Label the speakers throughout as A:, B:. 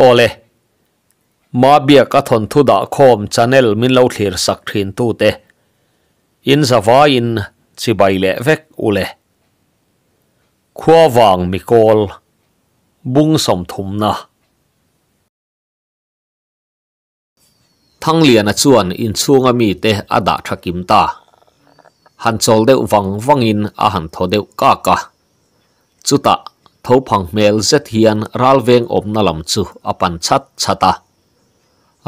A: โอเลมาเบียกอทนทุดาคมชาแนลมินเลาทีร์สักทินตูเตอินสวาอินชิบายเลเวกอุเลขัววางมิโกลบุงสมทุมนะทั้งเลียนจวนอินซูงมีเตอดาทักิมตาหันโจลเดววังวังอินอาหันทอเดวกากะจุตะ tho phang mel zet hian ralveng opna lam chu apan chat chata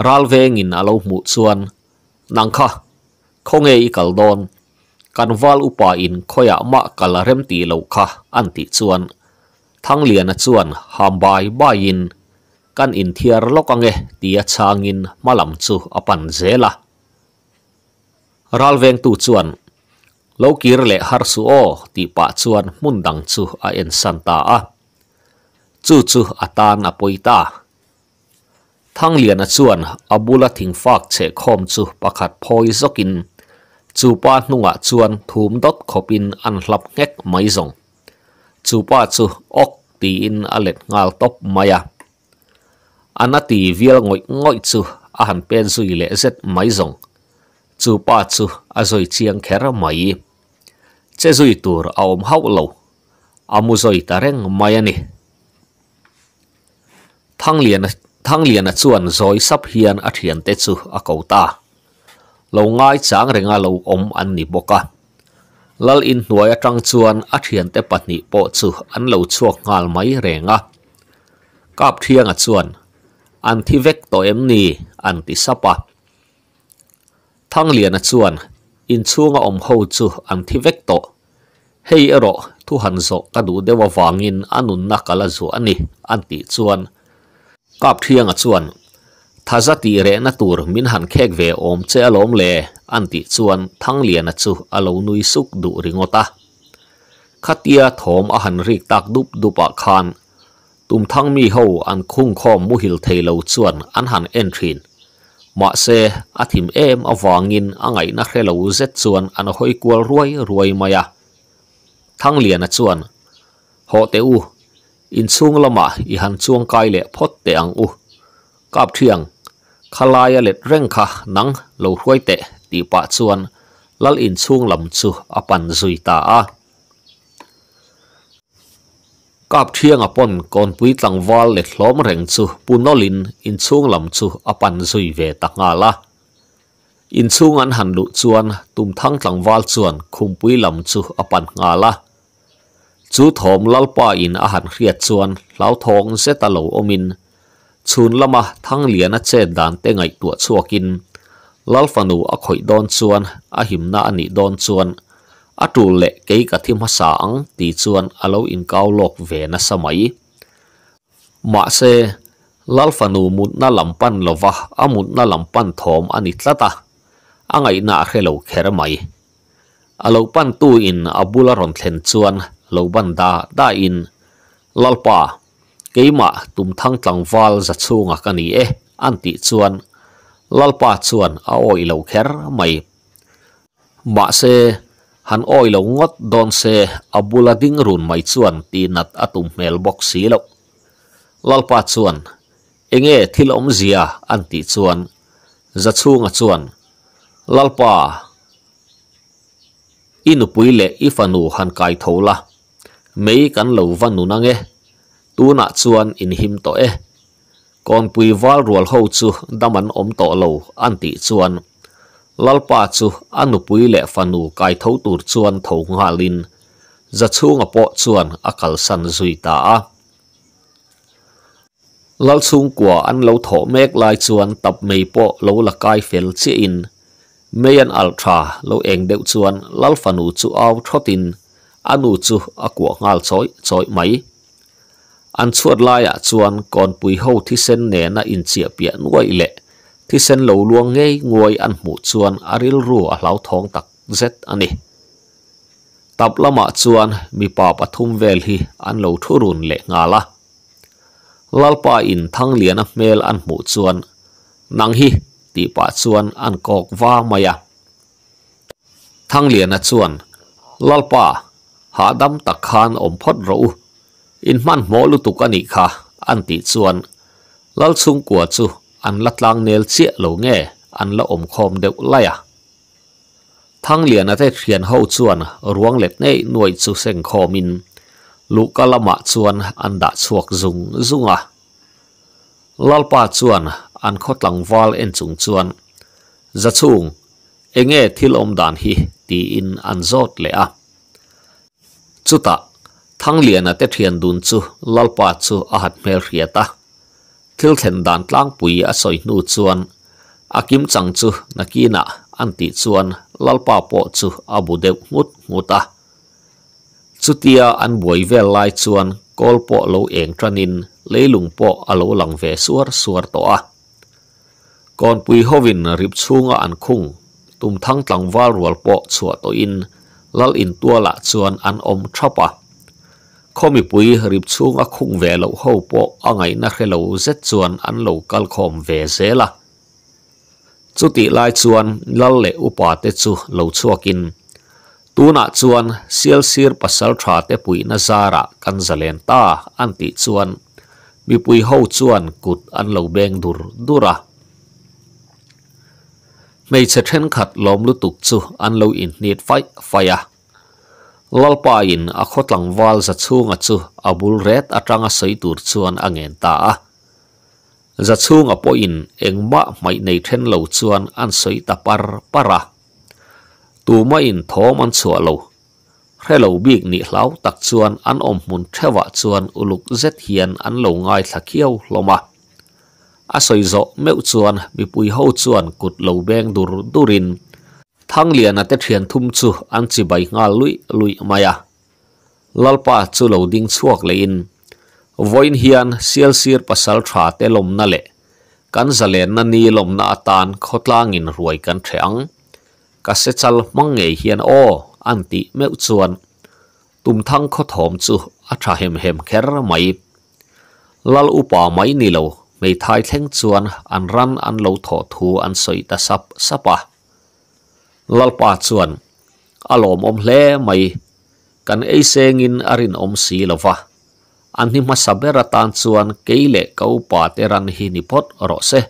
A: ralveng in alo mu chuan nang kha khonge i kal don kan wal upa in khoya ma kala rem ti lo kha an ti chuan thang lian a chuan ham bai ba in kan in thiar e tia changin malam chu apan zela ralveng tu chuan lo kir le har su o ti pa chuan mun dang chu a en santa a chu chu atan apoita thang lian a chuan abula thingfak che khom chu pakhat phoi zokin chupa hnungah chuan thum dot khopin an hlap ngek mai zong pa chu ok tiin a let ngal top maya anati vial ngoi ngoi chu a han pen zui le zet mai zong pa chu a zoi chiang khera mai che zui tur a om hau lo amu zoi ta reng mai ani thang liền thang liền a chuan rồi sắp hian a thian te chu a ko ta lo ngai chang lâu lo om an ni cả lal in hnuai atang chuan a thian te pahnih pawh chu an lo chuak ngal mai renga kap thianga chuan an thi vek to em ni an ti sapa thang liền a chuan in chunga om ho chu an thi vek to hei ero thu để vào vàng in dewa nụ anun là kala zu ani an ti chuan กับเทียงอ่ะชวนท้าจะตีเรนตูร์มินหันแขกเวอมเจ้าล้มเลอันติชวนทั้งเลียนจูอาลูนุยสุกดุริงอตาขัตียถมอาหันริกตักดุบดุปะคานตุมทั้งมีเฮาอันคุ้งข้อมุหิลเทลชวนอันหันเอนทรินมาเซอาทิมเอมอวางินอังไงนักเรลูเซชวนอันหอยกัวรวยรวยมายาทั้งเลียนชวนโฮเตอูอินซุงละมาอีหันซวงไกเละพดเตอังอูกาบเทียงขลายเล็ดเร่งค่ะนังเลวห้วยเตะตีปะชวนลลอินซุงลำซูอปันซุยตาอากาบเทียงอปนก่อนปุยตังวาลเล็ดล้อมเร่งซูปุนอลินอินซุงลำซูอปันซุยเวตักงาละอินซุงอันหันลุชวนตุมทั้งตังวาลชวนคุมปุยลำซูอปันงาละจูทอมลลป้าอินอาหารเรียดชวนเล้าทองเซตาโลอมินชุนละมาทั้งเหลียนเจดดานเตงไงตัวชัวกินลลฟานูอคอยดอนชวนอาหิมนาอันิดอนชวนอาตูเละเกยกะทิมภาสางตีชวนอาลอินกาวโลกเวนสมัยมาเซลลฟานูมุดนาลำปันลวะอามุดนาลำปันทอมอันิตละตาอังไงนาเคลโลเครม่ยอาลปันตูอินอบุลารอนเทนชวน lâu ban da da in lalpa keima tum thang tlang wal za chunga ka ni e anti chuan lalpa chuan a oi lo kher mai ma se han oi lo ngot don se abula ding run mai chuan ti nat atum mel box si lo lalpa chuan enge thil om zia anti chuan za chunga chuan lalpa inu puile ifanu han kai thola mấy căn lầu văn nụ năng e. tu nạ chuan in him to e còn pui val rual hậu chu đam ăn ôm to lầu ăn tị chuan pa chu anu pui lệ phanu cai thấu tur chuan thấu ngà lin giật dạ chu ngà po chuan akal san duy ta lal sung của an lâu thọ mek lai chuan tập mây po lâu là cai fel chi in mây meyan altra lâu eng deuh chuan lal phanu chu ao thotin anu chu a của ngal choi choi mai an chuat lai a ah chuan kon pui ho thi sen ne na in chia pia nuai le thi sen lo luang ngei nguai an mu chuan aril ru a hlau thong tak zet ani tap lama ah chuan mi pa pathum vel hi an lo thurun le ngala ah. lalpa in thang lian a mel an mu chuan nang hi ti pa chuan an kok wa maya thang lian a chuan lalpa hả đâm tạc khan ổng phát râu in man mô lu tục anh khá anh tỷ chuan lal sung của chu anh lát lang nel chia lầu nghe anh là ôm khom đều lai à thang liền ở đây thuyền hậu chuan ruộng lệch này nuôi chu sen khô min lu ca la mạ chuan anh đã chuộc dùng dùng à lal pa chuan anh khót lăng val en chung chuan ra chung nghe thil om đàn hi ti in an zot le à. chuta thang lian na te thian dun chu lalpa chu ahat mel ria ta thil thlen dan tlang pui a soi nu chuan akim chang chu nakina anti chuan lalpa po chu abu de ngut nguta chutia an boi vel lai lo eng tranin leilung po alo lang suar suar to kon pui hovin rip an khung tum thang po chuwa in lal in tua la chuan an om thapa khomi pui rip chung a khung ve lo ho po angai na khe lo zet chuan an lo kal khom ve zela chu ti lai chuan lal le upa te chu lo chuakin tuna chuan sial sir pasal tha te pui na zara kan zalen ta an ti chuan mi pui ho chuan kut an lo beng dur dura mei che then khat lom lu tuk chu an lo in net fai faya lalpa in a khotlang wal za chunga chu abul ret atanga soitur chuan angen ta à a za chunga po in engma mai nei lâu lo chuan an soi ta par para à. tu ma in thom an chua à lo khe lo bik ni hlau tak chuan an om mun thewa chuan uluk zet lâu an lo ngai thakiau loma à soi zo meu chuan mi pui ho chuan kut lo beng dur durin thang lian ate thian thum chu an chi bai nga lui lui maya lalpa chu lo ding chuak le in voin hian sial sir pasal tha te lom na le kan zalen na ni lom na atan khotlang in ruai kan thang ka se chal mang ngei hian o anti meu chuan tum thang kho thom chu a tha hem hem kher mai lal upa mai ni lo mày thay theng chuan an ran an lo thọ thu an soi ta sap sapa lalpa chuan alom om mày mai ấy ei sengin arin om si lova an ni ma sabera tan chuan keile ko pa te ran hi ni pot ro se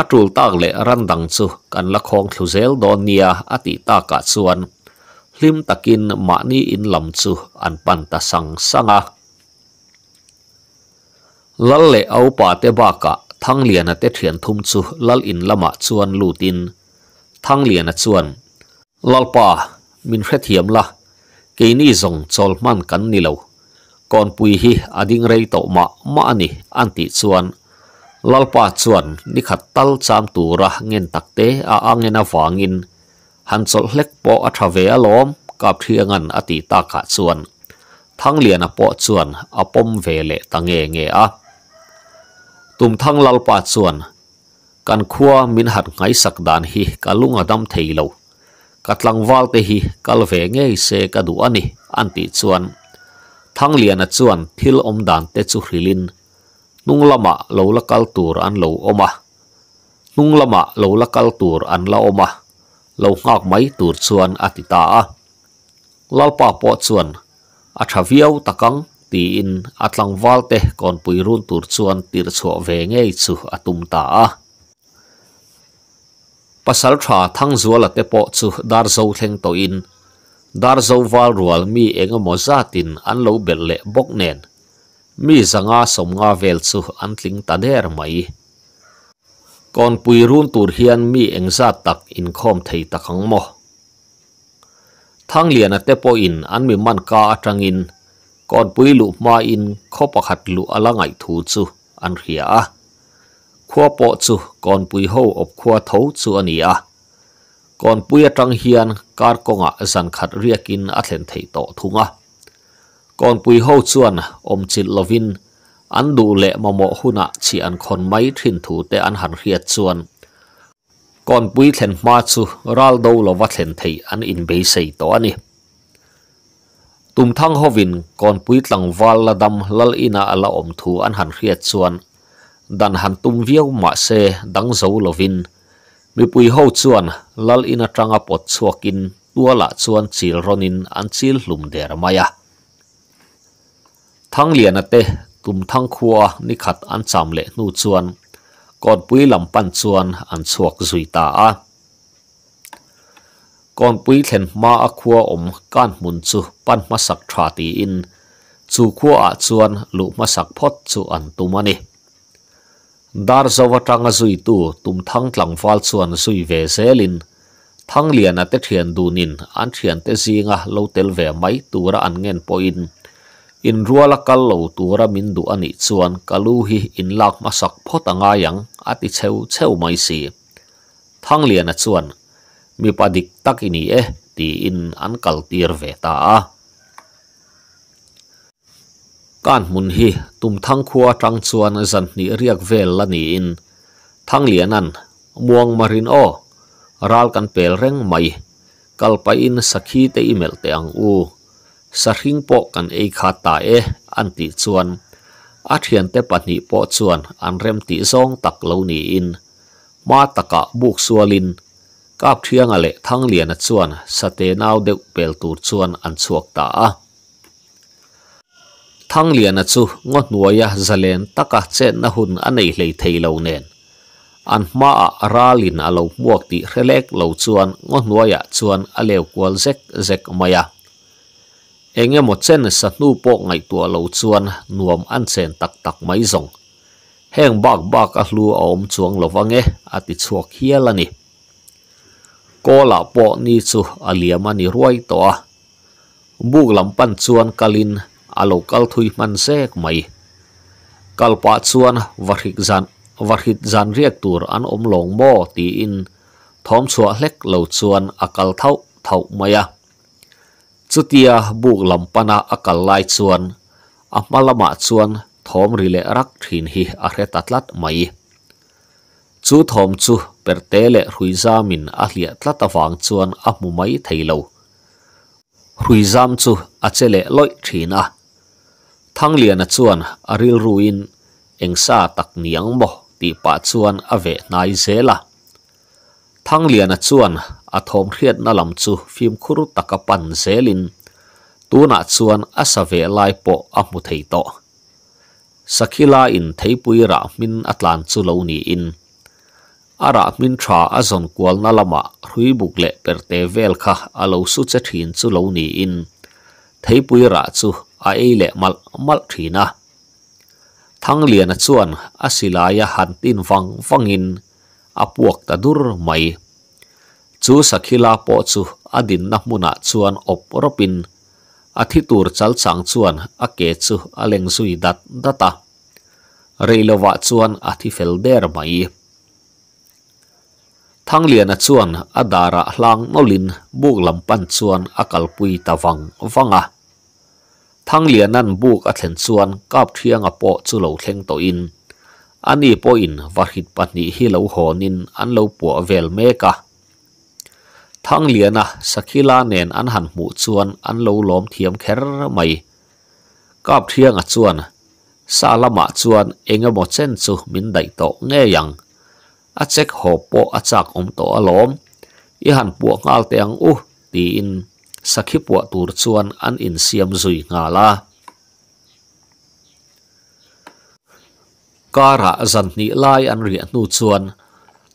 A: atul tak le ran dang chu kan la khong thluzel donia nia ati ta ka chuan lim takin ma ni in lam chu an pan ta sang sanga lal le ao pa te baka thang liana te triantum zuh lal inla ma cuan lu tin thang liana cuan lal pa, min fet hyam la ki nizong col man kan nilaw kon pui hi ading ray to ma ma anih an ti lal pa cuan nikat tal cham tu rah ngen takte a a ngen a fa ngin han col lek po a tra ve a loom kap triangan a ti ta ka cuan thang liana po cuan a pom ve le ta tum thang lal pa chuan kan khua min hat ngai sak dan hi kalung adam thei lo katlang wal te hi kal ve nge se ka du ani anti chuan thang lian a chuan thil om dan te chu hrilin nung lama lo la kal tur an lo oma nung lama lo la kal tur an la oma lo ngak mai tur chuan atita a lalpa po chuan a thaviau takang tiin atlang valte kon puirun tur chuan tir chho ve ngei chu atum ta a pasal tha thang zuala te po chu dar zo thleng to in dar zo wal rual mi enga mo zatin an lo bel le bok nen mi zanga som nga vel chu an tling ta der mai kon puirun tur hian mi engza tak in khom thei takang mo thang lian te po in an mi man ka atangin ก่อนปุยลุมาอินข้อประคัดลุอะไรไงทูจูอันเหียะขั้วปอจูก่อนปุยยหูอบขั้วทูจูอันนี้อะก่อนปุยจังเฮียนการกงอ่ะสันขัดเรียกินอัตเลนเทยโตทุงอ่ะก่อนปุยหูจวนอมจิตลวินอันดูเละมโมหุนะชีอันคนไม่ทิ้นถูแต่อันหันเหียดจวนก่อนปุยเทนมาจูรัลดูลวัดเลนเทยอันอินเบยใส่ตัวนี้ tum thang hovin kon pui tlang wal la dam lal ina ala om thu an han hriat chuan dan han tum viau ma se dang zo lovin mi pui ho chuan lal ina tanga pot chuakin tuala chuan chil ronin an chil hlum der maya thang lian ate tum thang khua ni khat an cham le nu chuan kon pui lam pan chuan an chuak zui ta a ก่อนปุ๋ยเห็นมาอคัวอมการมุนซูปันมาสักทราตีอินจูขัวอาจวนลุมาสักพดจูอันตุมานี่ดาร์าวัตังจุยตูตุมทั้งหลังฟอลส่วนจุยเวเซลินทั้งเลียนเตเทียนดูนินอันเทียนเตซิงะเลเทลเวไม่ตัวระอันเงินปอินอินรัวละกัลโลตัวระมินดูอันอส่วนกัลูฮีอินลักมาสักพอตังายังอาทิเชวเชวไม่สีทั้งเลียน่วนมีปดิกตักนี่เอ๋ตีอินอันกัลตีร์เวตาการมุนฮีตุมทั้งขัวทังชวนสันนิเรียกเวลละนี่อินทั้งเลียนันมวงมารินโอรัลกันเปลเร่งไม่กัลไปอินสักีเตอีเมลเตียงอูสักหิงโปกันเอกาตาเออันติชวนอาเทียนเตปันิโปชวนอันเริ่มติซองตักเลวนี่อินมาตะกะบุกสวลิน kap thiang ale à thang lian a à chuan sate nau deuh pel tur chuan an chuak ta a thang lian a à chu ngot nuaya zalen taka chen na hun anei hlei thei lo nen an hma a ralin a lo muak ti hrelek lo chuan ngot nuaya chuan a lew kwal zek zek maya enge mo chen sa nu po ngai tua lo chuan nuam an chen tak tak mai zong heng bak bak a hlu a om chuang lo wange ati chuak hialani ko la po ni chu aliama ni ruai to a buk lam pan chuan kalin a local thui man sek mai kalpa chuan warhik zan warhit zan riak tur an om long mo ti in thom chua hlek lo chuan akal thau thau maya chutia buk lam pana akal lai chuan a malama chuan thom rile rak thin hi a re tatlat mai chu thom chu perte le ruizamin a hlia tlatawang chuan a mu mai theilo ruizam chu a chele loi thina thang lian chuan aril ruin engsa tak niang mo ti pa chuan ave nai zela thang lian chuan a thom hriat na lam chu phim khuru taka pan zelin tuna chuan asave lai po a mu thei to sakila in theipui ra min atlan chu lo ni in อารามินทราอสนกวนนัลมารุยบุกเล็กเปิดเตเวลค่ะอาลูสุจทินสุลูนีอินทีปุยรัาจุอาเอเล็มัลมัลทีนะทั้งเลียนชวนอาศิลายหันตินฟังฟังอินอาปวกตัดุรไม่จูสักิลาปอจูอาดินนักมุนัาชวนอบรปินอาทิตูร์จัลสังชวนอาเกจูอาเลงซุยดัดดัตตาเรลวัะชวนอาทิตย์เฟลเดอร์ไม่ทั้งเลียนชวนอดาระลางนลินบุกลำปันชวนอากาลปุยตะวังฟังอ่ะทั้งเลียนนั่นบุกอัเนชวนกับเทียงอโปจุโลเทงโตอินอันนี้ปอินวัดหิตปันนีฮิลาหอนินอันเลาปัวเวลเมกะทั้งเลียนะสกิลาเนนอันหันหมูชวนอันเลาล้อมเทียมแคร์ไม่กับเทียงอชวนซาลมาชวนเองมดเส้นสุมินไดโตเงยัง a chek ho po a chak om to a lom i han pu ngal teng u uh, ti in sakhi pu tur chuan an in siam zui nga la kara zan ni lai an ri nu chuan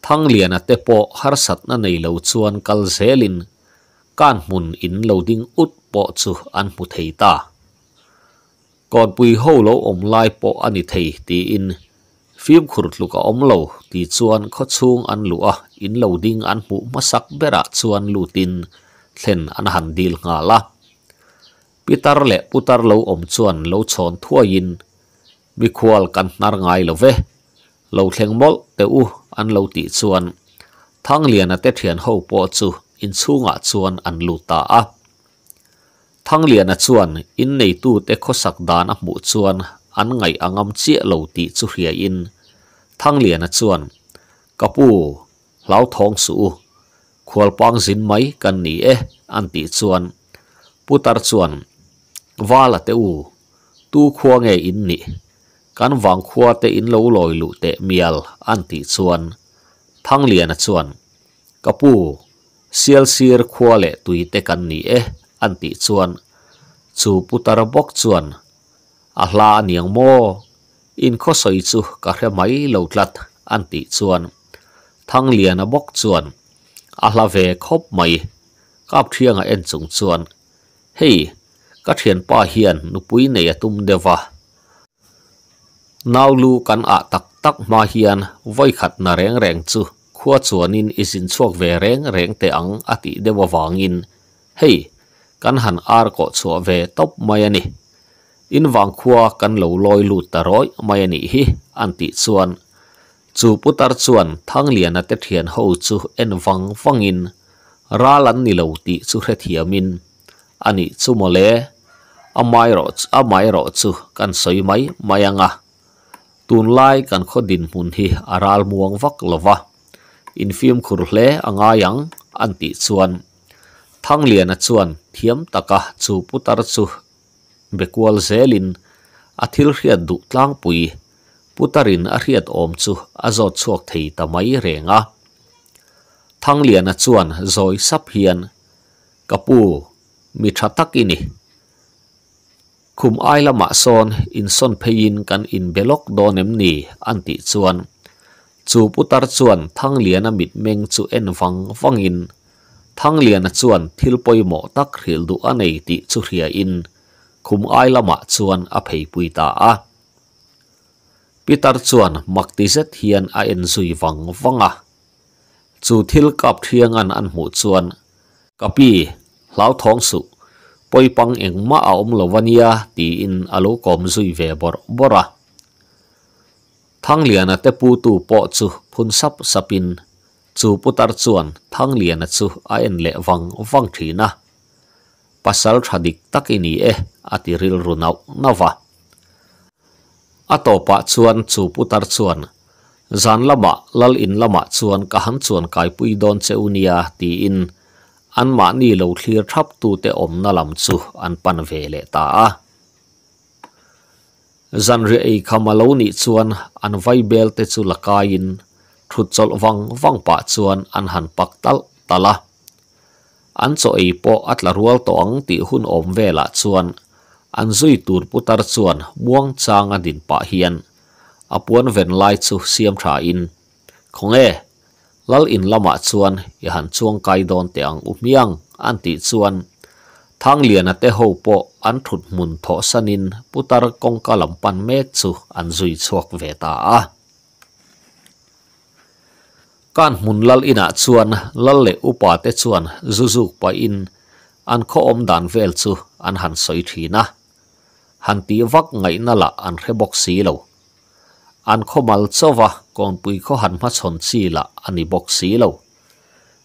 A: thang lian a te po har sat na nei lo chuan kal zelin kan mun in loading ut po chu an mu thei ta lo om po ani thei ti in Fim khurud luka om loo ti juan kocuung an lu ah in loo ding an mu masak berak juan lu tin ten an handil nga la. Pi tar lea pu tar loo om juan loo chon thua yin mi kual kant nar ngay loo weh. Loo tleng mol te uu an loo ti juan thang liana te tyan hou pozu in suunga juan an lu ta Thang liana juan in nei tuu te kocakdaan ak mu juan อันไงอังมเจลติจุเฮียอินทั้งเหลียนชวนกปูเล้าทองสูขวลปองสินไหมกันนี่เอ๊อันติชวนปุตรชวนว่าละเตูตู้ขวงเออินนี่ กันวางขวเตอินเลาลอยลุเตเมียลอันติชวนทั้งเหลียนชวนกปูเซียลซีร์ขวเลตุยเตกันนี่เอ๊อันติชวนจูปุตรบกชวนอาลาเนียงโมอินข้อสอยจูกะเรไม่เลวลัดอันติชวนทั้งเลียนบกชวนอาลาเวครบไม่กับเทียงเอ็นสงชวนเฮ่กะเทียนป้าเฮียนนุปุยเนียตุมเดวะน่าวลูกันอาตักตักมาเฮียนไว้ขัดนารรงแรงจูขวดชวนอินอิสินชวกเวแรงแรงเตียงอติเดวะวางอินเฮ่กันหันอาร์กชัวเวตบไม่เนี่อินวังขวากันเหลาลอยลูตรอยมาเนี่ฮิอันติส่วนจูปุตรส่วนทั้งเหลียนตะเทียนเฮาจูอินวังฟังอินราลันนิเลวติสุเรเทียมินอันนี้ชูโมเลอไมรอดอไมรอดจูกันสวยไหมไม่ยังอ่ะตุนไลกันขดินมุนฮีอาราลมวงวักลวะอินฟิมคุรเลอง่ายังอันติส่วนทั้งเหลียนตะเนเทียมตะกะจูปุตรส่ bekwal zelin athil riat du tlang pui putarin a riat om chu azo chok thei tamai renga thang lian a chuan zoi sap hian kapu mi tha tak ini khum ai lama son in son phein kan in belok donem ni anti chuan chu putar chuan thang lian a mit en wang wang thang lian a chuan mo tak khril du ti chu ria khum ai lama chuan a phei pui ta a Peter chuan makti zet hian a en zui wang wanga chu thil kap thiêng an an mu chuan kapi hlau thong su poi pang eng ma a om lovania ti in alo kom zui ve bor bora thang liana te pu tu po chu phun sap sapin chu putar chuan thang liana chu a en le wang wang na pasal thadik takini e eh, atiril runau nova, nawa atopa chuan chu putar chuan zan lama lal in lama chuan kahan chuan kai pui don che unia ti in an ma ni lo thlir thap tu te om na lam chu an pan ve le ta a zan re ei khamalo ni chuan an vai bel te chu lakain thut chol wang wang pa chuan an han pak tal tala an cho ei po atla rual tong ti hun om vela chuan an zui tur putar chuan buang changa din pa hian apuan ven lai chu siam tha in khonge lal in lama chuan i han chuang kai don te ang u miang an ti chuan liana te ho po an thut mun tho sanin putar kong kalam me chu an zui chuak ve ta a kan mun lal ina chuan lal le upa te chuan zuzuk pa in an kho om dan vel chu an han soi thina han ti vak ngai na la an re bok si lo an kho mal chowa kon pui kho han ma chon chi la ani bok si lo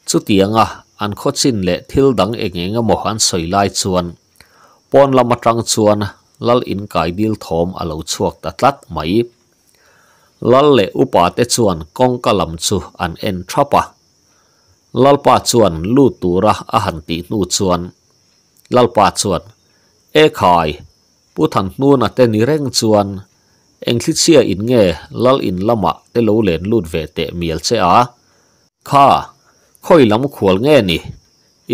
A: chu tianga an kho chin le thil dang engenga mo han soi lai chuan pon lama tang chuan lal in kai dil thom alo chuak ta tlat mai lalle upa te chuan kongkalam chu an en thapa lalpa chuan lu tura a han nu chuan lalpa chuan e khai pu thang nu na te ni reng chuan eng khichia in nge lal in lama te lo len lut ve te miel che a kha khoi lam khual nge ni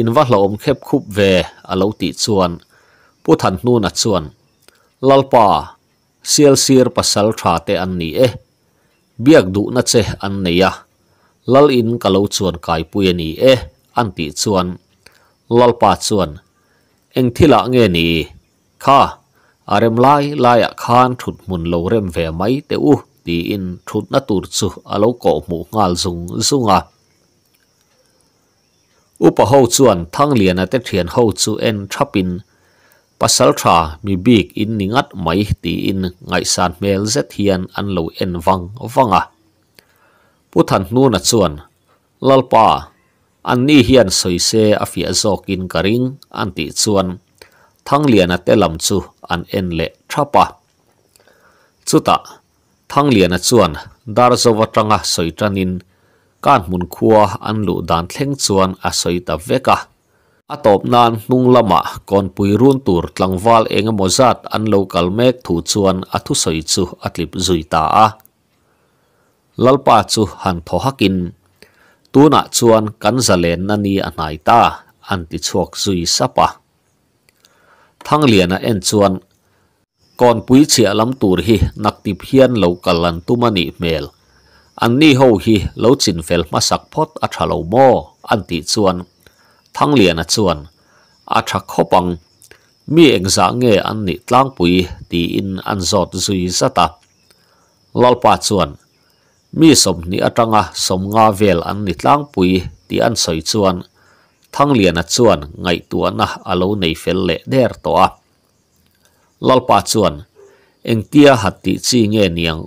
A: in wa hla om khep khup ve a lo ti chuan pu nu na chuan lalpa sial sir pasal tha te an ni e eh. biak du na che an ne ya lal in kalo chuan kai pu ye ni e an ti chuan lal pa chuan eng thila nge ni kha arem lai lai khan thut mun lo rem ve mai te u ti in thut na tur chu alo ko mu ngal zung zunga upa ho chuan thang lian a te thian ho chu en thapin pasal tha mi bik in ningat mai ti in ngai san mel ze thian an lo en wang wanga pu than nu na chuan lalpa an ni hian soi se a fi azok in karing an ti chuan thang liana te lam an en le thapa chuta thang liana chuan dar zo wa kan mun khuwa an lu dan thleng chuan veka atop nan nung lama kon pui run tur tlangwal eng mozat an local mek thu chuan athu soi chu atlip zui ta a lalpa chu han tho hakin tuna chuan kan zalen nani anai ta an ti chuak zui thang liana en chuan kon pui chi alam tur hi nak tip hian local lan tumani mel an ni ho hi lochin fel masak phot athalo mo an thang lian a chuan a tha khopang mi eng za nge an ni tlang pui ti in an zot zui zata lalpa chuan mi som ni som nga an ni tlang pui ti an soi chuan thang lian a ngai tu na alo nei fel le der to a lalpa chuan eng tia hat nge niang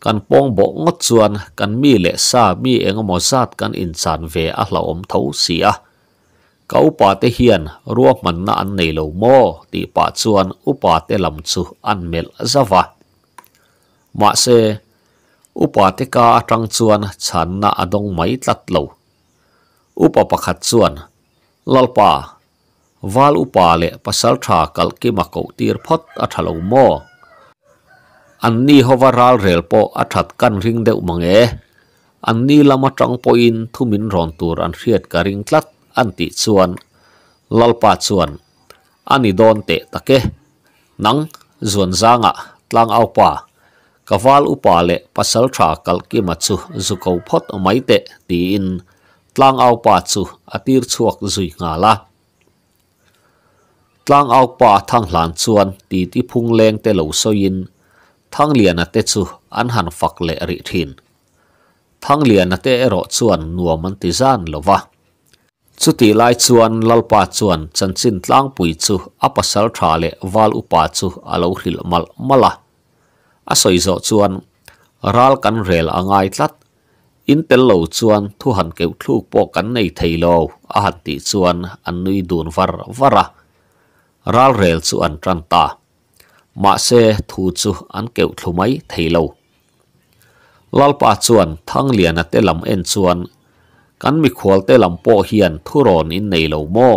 A: kan pong bo ngot chuan kan mi le sa mi engemaw zat kan insan ve a hla awm tho si a kaupa te hian ruak man na an nei lo mo ti pa chuan upa te lam chu an mel zawa ma se upa te ka atang chuan chan na adong mai tlat lo upa pakhat chuan lalpa wal upa le pasal tha kalki ma ko tir phot a thalo mo anni hova ral rel po athat kan ring de umange anni lama tang po in thumin ron tur an riat ka ring tlat anti chuan lalpa chuan ani don te take nang zon zanga tlang au pa kawal upa le pasal tha kal ki ma chu zukau phot mai te ti in tlang au pa chu atir chuak zui nga la tlang au pa thang hlan chuan ti ti phung te lo thang lian te chu an han fak le ri thin thang lian te ero chuan nuam an ti zan lova chuti lai chuan lalpa chuan chanchin tlang pui chu apasal tha le wal upa chu alo hril mal mala a soizo chuan ral kan rel angai tlat intel lo chuan thu han keu thluk po kan nei lo a han ti chuan an nui dun var vara ral rel chu an tran ta māsē thū chūh ān kiaw thūmai thay lau. Lālpā juan thāng lia na te lam ān juan, kan mi khuāl te lam pō hiān thū rōn in nei lau mō,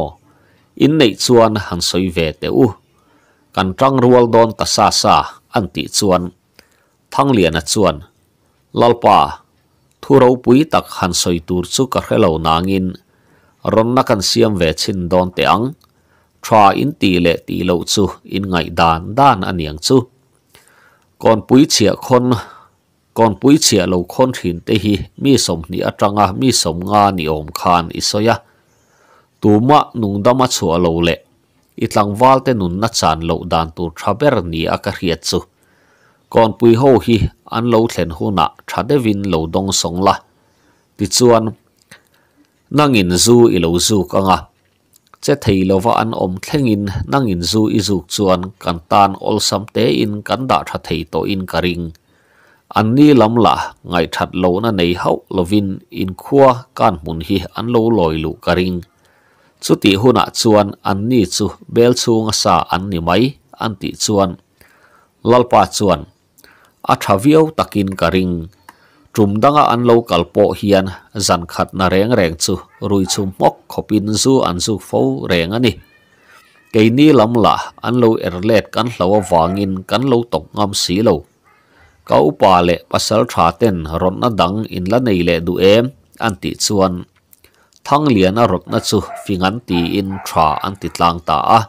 A: in nei juan hāng sui vē te u, kan trāng rūwal dōn ta sā sā ān ti juan, thāng lia na juan. Lālpā, thū rō tak hāng sui tūr chū ka khē lau nāng kan siam vē chīn dōn te āng, tra in ti le ti lo chu in ngai dan dan aniang chu kon pui chia khon kon pui chia lo khon thin te hi mi som ni atanga mi som nga ni om khan isoya tu ma nung da ma chu alo le itlang wal te nun na chan lo dan tu thaber ni a ka hriat kon pui ho hi an lo thlen hu na tha de win dong song la ti chuan nang in zu i zu ka nga chết che thei lova an in thlengin in zu i zuk chuan kan tan ol sam te in kan da tha thei to in karing anh ni lam là ngai thật lâu na hậu lo vin in khua kan muốn hi an lo loi lu karing chu ti huna chuan anh ni chu bel chung sa anh ni mai an ti chuan lalpa chuan a thaviau takin karing trum danga an lo kalpo hian zan khát na reng reng chu rui chu mok khopin zu an zu fo reng ani keini lam la an lo erlet kan hlawa wangin kan lo tok ngam si lo kau pa le pasal tha ten ron na dang in la nei le du em an ti chuan thang lian a rot na chu fingan ti in tha an ti tlang ta a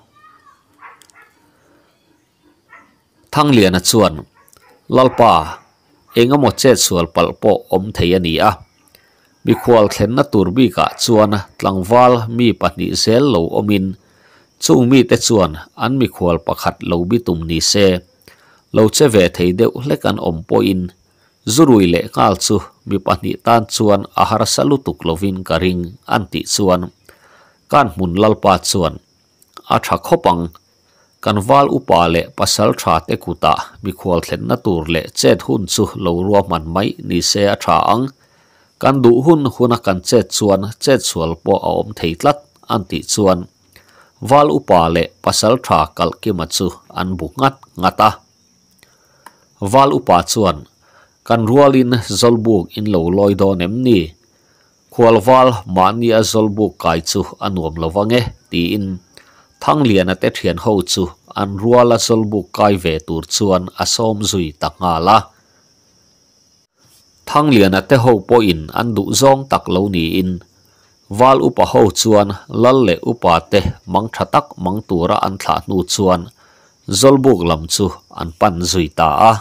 A: thang lian a chuan lalpa เองก็หมดเจ็ดส่วนปัลโปอมเทียนีอ่ะมีควลเข็นนัตูรบีกะชวนตลังวาลมีปัิเซลโลอมินซวงมีแต่ชวนอันมีควลประคัดโลบิตุมนีเซโลเชเวเทเดวเล็กันอมปอินจุรุยเล็กาลซูมีปัิตันชวนอาหารสลุตุกโลวินกริงอันติชวนการมุนลลปาชวนอาชาขบัง kanwal upale pasal tha te kuta bikhol thlet na tur le che thun chu lo ruwa man mai ni se a tha ang kan du hun huna kan che chuan che chual po a an ti chuan wal upale pasal tha kal an bu ngat ngata wal upa chuan kan rualin zolbuk in lo loi do nem ni khwal wal mania zolbuk kai ti in thang lian ate thian ho chu an ruala solbu kai ve tur chuan asom zui taknga la thang lian ate ho po in an du zong tak lo ni in wal upa ho chuan lal le upa te mang thatak mang tura an thla nu chuan zolbuk lam chu an pan zui ta a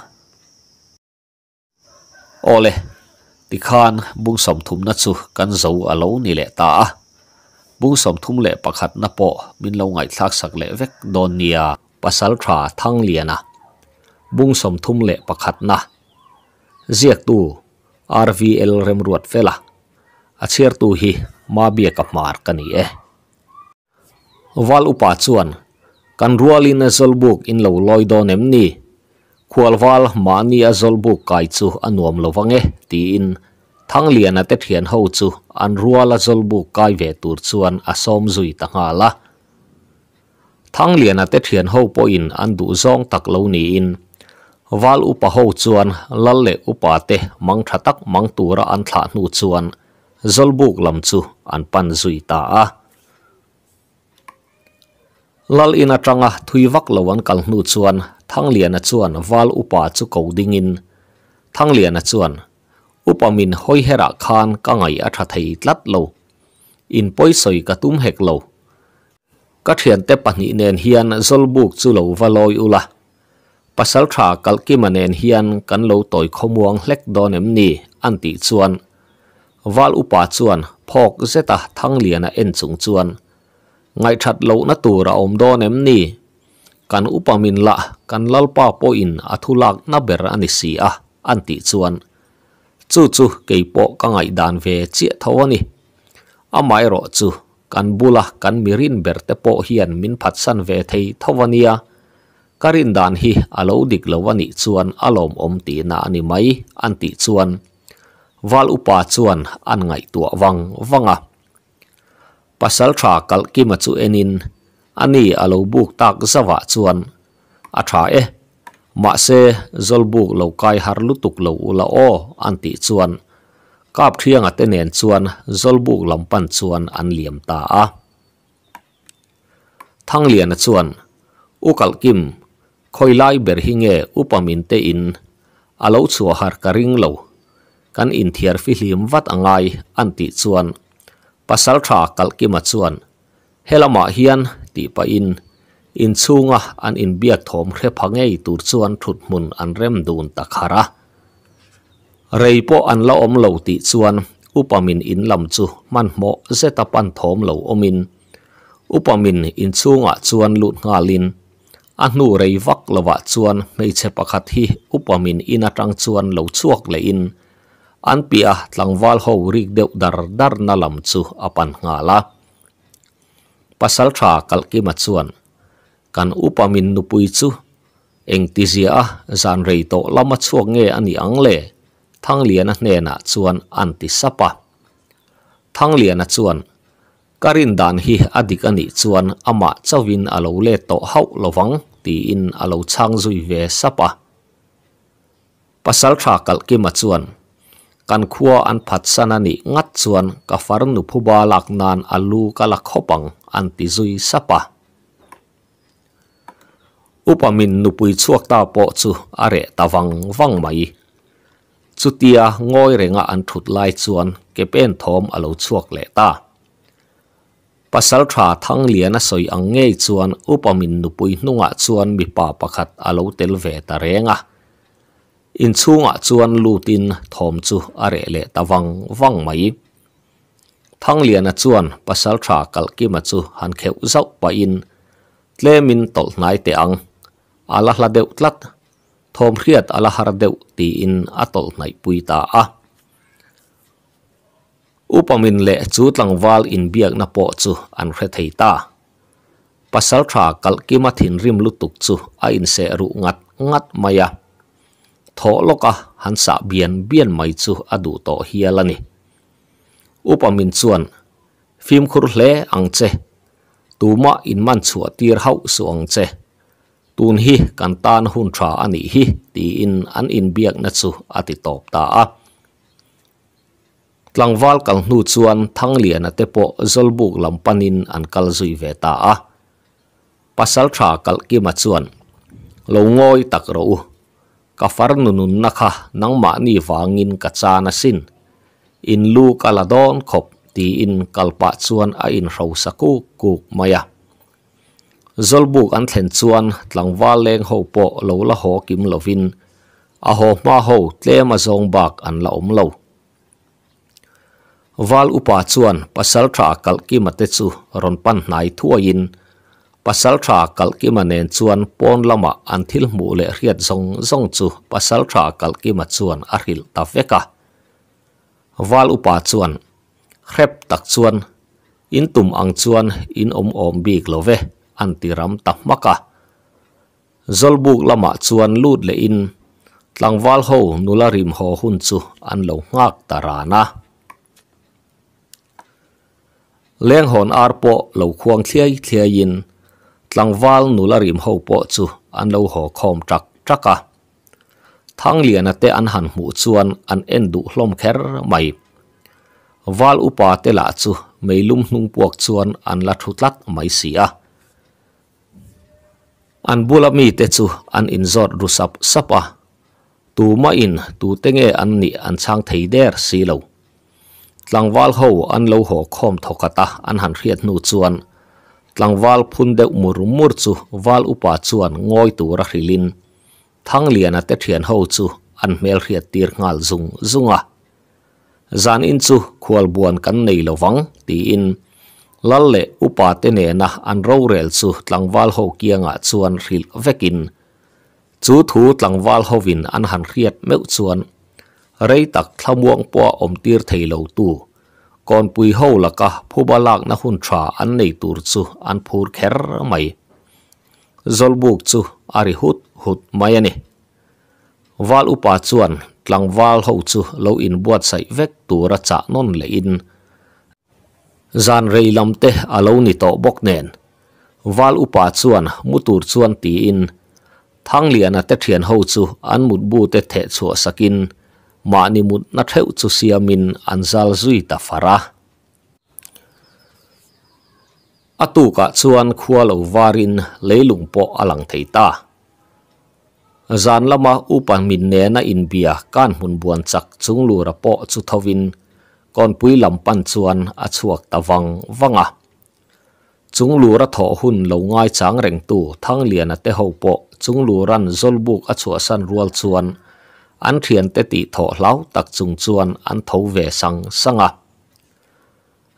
A: ole tikhan bung som thum na chu kan zo alo ni le ta a bung som thum leh pakhat na pawh min lo ngai thlak sak leh vek donia nia pasal thra thang liana bung som thum leh pakhat na ziak tu rvl rem ruat fela achiar à tu hi ma bia ka mar kani e wal upa chuan kan rualin zolbuk in lo loi do nem ni khwalwal mani a zolbuk kai chu anuam lo wange ti in thang lian ate thian ho chu an ruala zolbu kai ve tur chuan asom zui ta nga la thang liền ate thian ho po in an du zong tak lo ni in wal upa ho chuan lal le upa te mang tha tak mang tura an thla nu chuan zolbuk lam chu an pan zui ta a lal in atanga thui vak lawan kal nu chuan thang lian a chuan wal upa chu ko ding in thang lian a chuan upamin hoi hera khan ka ngai a tha thei tlat lo in poi soi ka tum hek lo ka thian te pahni nen hian zolbuk chu lo valoi ula pasal tha kalki manen hian kan lo toi khomuang hlek don em ni anti chuan wal upa chuan phok zeta thang liana en chung chuan ngai that lo na tu ra om don em ni kan upamin la kan lalpa po in athulak na ber ani si a anti chuan chu chu ke po ka ngai dan ve chi tho ni a mai ro chu kan bula kan mirin ber te po hian min phat san ve thei tho wania karin dan hi alo dik lo wani chuan alom om na ani mai an ti chuan wal an ngai tu wang wanga pasal tha kal ki ma enin ani alo buk tak zawa chuan a tha eh. ma se zolbu lo kai har lutuk lo la o anti chuan kap thianga te nen chuan zolbu lampan chuan an liam ta a thang lian a chuan ukal kim khoilai ber hinge upamin te in alo chu har karing lo kan in thiar fi hlim wat angai anti chuan pasal tha kal kim a chuan helama in in chunga an in biak thom khre phangei tur chuan thut mun an rem dun takhara rei po an la om lo ti chuan upamin in lam chu man mo zeta pan thom lo omin upamin in chunga chuan lut nga lin a nu rei vak lawa chuan mei che pakhat hi upamin in atang chuan lo chuak le in an pia tlangwal ho rik dar dar na lam chu apan nga la pasal tha chuan kan upamin nupui chu eng ti ah, zan rei to lama chuak nge ani angle, le thang liana hne na chuan anti sapa thang liana chuan karin dan hi adik ani chuan ama chawin alo le to hau lovang ti in alo chang zui ve sapa pasal tha kal ki ma chuan kan khua an phat sanani ngat chuan ka far nu phuba lak nan alu kala khopang anti zui sapa upamin nupui chuak ta po chu are tawang wang mai chutia ngoi renga an thut lai chuan ke pen thom alo chuak le ta pasal tha thang liana soi angei chuan upamin nupui hnunga chuan mi pa pakhat alo tel ve ta renga in chunga chuan lutin thom chu are le tawang wang mai thang liana chuan pasal tha kalki ma chu han kheu zau pa in tlemin tol nai te ang Allah la deu tlat thom khiat Allah har deu ti in atol nai puita a upamin le chu tlang wal in biak na po chu an re ta pasal tha kal ki rim lu tuk a in se ngat ngat maya tho loka han sa bian bian mai chu adu to hialani upamin chuan phim khur hle ang che tuma in man chu tir hau suang che tun hi kan tan hun tha ani hi ti in an in biak na chu ati top ta a tlangwal kal nu chuan thang lian ate po zolbuk lam panin an kal zui ve ta a pasal tha kal ki ma chuan lo ngoi tak ro u ka far nu nun na kha nang ma ni wangin ka cha na sin in lu kaladon khop ti in kalpa a in rho sa zolbuk an thlen chuan tlangwal leng ho po lo la ho kim lovin a ho ma ho tle ma zong bak an la om lo wal upa chuan pasal tha kal ki mate chu ron pan nai thua in kal ki ma pon lama an mu le riat zong zong chu pasal kal ki ma chuan ta veka wal upa chuan tak chuan in ang chuan in om om bik lo ve an tiram tamaka zolbuk lama chuan lut le in tlangwal ho nularim ho hun chu an lo ngak tarana leng hon ar po lo khuang thliai thliain tlangwal nularim ho po chu an lo ho khom trak traka à. thang lian ate an han mu chuan an endu du hlom kher mai wal upa te la chu meilum hnung puak chuan an la thu tlat mai sia an bulami te chu an inzot rusap sapa tu ma in tu tenge an ni an chang thei der si lo tlangwal ho an lo ho khom thokata an han riat nu chuan tlangwal phun deuh murumur chu wal upa chuan ngoi tu ra hrilin thang lian te thian ho chu an mel riat tir ngal zung zunga zan in chu khwal buan kan nei lovang ti in lalle upa tene na an rorel chu tlangwal ho kianga chuan ril vekin chu thu tlangwal hovin an han khriat me chuan rei tak thlamuang po om tir theilo tu kon pui ho laka lak na hun tra an nei tur chu an phur kher mai zolbuk chu ari hut hut mai ani wal upa chuan tlangwal ho chu lo in buat sai vek tu ra cha non le in zan rei lamte alo ni to bok nen wal upa chuan mutur chuan ti in thang liana te thian ho chu an mut bu te the chu sakin ma ni mut na theu chu siamin an zal zui ta fara atu ka chuan khualo warin leilung po alang theita zan lama upa min ne na kan hun buan chak chung lu ra con pui lầm pan chuan a chuak ta vang vanga chúng lù ra thọ hun lâu ngai chang reng tu thang liền a te hậu po chúng lù ran zol buk a chua san rual chuan an thiền te ti thọ lau tak chung chuan an thấu về sang sanga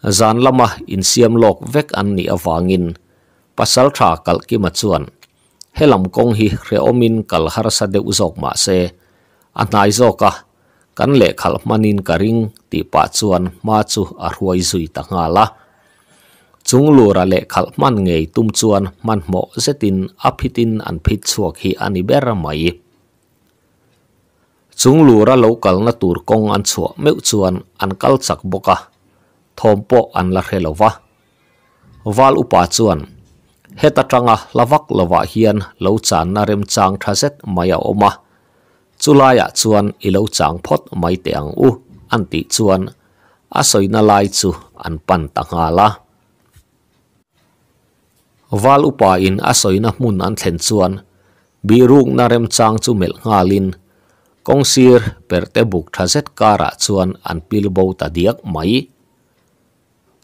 A: zan lama in siam lok vek an ni awangin pasal tha kal ki ma chuan helam kong hi re omin kal har sa de uzok ma se anai zoka kan le khal manin karing ti pa chuan ma chu a ruai zui ta nga la chung lu ra le khal man ngei tum chuan man mo zetin a phitin an phit chuak hi ani ber mai chung lu ra kong an chuak meu chuan an kal boka thom po an la relova val upa chuan heta tanga lavak lova hian lo chan na rem thaset maya oma chulaya chuan ilo chang phot mai teang u anti chuan asoi na lai chu an pan ta nga la wal upa in asoi na mun an thlen chuan bi rung na rem chang chu mel nga lin kong sir per te buk tha set kara chuan an pil bo mai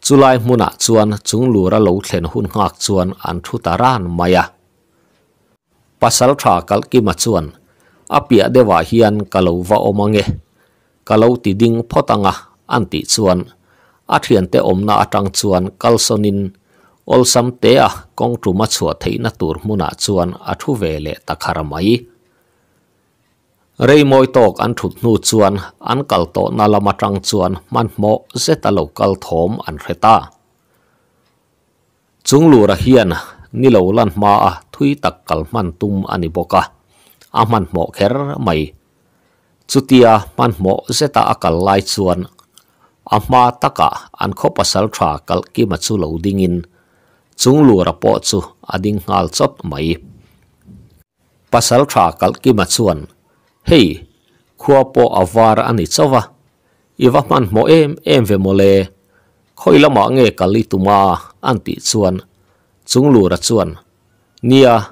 A: chulai muna chuan chung lura lo thlen hun ngak chuan an thu maya pasal tha kal chuan apia dewa hian kalau va omange kalau ti ding photanga anti chuan athian te omna atang chuan kalsonin olsam te a kong tru ma chua theina tur muna chuan athu vele takharamai rei moi tok an thut nu chuan an kal to nalama mo zeta local thom an reta chung lu ra hian nilolan ma a aman mo ker mai chutia man mo zeta akal lai chuan ama taka an kho pasal thra kal ki ma chu lo ding in chung lu ra po chu ading hal chop mai pasal thra kal ki ma chuan hei khuwa po awar iwa man mo em em ve mole khoila ma nge kali tuma anti chuan chung ra chuan nia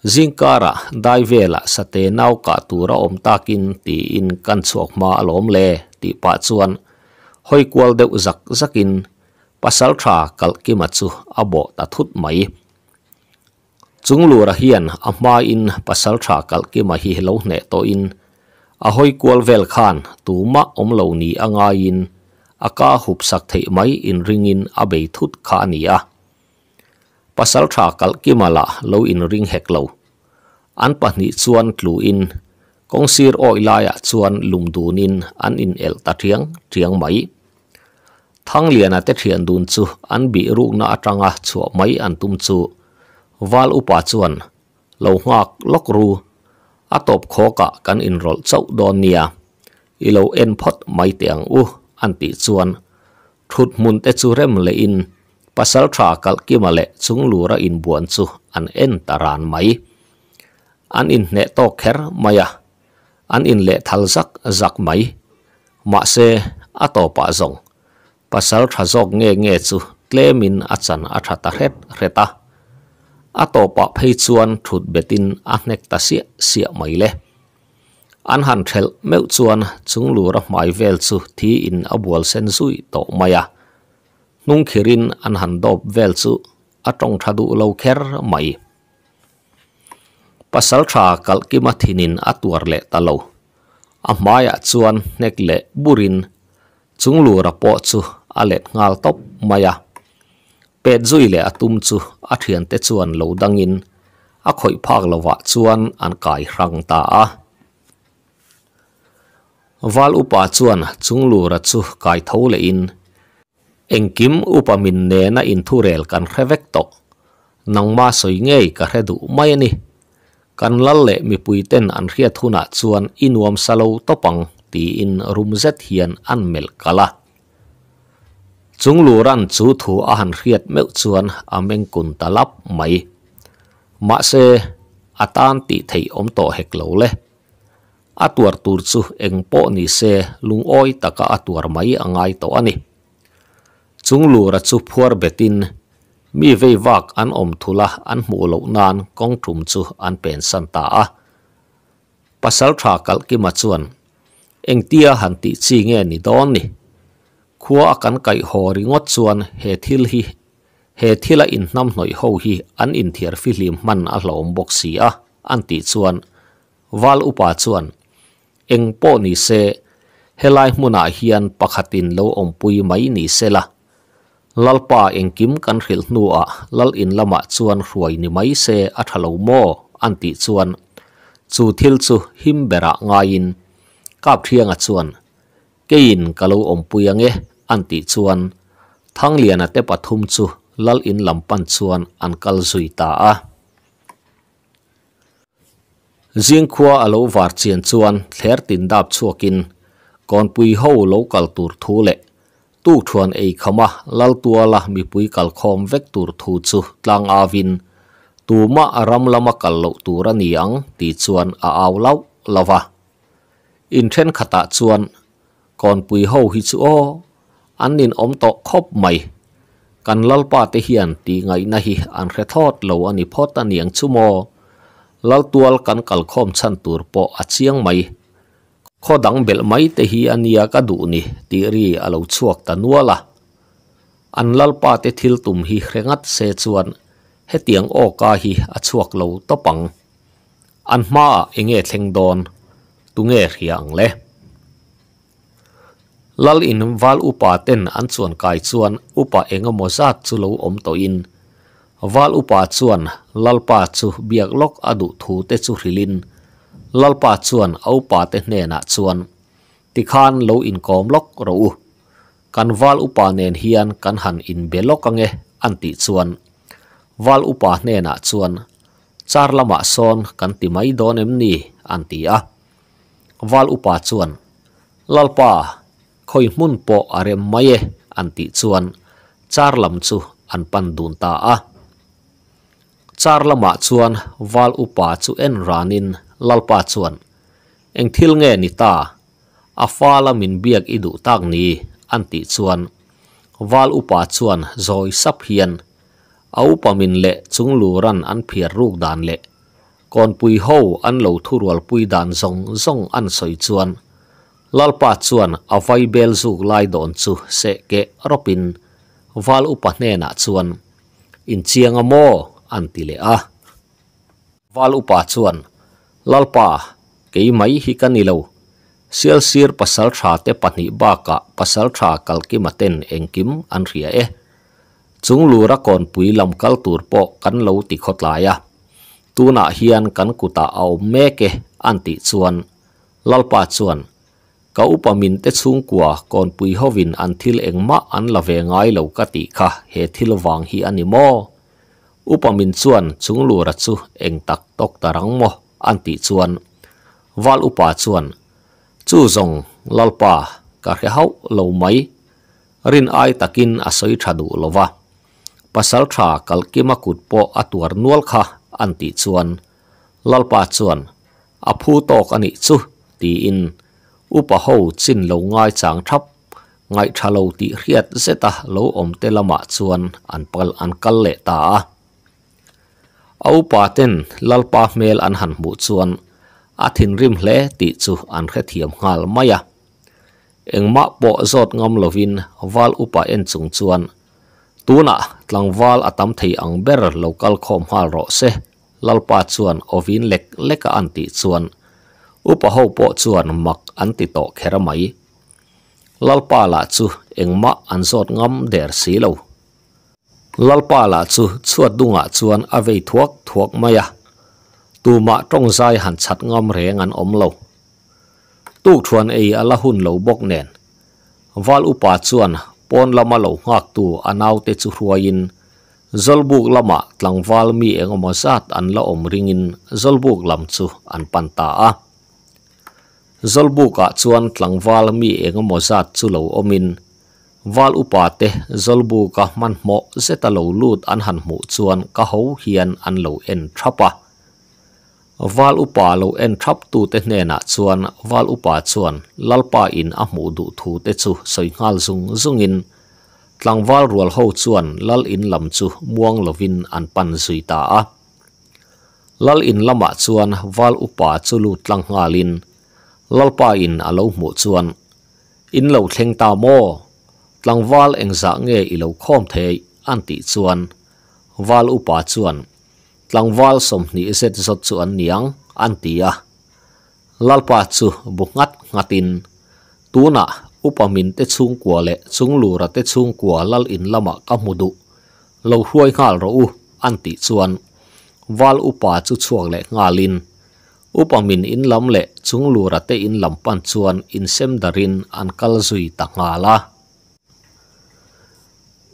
A: zingkara daivela sate nauka tura om takin ti in kan chuak ma alom le ti pa chuan hoi kwal de zak zakin pasal tha kal ki ma chu abo ta thut mai chung lu ra hian a ma in pasal tha kal ki ma hi lo ne to in a hoi kwal vel khan tu ma om lo ni anga in aka hup sak thei mai in ringin abei thut kha ni a pasal tha kal kimala lo in ring hek lo an pa ni chuan tlu in kong sir o ilaya chuan lum du nin an in el ta thiang thiang mai thang liana te thian dun chu an bi ru na atanga chu mai an tum chu wal upa chuan lo hwak lok ru a top kho ka kan in rol chau don nia i lo en phot mai tiang u an ti chuan thut mun rem le in pasal tra kal kimale chung lura in buan chu an en taran mai an in ne to kher maya an in le thal zak zak mai ma se atopa zong pasal tra zok nge nge chu tlemin achan athata ret reta atopa phei chuan thut betin a hnek ta sia sia mai le an han thel meu chuan chung lura mai vel chu thi in abual sen zui to maya nung khirin an han dop vel chu atong thadu lo kher mai pasal tha kal ki ma thinin atwar le talo a maya chuan nek le burin chunglu ra po chu ale ngal top maya pe zui le atum chu a thian te dangin a khoi phak lowa an kai rang ta a val upa chuan chunglu ra kai tho le in engkim upamin ne na in thu rel kan hrevek tok nangma soi ngei ka hredu mai ani kan lalle le mi puiten an hria thuna chuan inuam salo topang ti in rum zet hian an mel kala chung lu ran chu thu a han hriat meu chuan ameng kun talap mai ma se atan ti thay om to hek lo le atuar tur chu engpo ni se lung oi taka atuar mai angai to ani chung lu ra chu phuar betin mi vei wak an om thula an mu lo nan kong thum chu an pen san ta a pasal tha kal ki ma chuan eng tia han ti chi nge ni don ni khuwa kan kai ho ngot chuan he thil hi he thila in nam noi ho hi an in thiar man a hlom bok si a an ti chuan wal upa chuan eng po ni se helai muna hian pakhatin lo om pui mai ni se la lalpa engkim kan ril nuwa lal in lama chuan ruai ni mai se a thalo mo anti chuan chu thil chu himbera bera nga in kap thianga chuan ke in kalo om puyange anti chuan thang te pathum chu lal in lampan chuan an kal zui ta a zing khuwa alo var chien chuan thler tin dap chuakin kon ho local tur thule ตู้ชวนเอกขมาลลตัวละมีปุยกัลคอมเวกตูร์ทูจูตังอาวินตูมะอารมละมะกัลลุตูระนียงตีชวนอาเอาเลาาลาวะอินเทนขตะชวนก่อนปุยเฮาฮิจูออันนินอมตกคบใหม่กันลลปาเตเฮียนตีไงนะฮิอันเรทอดเลวอันิพอตันียงชุโมลลตัวกันกัลคอมชันตูร์ปออาเชียงใหม่ขดังเบลไม่เตหีอันยากระดูนี่ตีรีอาลูชวกตันวัวละอันลลปาเตทิลตุมฮีเครงัดเซจวนให้เตียงโอกาฮีอาชวกเลาตปังอันมาเองเอทงดอนตุงเอรียงเลลลินวาลอุปาเตนอันส่วนกายส่วนอุปาเองโมซาตุลลอมโตอินวาลอุปาส่วนลลปาตุเบียกลกอดุทูเตชุริลิน lalpa chuan au pa te hne na chuan ti khan lo in lok ro u kan wal u nen hian kan han in belok ange anti chuan wal u pa hne char lama son kan ti mai don em ni anti a wal u pa lalpa khoi mun po are mai e, anti chuan char lam chu an pan dun ta a char lama chuan wal upa chu en ranin lalpa chuan eng thil nge ni ta a fala min biak i du tak ni an ti chuan wal upa chuan zoi sap hian au pamin le chung lu ran an phiar ruk dan le còn pui hâu ăn lẩu thu pui đàn rong rong ăn sợi chuan lal chuan a vai bel zu lai don chu se ke ropin val upa ne na chuan in chiang amo an ti a wal chuan lalpa ke mai hi kan ni lo sir pasal tha te pahni ba ka pasal tha kal ki maten engkim an e chung lura kon pui lam kal tur po kan lo ti khot la ya tuna hian kan kuta au meke anti chuan lalpa chuan ka upamin te chung kwa kon pui hovin an thil engma an lave ngai lo ka ti kha he thil wang hi animo upa min chuan chung lu ra chu eng tak tok tarang mo anti chuan wal upa chuan chu zong lalpa ka khe hau lo mai rin ai takin asoi thadu lova pasal kal ki makut po atuar nual kha anti chuan lalpa chuan aphu tok ani chu ti in upa ho chin lo ngai chang thap ngai thalo ti riat zeta lo om te lama an pal an kal le ta A upa ten lalpa mel an han mu cuan, atin rimh le ti cu an khat hyam ngaal maya. Engmaa po zot ngam lo vin, val upa en jung cuan. Tu na, tlang val atam thay ang ber lo kal kom haal ro seh, lalpa cuan o vin lek leka an ti cuan. Upa hou po cuan mak an tito kera mayi. Lalpa la cu engmaa an zot ngam der si law. lalpa la chu chua dunga chuan ave thuak thuak maya tu ma tong sai han chat ngom re ngan om lo tu chuan ei ala hun lo bok nen wal upa chuan pon lama lo ngak tu anau te chu ruain zolbuk lama tlang wal mi eng ma sat an la om ringin zolbuk lam chu an pan ta a zolbuk a chuan tlang wal mi eng ma sat chu lo omin wal upate zolbu ka man mo zeta lo lut an han mu chuan ka ho hian an lo en thapa wal upa lo en thap tu te hne na chuan wal upa chuan lalpa in a mu du thu te chu soi ngal zung zung in tlang wal rual ho chuan lal in lam chu muang lovin an pan zui ta a lal in lama chuan wal upa chu lu tlang ngalin lalpa in alo mu chuan in lo thleng ta mo tlangwal engza nge ilo khom the anti chuan wal upa chuan tlangwal som ni e set so chuan niang anti ya lalpa chu bungat ngatin tuna upamin te chung kwa le chung lura te chung kwa lal in lama ka mudu lo huai khal ro u anti chuan wal upa chu chuak le ngalin upamin in le chung lura te in chuan in darin an kal zui ta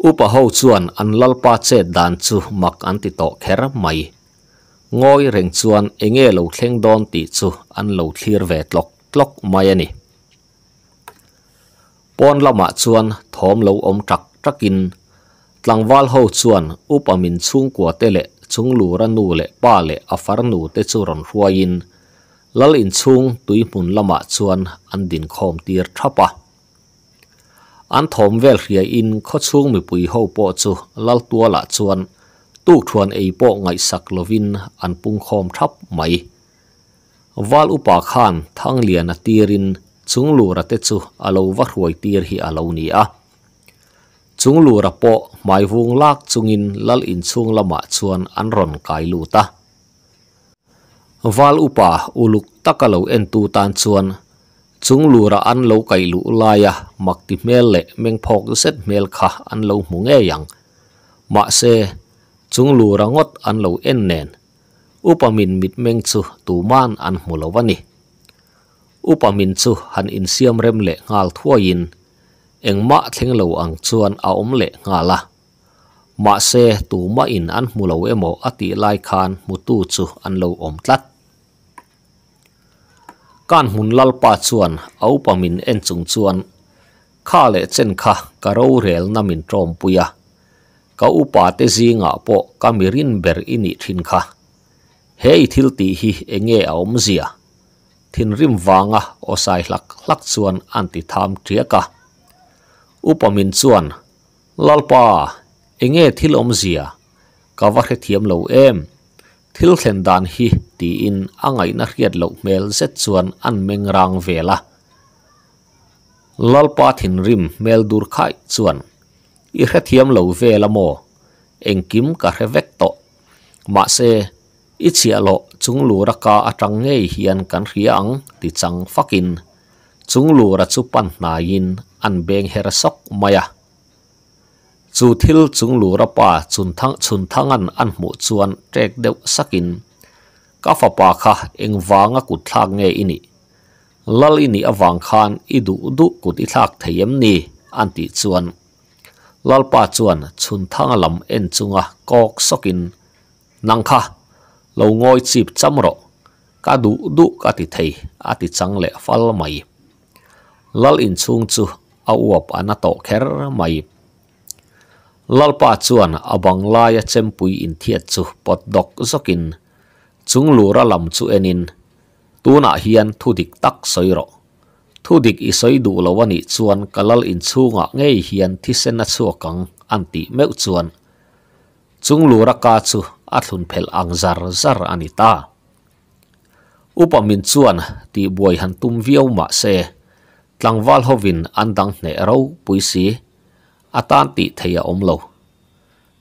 A: upaho chuan an lalpa che dan chu mak an ti to mai ngoi reng chuan enge lo thleng don ti chu an lo thlir ve tlok tlok mai ani pon lama chuan thom lo om trak trakin tlangwal ho chuan upamin chung ko tele chung lu ra nu le pa le afar nu te chu ron ruain lal in chung tui mun lama chuan an din khom tir thapa อันอมเวลเรียอินขดู่งมอปุยหาปอจูลัลตัวละชวนตูกทวนไอปอไงสักลวินอันปุงคอมทับไหมวาลอุปาคานทั้งเลียนตีรินจุงลูระเตจูอาลวัดรวยตีรีอาลนี้อะจุงลูระปอไม่วงลากจุงอินลัลอินจุงละมาชวนอันรอนกายลูตาวาลอุปาอุลุกตะกะลลเอ็นตูตานชวนจงลูระอันเลวไกลูลายะมักติเมลเละเมงพอกเซตเมลขะอันเลวมุงเอยังมาเซจงลูระงดอันเลวเอ็นเนนอุปมินมิดเมงซูตูมานอันมุลวันิอุปมินซูฮันอินเซียมเรมเละงาลทั่วยินเองมาทิ้งเลวอังชวนเอาอมเละงาละมาเซตูมาอินอันมุลวัอโมอติไลคานมุตูซูอันเลวอมตัด kan hun lal pa chuan au pa min en chung chuan kha le chen kha ka ro rel na min trom puya ka u pa te zi nga po ka mirin ber ini thin kha he i thil ti hi e lak lak chuan anti tham tria ka u pa min e ka va khe thiam lo em tiin angai na riat lo mel zet chuan an meng rang vela lalpa thin rim mel dur khai chuan i hrethiam lo vela mo Kim ka revek to ma se i chia lo chung lu ra ka atang ngei hian kan riang ti chang fakin chung lu ra chu pan na in an beng her sok maya chu thil chung lu ra pa chun thang chun thangan an mu chuan trek deuh sakin Ka fa pa ka eng va nga ku thak nge ini. Lal ini avaang khaan i du u du kut i thak thay yamni an ti zuwan. Lal pa zuwan chun tanga lam en zunga kog sokin. Nang ka lau ngoi jib zamro ka du u du ka ti thay a chang le fal may. Lal in chuung zuh awa pa nato ker may. Lal pa zuwan abang laya chem pui in thiat zuh poddok sokin. chúng tu chung lura lam chu enin tuna hian thudik tak soiro thudik i soidu lawani chuan kalal in chunga ngei hian thisena chuakang anti meu chuan chung lura ka chu a thlun phel ang zar zar anita min chuan ti buai han tum viau ma se tlangwal hovin andang hne ro puisi atan ti theya à omlo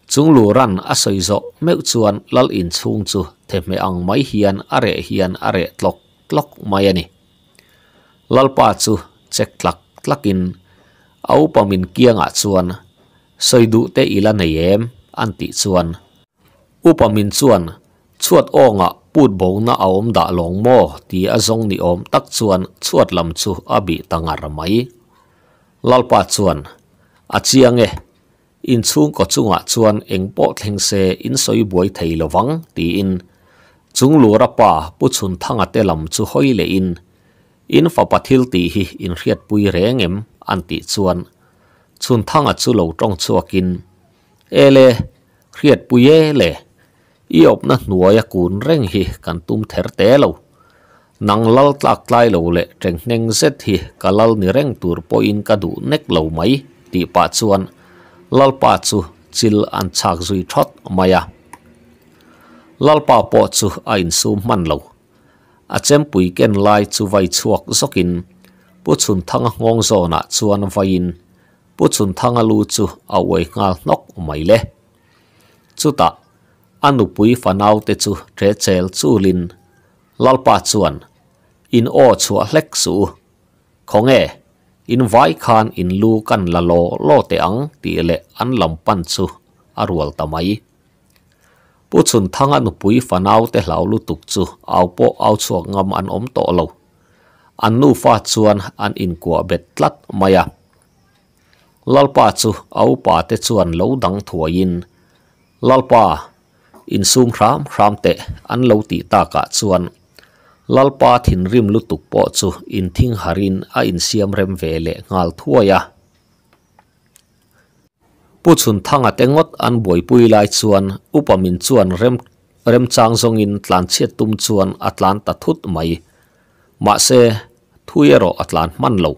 A: chúng lu ran a soi zo meu chuan lal in chung chu thế theme ang mai hian are à hian are à tlok mày mai à lal pa chu chek tlak tlakin au pamin kianga chuan du te ila nei em anti chuan upamin chuan chuat o nga put na aom da long mo ti zong ni om tak chuan chuat lam chu abi tangar mai lalpa chuan e in chung ko chunga chuan engpo se in soi buai thei lo wang ti in chung lu ra pa pu chun thanga te lam chu hoi le in in fa pa thil ti hi in riat pui reng em an ti chuan chun thanga chu lo tong chu akin e le riat pui e le i op na nuwa ya kun reng hi kantum tum ther te lo nang lal tlak lai lo le treng neng zet hi kalal ni reng tur po in ka du nek lo mai ti pa chuan lal pa chu chil an chak zui thot maya ลอลปาปอจุอายนสูมันลูอาเจมปุยเกนลายจุไวชวกสกินปุชุนทังงงโซนาจุ o ันไวินปุชุนทังลูจุอาวัยงาลนกอุมัยเลจุตะอันุปุยฟานาวเตจุเรเจลจุลินลอลปาจุนอินโอจุอเล็กสูคงเออินไวคานอินลูกันลาโลโลเตอังตีเลอันลำปันอรวลตมผู้ชนทั้งอนุปุยฝันเอาแต่เหลาลุตุกจูเอาโปเอาชวงงำอันอมโตเลาอันนูฟ้าชวนอันอินกัวเบ็ดลัดมายาลลปาจูเอาป่าเตชวนเลาดังถั่วยินลลปาอินซุมครามครามเตะอันเลาตีตากะชวนลลปาถิ่นริมลุตุกโปจูอินทิ้งหารินอินเสียมเรมเวเลงาลทั่วยา pu chun thanga tengot an boi pui lai chuan upamin chuan rem rem chang zong in tlan chiat tum chuan atlanta thut mai ma se thuyero atlan man lo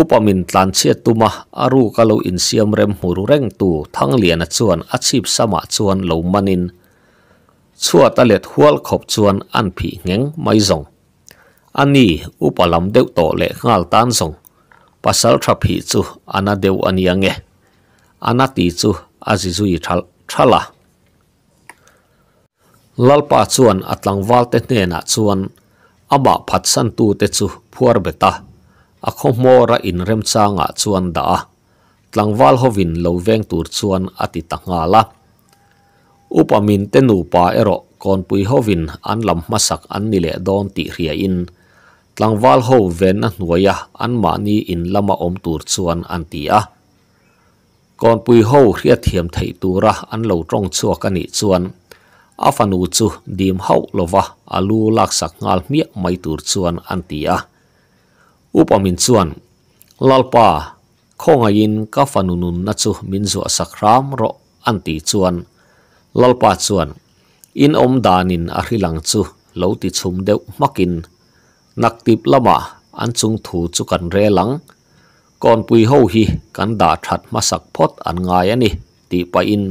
A: upamin tlan chiat tuma aru kalo in siam rem huru reng tu thang lian chuan achip sama chuan lo manin chua ta let hual khop chuan an phi ngeng mai zong ani upalam deu to le ngal tan zong pasal thapi chu ana deu aniyange anyange ana ti chu azi zui thal thala lalpa chuan atlang walte te na chuan aba phat san tu te chu phuar beta a kho mo ra in rem changa chuan da tlang wal hovin lo veng tur chuan ati tangala upamin te nu pa ero kon pui hovin an masak an nile don ti ria in tlang wal ho ven na in lama om tur chuan an ti Kon pui hou riat hiem thai tu rah an lau rong cua kani cuan. A fanu cu dim hau lo vah alu lak sak ngal miak mai tur cuan an ti ah. Upamin cuan. Lalpa. Konga yin ka fanu nun na cua min cua sak ram ro an ti cuan. con pui hou hi kan da that masak phot an ngai ani ti pa in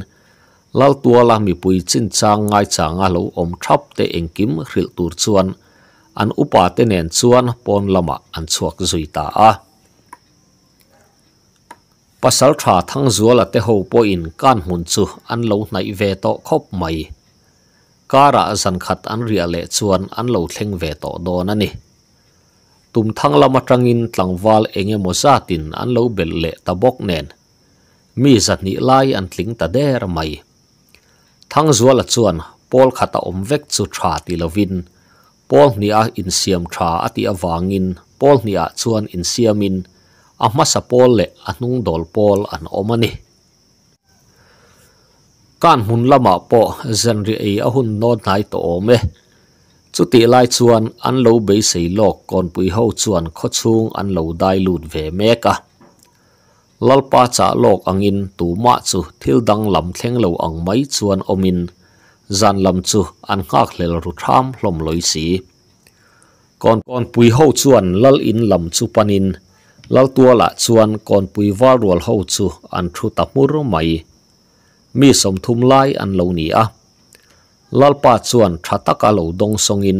A: lal tua la mi pui chin chang ngai chang a lo om te eng kim hril an upa te nen chuan pon lama an chuak zui pasal tha thang zuala te ho po in kan mun an lo nai ve to khop mai kara zan khat an ria le chuan an lo thleng ve to donani ani tum thang lama tangin tlang wal enge mo sa tin an lo bel le ta bok nen mi zat ni lai an tling ta der mai thang zuala chuan pol khata om vek chu tha ti lovin pol ni a in siam tha ati awangin pol ni a chuan in siamin a ma le anung dol pol an omani kan hun lama po zenri ei ahun no nai to ome chu ti lai chuan an lo be sei lok kon pui ho chuan kho chung an lo dai lut ve me ka lalpa cha lok angin tu ma chu thil dang lam thleng lo ang mai chuan omin zan lam chu an kha khlel ru tham hlom loi si kon kon pui ho chuan lal in lam chu panin lal tua la chuan kon pui war rol ho chu an thu ta mai mi som thum lai an lo ni a lalpa chuan thata ka lo dong songin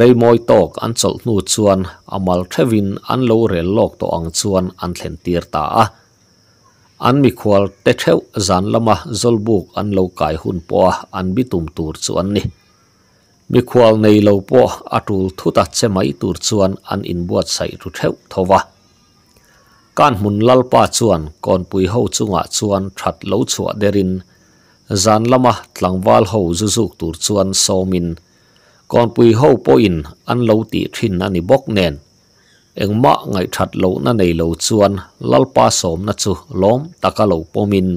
A: remoitok an chol hnu chuan amal thevin an lo rel lok to ang chuan an thlen tir ta an mi khual te theu zan lama zolbuk an lo kai hun poa an bitum tur chuan ni mi khual nei lo po atul thuta chemai tur chuan an inbuat sai ru theu thowa kan mun lalpa chuan kon pui ho chu nga chuan that lo chhuah der zan lama ah, tlangwal ho zu zuk tur chuan somin kon pui ho po in an lo ti thin ani bok nen engma ngai that lo na nei lo chuan lalpa som na chu lom taka lo pomin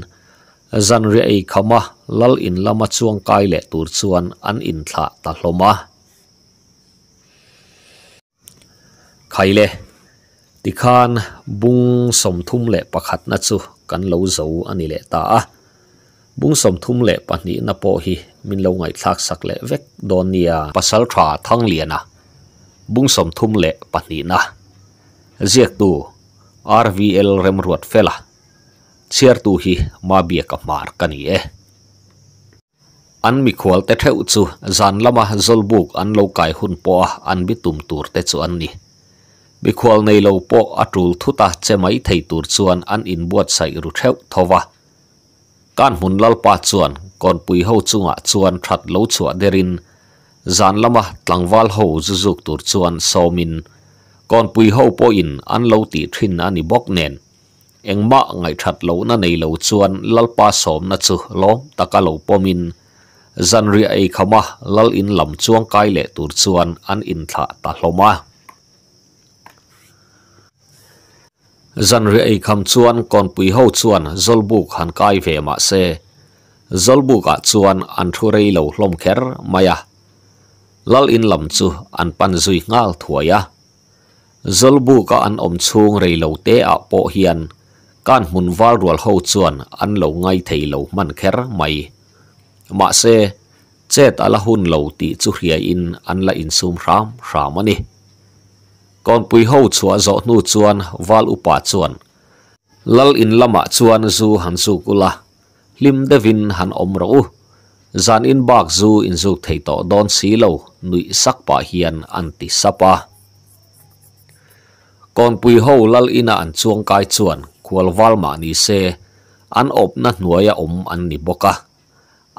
A: zan re ei khama ah, lal in lama chuang kai le tur chuan an in thla ta hloma ah. khaile tikhan bung som thum le pakhat na chu kan lo zo ani le ta a à bung som thum le pahnih na pawh hi min lo ngaih thlak sak leh vek donia nia pasal thla thang liana bung som thum le pahnih na ziak tu rvl rem ruat fela chiar tu hi ma bia ka mar ka ni e an mi khwal te theu chu zan lama zolbuk an lo kai hun po an bi tum tur te chu an ni bi khwal nei lo po atul thuta chemai thei tur chuan an in buat sai ru theu thowa kan hun lalpa pa chuan kon pui ho chunga chuan that lo chua derin zan lama tlangwal ho zuzuk tur chuan somin kon pui ho po in an lo ti thin ani bok nen engma ngai that lo na nei lo chuan lalpa pa som na chu lom taka lo pomin zanria ei khama lal in lam chuang kai le tur chuan an in tha ta hloma dân rễ ấy khăm chuan còn bùi hậu chuan zol buk hàn cai về mà xe zol buk à chuan an thu rei lâu lom kher maya lal in lam chu an pan zui ngal thuaya zol buk à an om chung rei lâu te à po hiền kan mun var rual hậu chuan ăn lâu ngay thei lâu man kher mày mà xe chết ala hun lâu ti chu hria in ăn la in sum ram ram ani con pui ho chua zo nu chuan wal upa chuan lal in lama chuan zu han zu kula lim devin han om ro zan in bak zu in zu thei to don si lo nui sak pa hian an ti sapa con pui ho lal in an chuang kai chuan kwal val ma ni se an op na nuaya om an ni boka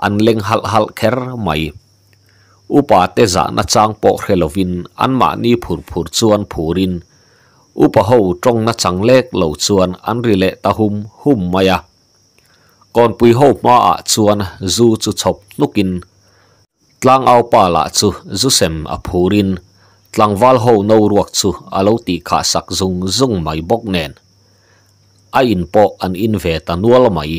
A: an leng hal hal ker mai upa te za na chang po helovin an ma ni phur phur chuan phurin upa ho trong na chang lek lo chuan an ri le ta hum hum maya kon pui ho ma a chuan zu chu chop lukin tlang au pa la chu zu sem a phurin tlang wal ho no ruak chu alo ti kha sak zung zung mai bok nen a in po an in ve ta nuol mai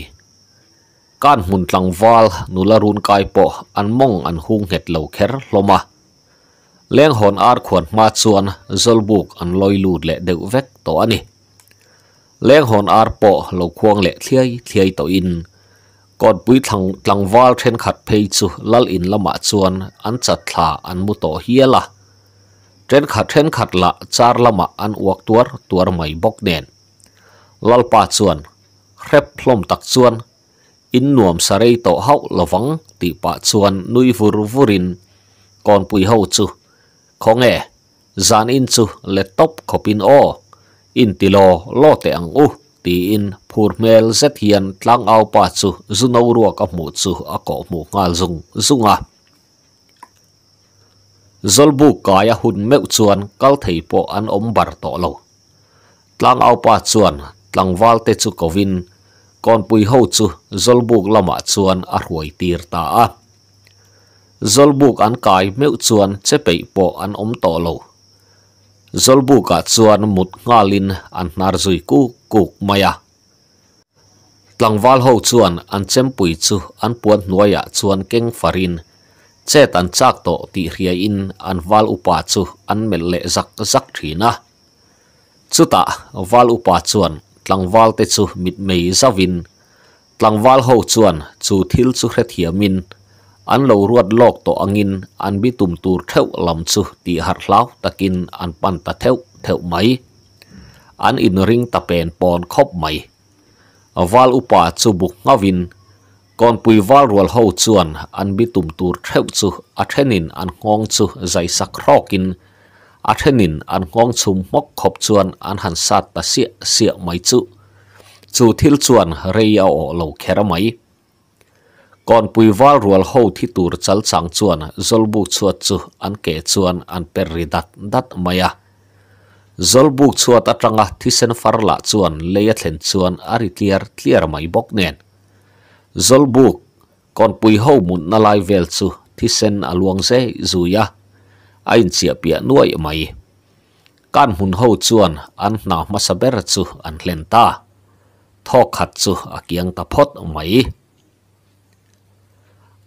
A: การมุนตังวาลนุลรุนกายปออันมงอันหุงเห็ดเหลาเครลมาเลี้ยงหอนอาร์ขวนมาชวนจลบุกอันลอยลูดเละเดือเวกตัวนี้เลี้ยงหอนอาร์ปอเหลาควงเละเทียเทียตัวอินกอดปุยทังตังวาลเทนขัดเพยจุลลอินละมาชวนอันจัดลาอันมุโตเฮียละเทนขัดเทนขัดละจารละมาอันอวกตัวตัวไม่บกเด่นลลปาชวนเร็บพลมตักชวน in nuam sarei to hau lawang ti pa chuan nui vur vurin kon pui ho chu khong e zan in chu le top khopin o in ti lo lo te ang u ti in phur mel zet hian tlang au pa chu zuno ruak a mu chu a ko mu ngal zung zunga zolbu kaya hun meu chuan kal thei po an om bar to lo tlang au pa chuan tlang wal te chu kovin konpui ho chu zolbuk lama chuan a ruai tir ta a zolbuk an kai meu chuan chepei po an om to lo zolbuk a chuan mut ngalin an hnar zui ku kuk maya tlangwal ho chuan an chempui chu an puan hnuaia chuan keng farin chet an chak to ti hria in an wal upa chu an mel le zak zak thina chuta wal upa chuan ลั้งวอลเตจูมิดเมย์ซาวินหั้งวอลโฮจวนจูทิลซูเรติเอมินอันเลวรวดโลกต่ออังินอันบิตุมตูเทวลำซูตีฮาร์ลาวตะกินอันปันตะเทวเทวไหมอันอินริงตะเป็นปอนคบไหมวอลอุปาจูบุกงาวินก่อนปุยวอลรัวลโฮจวน อันบิตุมตูเทวซูอัเทนินอันงงซูใจสักรอกิน a thenin an hong chum mok khop chuan an han sat ta sia sia mai chu chu thil chuan rei a o lo khera mai còn pui val rual ho thi tur chal chang chuan zolbu chuat chu an ke chuan an per ri dat dat maya zolbu chuat atanga thi sen far la chuan leya thlen chuan ari clear clear mai bok nen zolbu còn pui ho mun na lai vel chu thi sen aluang ze zuya ain chia pia nuai mai kan hun ho chuan an na ma sa ber chu an len ta tho khat chu a kiang ta phot mai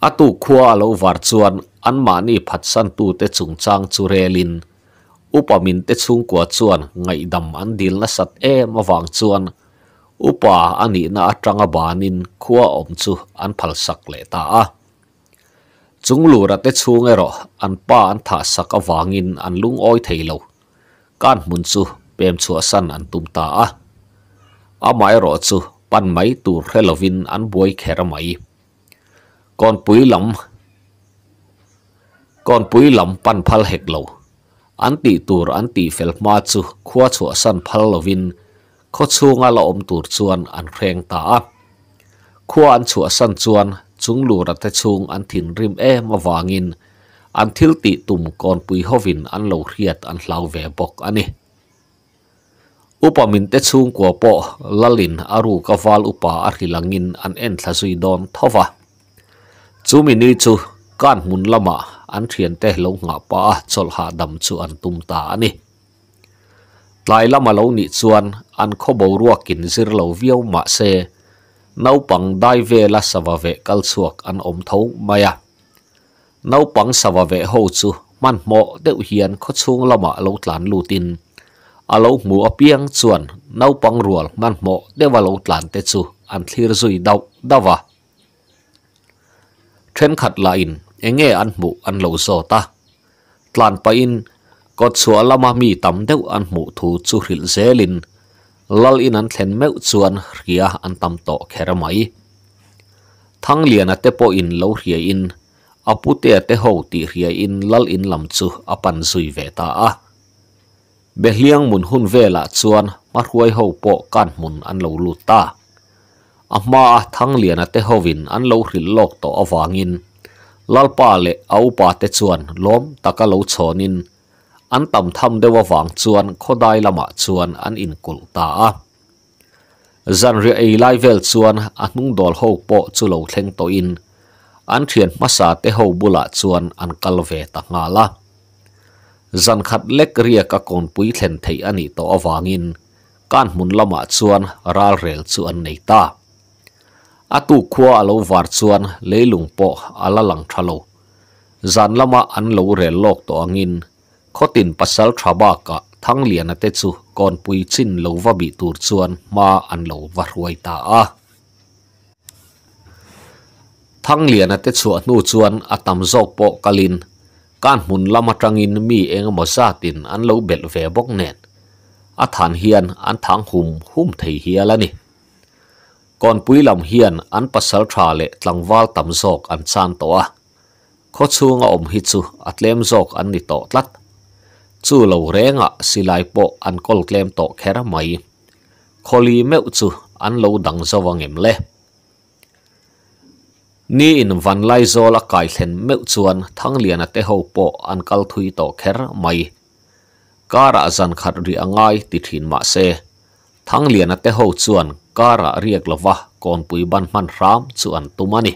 A: atu khua lo war chuan an ma ni phat chang chu relin upamin te chung kwa chuan ngai dam an dil na sat e ma wang chuan upa ani na atanga banin khua om chu an phal leta le a chung lu ra te chu nge ro an pa an tha sak awangin an lung oi theilo kan mun chu pem chu an tum ta a a mai ro chu pan mai tu relovin an boi khera mai kon pui lam kon pui lam pan phal hek lo an ti tur an ti fel ma chu khuwa chu san phal lovin ko chu nga lo om tur chuan an reng ta a khuan chu san chuan chúng lù ra ta chung an thìn rim em mà in an thil tị tùm con pui vinh an lâu riết an lau về bọc ani upa min te chung của po lalin aru kaval upa arilangin an en thlasui don thova chu mi ni chu kan mun lama an thiền te lo nga pa chol ha dam chu an tum ta ani tlai lama lo ni chuan an kho bo ruak kin zir lo viau ma se nấu bằng đai về là sava về cal suộc ăn ôm thấu maya nấu bằng sava về hồ chu man mộ đều hiền có xuống lo mạ lâu tàn lù tin à lâu mù biếng chuồn nấu bằng ruột man mộ đều vào lâu tàn tết chu ăn thiệt rồi đau đau vào trên khát là in nghe ăn mù ăn lâu giò ta tàn pa in có chúa lama mì tắm đều ăn mù thú chu hil zelin lal in an thlen meu chuan ria an tam to kheramai thang liana po in lo ria in apute te ho ti ria in lal in lam chu apan zui ve ta a behliang mun hun vela chuan marhuai ho po kan mun an lo lu ta ahma thang liana te hovin an lo hril lok to awangin lalpa le aupa te chuan lom taka lo chonin อันต่ำทำเดววังชวนคดายละมาชวนอันอินกุลตาจันเรียไไลเวลชวนอันนุ่งดอลหฮโปจุโลเทงโตอินอันเทียนมาสาเตหูบุละชวนอันกัลเวตังาละจันขัดเล็กเรียกกอนปุยเทนเทยอันอี้ตอว่างินการมุนละมาชวนรัลเรลชวนในตาอาตุขัวเลวาร์ชวนเลลุงโปอลลังทะโลจันละมาอันลูเรลโลกตังอิน khó tin pasal thaba cả thăng liền te chu còn pui chin lâu và bị tur chuan ma ăn lâu và ruai ta à thăng liền te chu nu chuan atam zo po kalin kan hun lama tangin mi eng mo sa tin an lo bel ve bok nen a than hian an thang hum hum thei hia la còn pui lòng hiền ăn pasal trả lệ tlang val tam zok ăn san to a kho chu nga om hi chu atlem zok ăn ni to chu lo renga silai po an kol klem to khera mai kholi meu chu an lo dang zawang em le ni in van lai zol a kai hlen meu chuan thang lian a te ho po an kal thui to kher mai kara zan khat ri angai ti thin ma se thang lian a te ho chuan kara riak lova kon pui ban man ram chu an tumani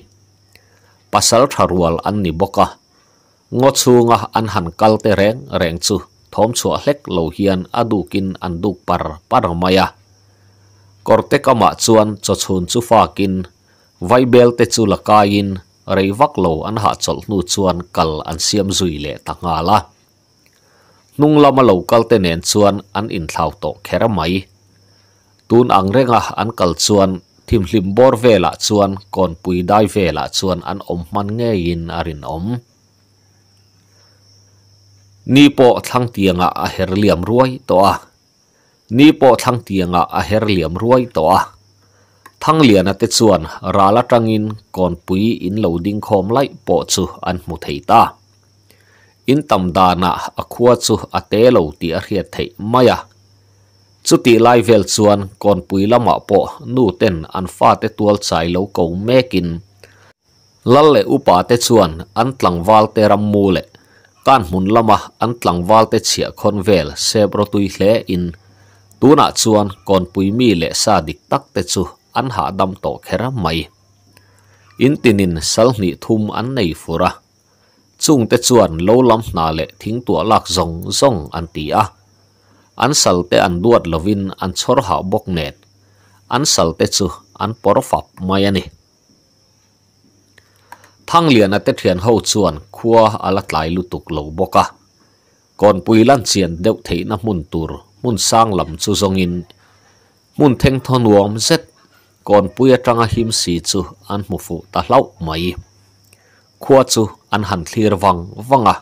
A: pasal tharual an ni boka ngo chunga an han kal te reng reng chu ทอมชัวเล็กโลฮียนอดูกินอันดูปาร์ปาร์มายากอร์เตกามาชวนจดชุนซูฟากินไวเบลเตจูลกายินไรวักโลอันหาจลนูชวนกัลอันเสียมซุยเลตังาละนุ่งลามาโลกัลเตเนนชวนอันอินทาวโตแครไมตูนอังเรงะอันกัลชวนทิมลิมบอร์เวลาชวนก่อนปุยได้เวลาชวนอันอมมันเงยินอรินอมนี่ปอทั้งเตียงอ่ะเฮรเหลี่ยมรวยตัวนี่ปอทั้งเตียงอ่ะเฮรเหลี่ยมรวยตัวทั้งเหลียนติดส่วนราละจังอินก่อนปุยอินเหลาดิงคอมไล่ปอสุอันมุทัยตาอินตำดานะอควาสุอเตเหลาตีเรียดไทยม่ยะสุดี่ไลเวลส่วนก่อนปุยละมาปอนู่เต้นอันฟาเตตัวสายเหลาเก่าเมกินลัลเลอุปาเตส่วน อันตลังวาลเตรัมมูเล kan hmun lama an tlangwal te chhia khon vel sebro tui hle in tu tuna chuan kon puimi le sa dik tak te chu an ha dam to khera mai in tinin salhni thum an nei fura chung te chuan lo lam na le thing tua lak zong zong an ti a an sal te an duat lovin an chhor ha bok net an sal te chu an por fap mai ani thang lian ate thian ho chuan khua ala tục lutuk lo boka kon pui lan chian deuh thei na mun tur mun sang lam chu zongin mun theng thon wom zet kon pui atanga him si chu an mu fu ta lau mai khua chu an han thlir wang wanga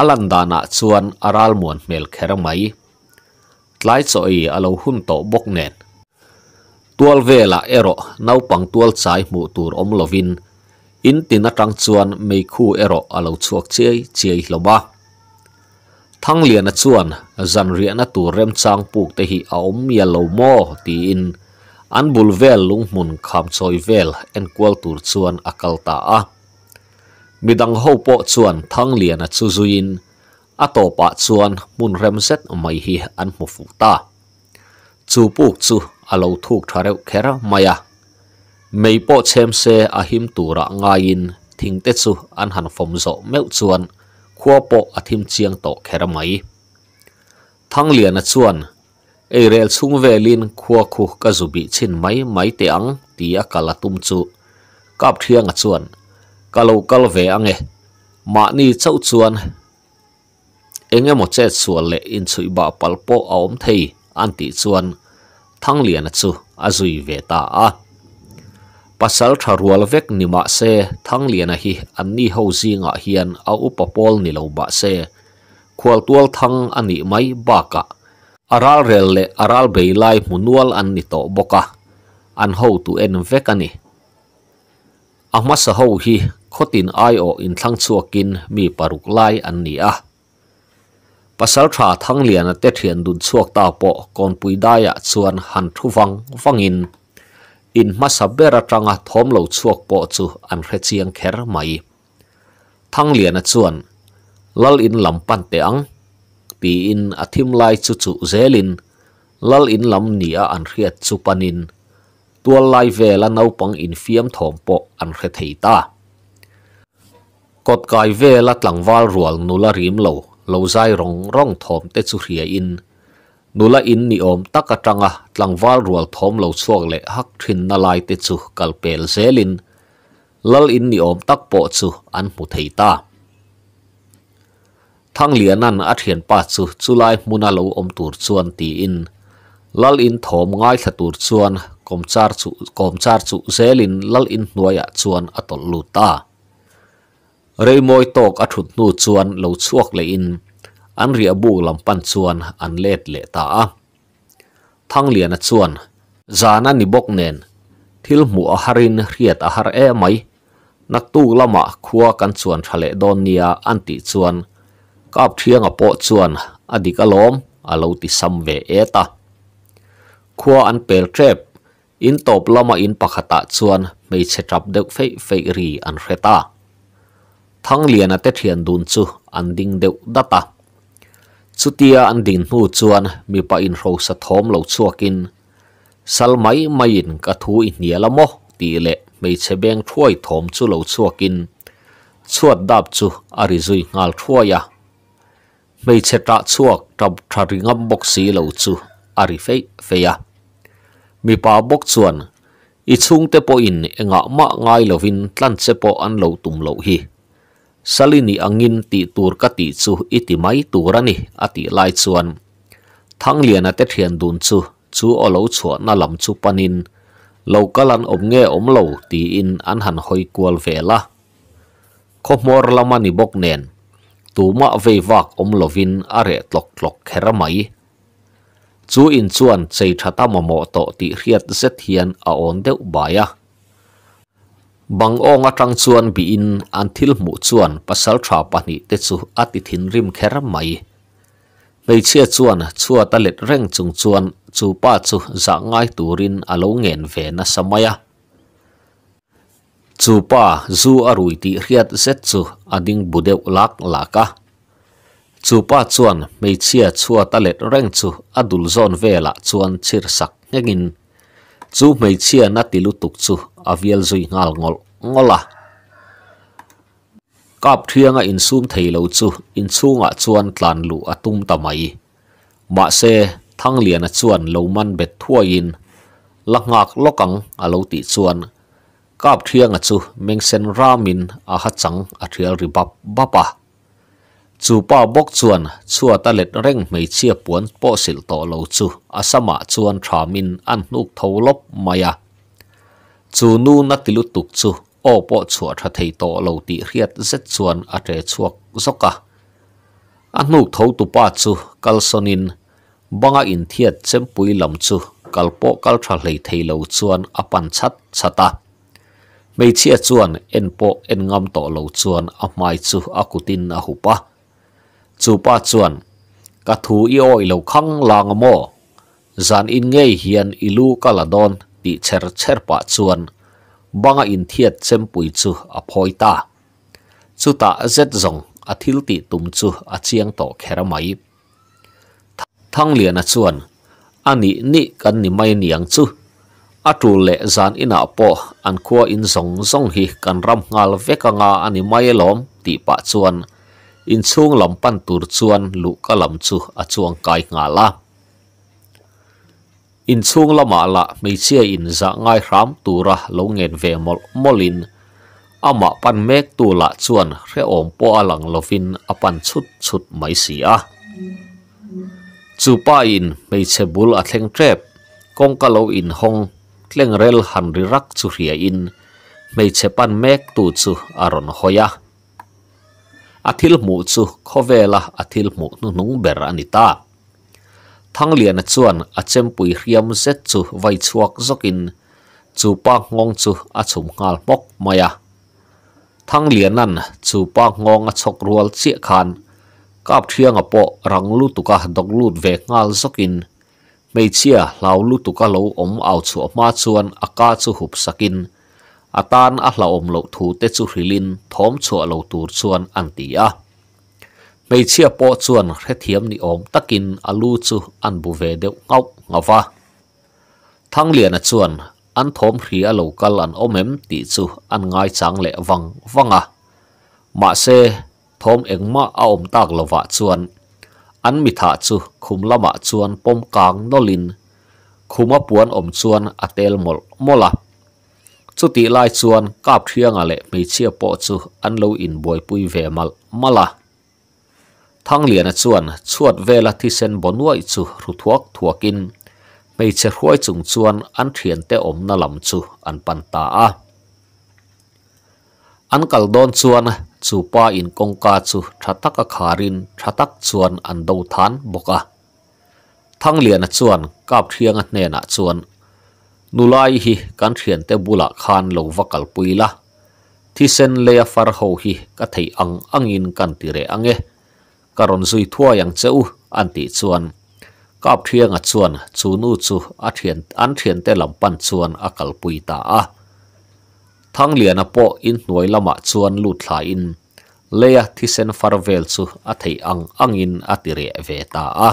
A: alan dana chuan aral muan mel khera mai tlai choi alo hun to bok nen tual vela ero naupang tual chai mu tur om lovin in tin atang chuan mei khu ero alo chuak chei chei hloma thang lian a chuan zan rian a tu rem chang puk te hi a om ya lo mo ti in an bul vel lung mun kham choi vel en kwal tur chuan akal ta a midang ho po chuan thang lian a chu zuin a to pa chuan mun rem set mai hi an mu fu ta chu puk chu alo thuk thareu khera maya mei po chem se a him tu ra nga in thing te chu an han phom zo meu chuan khuo po a thim chiang to khera mai thang lian a chuan ei rel chung ve lin khuo khu ka zu chin mai mai te ang ti a kala tum chu kap thiang a chuan kalo kal ve ange ma ni chau chuan enge mo che chuan le in chui ba pal po aom thei an ti chuan thang lian a chu a zui ve ta a pasal tha rual vek ni ma se thang lian a hi an ni ho zi nga hian a upa pol ni lo ba se khwal tual thang ani mai ba ka aral rel le aral be lai munual an ni to boka an ho tu en vek ani ahma khotin ai o in thang chuakin mi paruk lai an ni a pasal po kon pui da ya chuan อินมาสับเบระจังทอมลูาชวกปอจูอันเรจียงเคร์ไม่ทั้งเลียนจวนลลอินลำปันเตียงปีอินอธิมไลจูจูเซลินลลอินลำเนียอันเรียจูปานิน ตัวลายเวลานาวปังอินฟิมทอมปออันเรทียตากดกายเวลาตลังวาลรวนุลาริมเล่ล่าใจรองร่องทอมเตจูเรียอิน Nu la in ni om takka tanga tlangval ruwal thom lau suak le hak trin na lai te zuh kalpel xelin, lal in ni om takpo zuh an mu thay ta. Thang lia nan at hien pa zuh zu lai mu na lau om tur zuan ti in, lal in thom ngay la tur zuan komchar zu xelin lal in nua ya atol lu ta. Ray tok at hud nu zuan lau suak le in, อันเรียบุกลำปันชวนอันเลดเลตาทั้งเลียนชวนจานันนิบกเนนทิลหมูอาหารินเรียดอาหารเอไหมนักตู้ละมะคัวกันชวนทะเลดอนเนียอันติชวนกับเทียงอโปชวนอดีกลอมอาลูติสัมเวเอตาคัวอันเปลเทรบอินตบละมาอินปะขตะชวนไม่เชจับเด็กเฟยเฟยรีอันเรตาทั้งเลียนเตเทียนดุนซูอันดิงเด็กดัตตา chutia an ding hnu chuan mi pa in ro sa thom lo chuakin salmai mai in ka thu i nia lamo ti le mei chebeng thuai thom chu lo chuakin chuat dap chu ari zui ngal thuaya mei che ta chuak tab tharing am bok si lo chu ari fe feya mi pa bok chuan i chung te po in enga ma ngai lovin tlan che po an lo tum lo hi salini angin ti tur ka ti chu iti mai turani ati lai chuan thang liana te thian dun chu chu alo chhuah na lam chu panin lokalan om nge om lo ti in an han hoi kual vela khomor lama ni bok nen tuma ve vak om lovin are tlok tlok khera mai chu in chuan chei thata mamo to ti hriat zet hian a on deuh baya bang ong atang chuan bi in an thil mu chuan pasal thra pani te chu ati thin rim kher mai nei che chuan chua ta let reng chung chuan chu pa chu za ngai turin alo ngen ve na samaya chu pa zu arui ti riat set chu ading budeu lak laka chu pa chuan mei chia chua ta reng chu adul zon vela chuan chir sak ngin chu mei chia na tilu tuk chu avial zui ngal ngol ngola kap thianga in sum theilo chu in chunga chuan tlan lu atum tamai ma se thang lian chuan lo man bet thuain langak lokang alo ti chuan kap thianga chu mengsen ramin a ha chang a thial ri bap bapa chu pa bok chuan chua ta let reng mei chia puan po sil to lo chu asama chuan thamin an nuk tholop maya chu nu na tilu tuk chu o po chua tha thei to lo ti riat zet chuan a tre chuak zoka a nuk tho tu pa chu kalsonin banga in thiat chempui lam chu kalpo kal tha hlei thei lo chuan a pan chat chata mei chia chuan en po en ngam to lo chuan a mai chu a kutin a hupa chu pa chuan ka thu i oi lo khang lang mo zan in ngei hian ilu kaladon pi cher cher pa chuan banga in thiat chem pui chu a phoi ta chu ta zet zong a thil ti tum chu a chiang to khera mai thang lian a chuan ani ni kan ni mai niang chu a tu le zan ina po an kho in zong zong hi kan ram ngal veka nga ani mai lom ti pa chuan in chung lam pan lu ka lam chu a chuang kai nga la in chung lama la me chia in za ngai ram ra lo ngen ve mol molin ama pan mek tu la chuan re om po alang lovin apan chut chut mai si a chu pa in me che bul a thleng trep kong ka lo in hong tleng rel han ri rak chu hria in me che pan mek tu chu aron hoya athil mu chu khovela athil mu nu nung ber anita Thang liana juan a chem pui hiyam zed zuh vay chuak zog in, zu pa ngong zuh a chum ngaal mok maya. Thang liana zu pa ngong a chok ruwal cie kaan, kaab thia nga po rang lu tuka hantok lut ve ngaal zog in, mei chia lau lu tuka lau om ao zua maa juan a ka zuh hub sak in, a taan om lau tuu te zuh rilin thom zua lau tuu zuan an tiyaa. hmeichhia pawh à chuan hrethiam ni awm takin a lu chu an bu ve deuh ngauh ngava thang lian a chuan an thawm hri a lo kal an awm em tih chu an vắng vắng à. Mà xe ma se thawm engma a awm tak lova chuan an mi tha chu khum lama chuan pom kang nolin khuma puan om chuan atel à mol mola chu ti lai chuan kap thianga le hmeichhia pawh chu an lo in buai về ve mal mala thang liana chuan chuat vela ti sen bonwai chu ru thuak thuakin me che khoi chung chuan an thian te om na lam chu an pan ta a an kal don chuan chu pa in kong ka chu tha tak a kharin tha tak chuan an do than boka thang liana chuan kap thianga hne na chuan nulai hi kan thian te bula khan lo wakal puila thisen leya far ho hi ka thei ang angin kan tire ange karon zui thua yang cheu an ti chuan kap thiang a chuan chu nu chu a thien an thien te lam pan chuan a kal pui ta a thang lian a po in hnuai lama chuan lu thla in leya thisen farvel chu a thei ang ang in a ti re ve ta a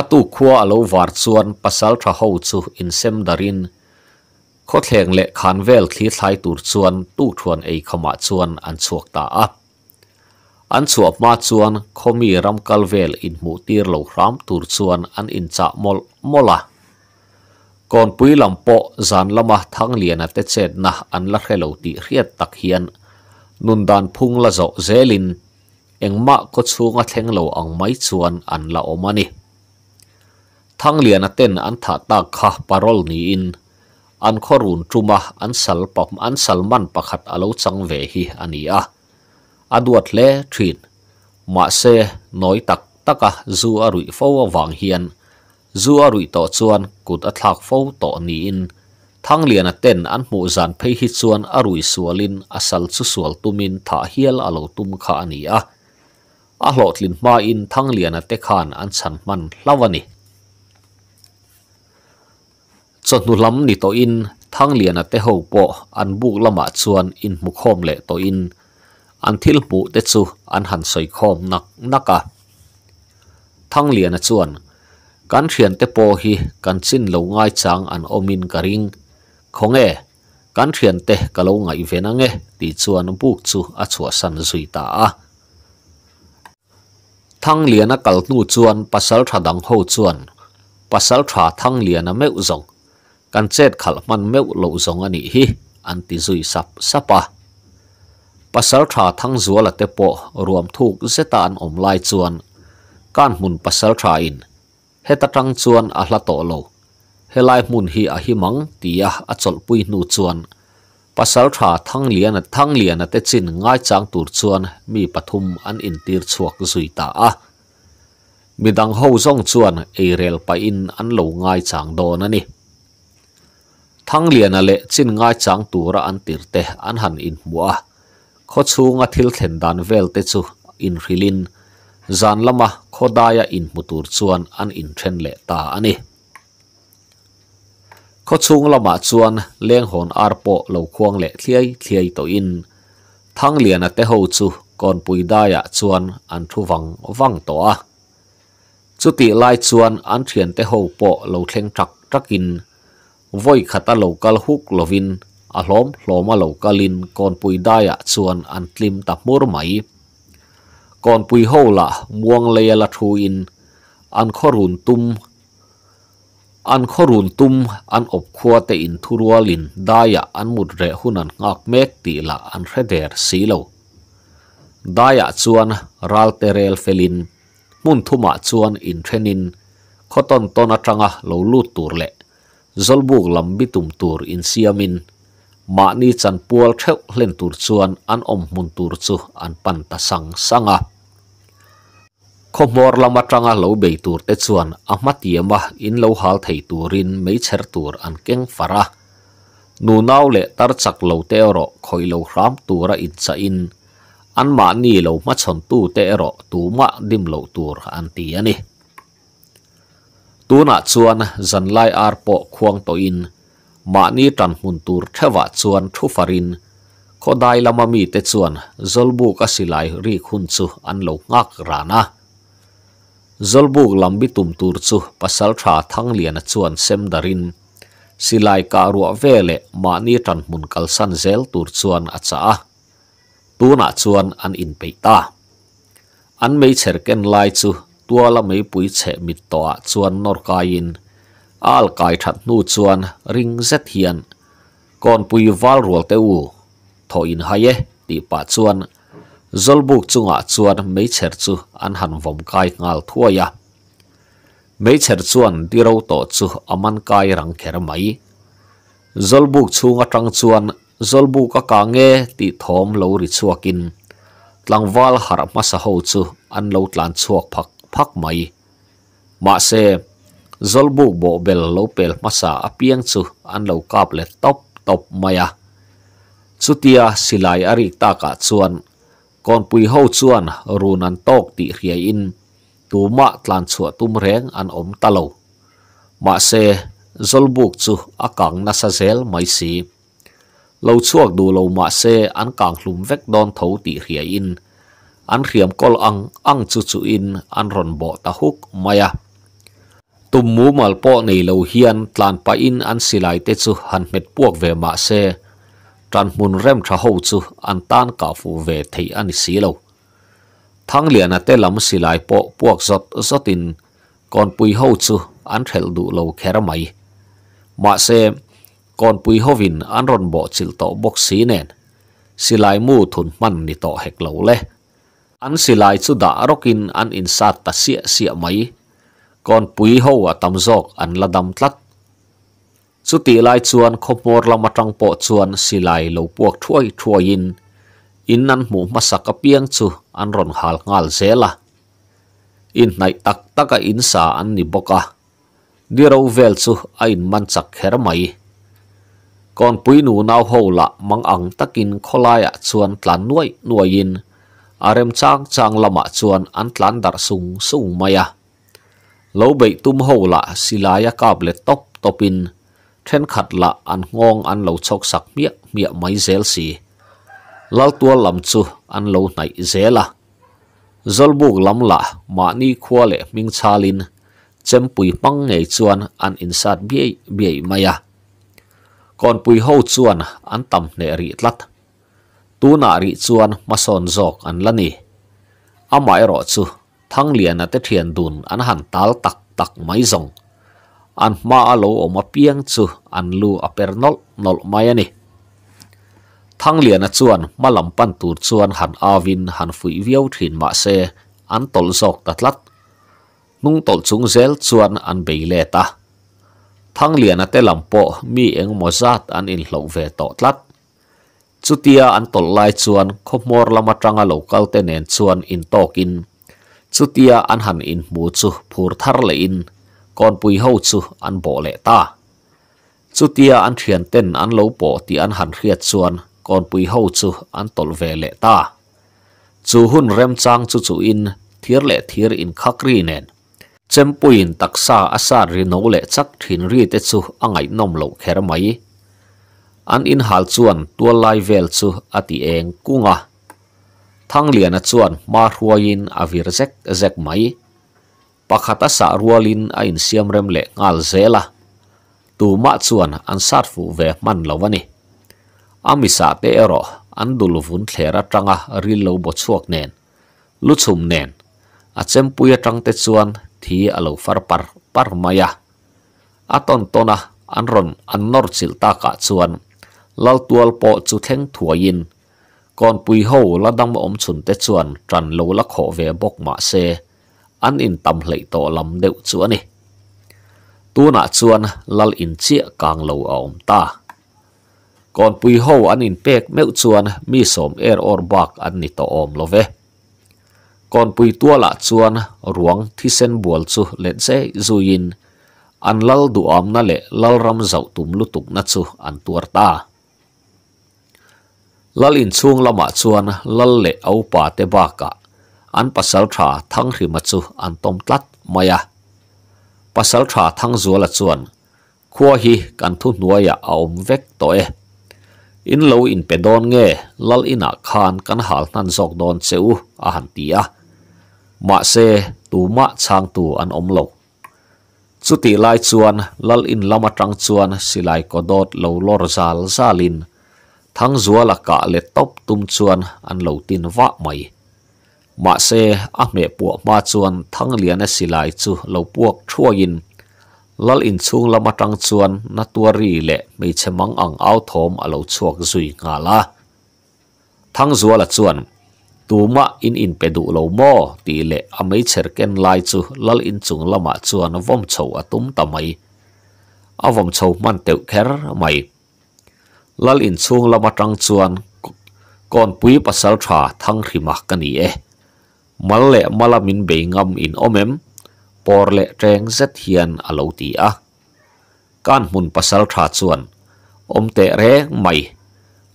A: atu khuwa alo war chuan pasal tha ho chu in sem darin khotheng le khanvel thli thlai tur chuan tu thuan ei khama chuan an chuak ta อันสวบมาชวนคมีรำกัลเวลอินมูตีร์โลครามตูชวนอันอินจะมลมลาก่อนปุยลำโปจันละมาทั้งเลียนเตเจดนะอันละเขลตีเรียดตักเฮียนนุนดานพุงละจเจลินเองมะก็ชูงะเทงเลอังไม่ชวนอันละอมานิทั้งเลียนเต้นอันถาตาคะปารอลนีอินอันขรุนจุมาอันสัลปอมอันสัลมันปะขัดอาลูจังเวฮีอันนี้อ่ะ aduat le thin ma se noi tak taka zu arui fo wang hian zu arui to chuan kut a thlak fo to ni in thang lian a ten an mu zan phei hi chuan arui sualin asal chu sual tumin tha hial alo tum kha ani a a hlot lin ma in thang lian a te khan an chan man lawani chon nu lam ni to in thang lian a te ho po an buk lama chuan in mukhom le to in until pu te chu an han soi khom nak naka thang lian a chuan kan thian te po hi kan chin lo ngai chang an omin karing khonge kan thian te ka lo ngai venange ti chuan bu chu a chua san zui ta a thang kal nu chuan pasal tha dang ho chuan pasal tha thang lian a me u zong kan chet khal man me u lo zong ani hi pasal tha thang zua la te po ruam thuk zetan om lai chuan kan mun pasal tha in he ta tang chuan a hla to lo he lai mun hi a hi mang tia a chol pui nu chuan pasal thang lian thang lian te chin ngai chang tur chuan mi pathum an in tir chuak zui ta a mi dang ho zong chuan e rel pa in an lo ngai chang do na ni thang lian le chin ngai chang tur an tir te an han in mua a kho chunga thil then dan vel te chu in rilin zan lama kho daya in mutur chuan an in then le ta ani kho chung lama chuan leng hon arpo lo khuang le thliai thliai to in thang liana te ho chu kon pui daya chuan an thu wang wang to a lai chuan an thian te ho po lo thleng trak trakin voi khata local hook lovin a hlom hlom a lo kalin kon pui daya ah chuan an tlim ta mur mai kon pui ho la muang leya la thu in an khorun tum an khorun tum an op khua te in thurualin daya ah an mut re hunan ngak mek ti la an rheder silo daya ah chuan ral terel felin mun thuma chuan in thenin khoton ton atanga lo lu tur le zolbuk lam bitum tur in siamin mà ni chân pual theuh lên tur chuan an om mun tur chu an pan ta sang sanga khomor lama tanga lo be tur te chuan ahmatiama ah in lo hal thei turin mei cher tur an keng fara ah. nu nau lệ tar chak lo te ro khoi lo ram tura in cha in an ma ni lâu ma chon tu te ro tu ma dim lâu tur an ti ani tu na chuan zan lai ar po khuang to in mani tan hun tur thewa chuan thu farin khodai lama mi te chuan zolbu ka silai ri khun chu an lo ngak rana zolbu lambi tum tur chu pasal tha thang lian chuan sem darin silai ka ruwa vele mani tan mun kal san zel tur chuan acha a tuna an in pe ta lai chu tuala pui che mit to a al kai that nu chuan ring zet hian kon pui wal rual te u tho in haye ti pa chuan chung a chuan mei cher chu an han vom kai ngal thuaya mei cher chuan tiro to chu aman kai rang kher mai zolbuk chunga tang chuan zolbuk ka ka nge ti thom lo ri chuakin val har masa ho chu an lo tlan chuak phak phak mai ma se zolbu bộ bel lopel masa apiang chu an lo kap le top top maya chutia silai ari taka chuan kon pui ho chuan run tok ti hria in tuma tlan chua tum reng an om talo ma se zolbuk chu akang na sa mai si lo chuak du lo ma se an kang hlum vek don tho ti hria in an hriam kol ang ang chu chu in an ron bo ta huk maya tummu malpo nei lo hian tlan pa in an silai te chu han met puak ve ma se tran mun rem tha ho chu an tan ka fu ve thei an si lo thang lian a te lam silai po puak zot zotin kon pui ho chu an thel du lo khera mai ma se kon pui hovin an ron bo chil to bok si nen silai mu thun man ni to hek lo le an silai chu da rokin an in sat ta sia sia mai con bùi hâu à tầm dọc an là đầm tắt chú tỷ lại chuan khóc mor là mặt trăng bộ chuan xì lại lâu buộc chuối chuối in in năn mũ mắt sắc biếng chu an rộn hal ngal zela in này tắc tắc à in sa ăn ni bốc à đi vel chu in man sắc khé mày còn bùi nụ nào hâu là mang ăn tắc in khô lai à chuan tlan nuôi nuôi in arem à chang chang lama chuan an tlan dar sung sung maya à lâu bị tum hô là xì lá ya cạp lệ tóc tóc in khát là ăn ngon ăn lâu chốc sắc miệng miệng mấy zel si, lâu tua lắm chu ăn lâu này zel là zel buộc lắm là mà ni khoa lệ minh cha linh chém bùi băng ngày chuan ăn in sát bia bia maya à. còn bùi hô chuan ăn tầm nệ rị lát tu nạ rị chuan mà son dọc ăn lani amai rõ chu thang liền ate thian dun anh han tal tak tak mai zong an ma alo oma piang chu an lu a per nol nol mai ani thang liền a chuan malam pan tur chuan han avin han fui viau thin ma se an tol zok lát nung tol chung zel chuan an bei le ta thang lian ate lampo mi eng mozat an in hlo ve to tlat chutia an tol lai chuan khomor lama tanga local te nen chuan in tokin chutia an han in mu chu phur thar le in kon pui ho chu an bo le ta chutia an thian ten an lo po ti an han hriat chuan kon pui ho chu an tol ve le ta chu hun rem chang chu chu in thir le thir in khakri nen chem puin taksa xa ri no le chak thin ri te chu angai nom lo kher mai an in hal chuan tua lai vel chu ati eng à. thang lian a chuan ma ruain a vir zek zek mai pakhata sa rualin a in siam le ngal zela tu ma chuan an sar fu ve man lawani ami sa te ero an dul vun thlera tanga ri lo bo chuak nen lu chum nen a chem pui atang te thi alo far par maya aton tona anron an nor chil ta ka chuan tual po chu theng thuain còn bùi hậu là đang mà ôm chun tết chuan tràn lâu là khổ về bốc mạ xe ăn in tâm lấy tổ lắm đều chuan nè tu nạ chuan là in chia càng lâu ở ông ta còn bùi hậu ăn in pek mẹo chuan mi som er or bạc ăn ni tổ ôm về. còn bùi tua là chuan ruộng thi sen buồn chu lên xe duin an lal du om na lệ lal ram zau tum lutuk na chu an tuar ta lal in chung lama chuan lal le au pa te ba ka an pasal tha thang ri ma chu an tom tlat maya pasal tha thang zu la chuan khu hi kan thu hnuai a um vek to e in lo in pedon nge lal in a khan kan hal nan zok don cheu a hantia ma se tu ma chang tu an om lo lai chuan lal in lama tang chuan silai ko dot lo lor zal zalin thang zua là cả lệ tóc tung chuan ăn lẩu tin vã mày mà xe áp nệ bộ ma chuan thang liền xì lại chu lẩu buộc chua yin lal in chung lama tang chuan na tua ri le mei chemang ang au thom alo à chuak zui nga la thang zua la chuan tuma in in pedu lo mo ti le amei ken lai chu lal in chung lama chuan vom chho atum à tamai avom à chho man teu kher mai lal in chung lama tang chuan kon pui pasal tha thang rima kani e mal le malamin ngam in omem por le treng zet hian alo ti a kan mun pasal tha chuan om re mai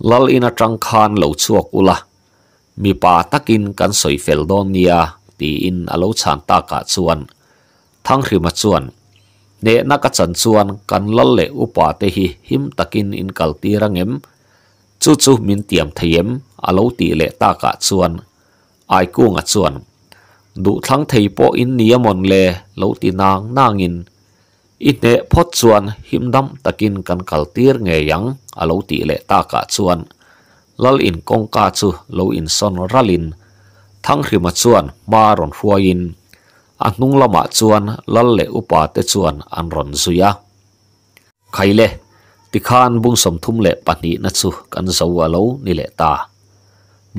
A: lal in atang khan lo chuak ula mi pa takin kan soi fel don nia ti in alo chan ta ka chuan thang rima chuan ne na ka chan chuan kan lal le upa te hi him takin in kal ti rangem chu chu min tiam thayem alo ti le ta ka chuan ai ku nga chuan du thlang thei po in niamon le lo ti nang nangin i chuan him dam takin kan kal tir nge le ta chuan lal in kong ka in son thang hri maron huayin a hnung lama chuan lal le upa te chuan an ron zuya khaile ti khan bung som thum le pani na chu kan zo wa lo ni le ta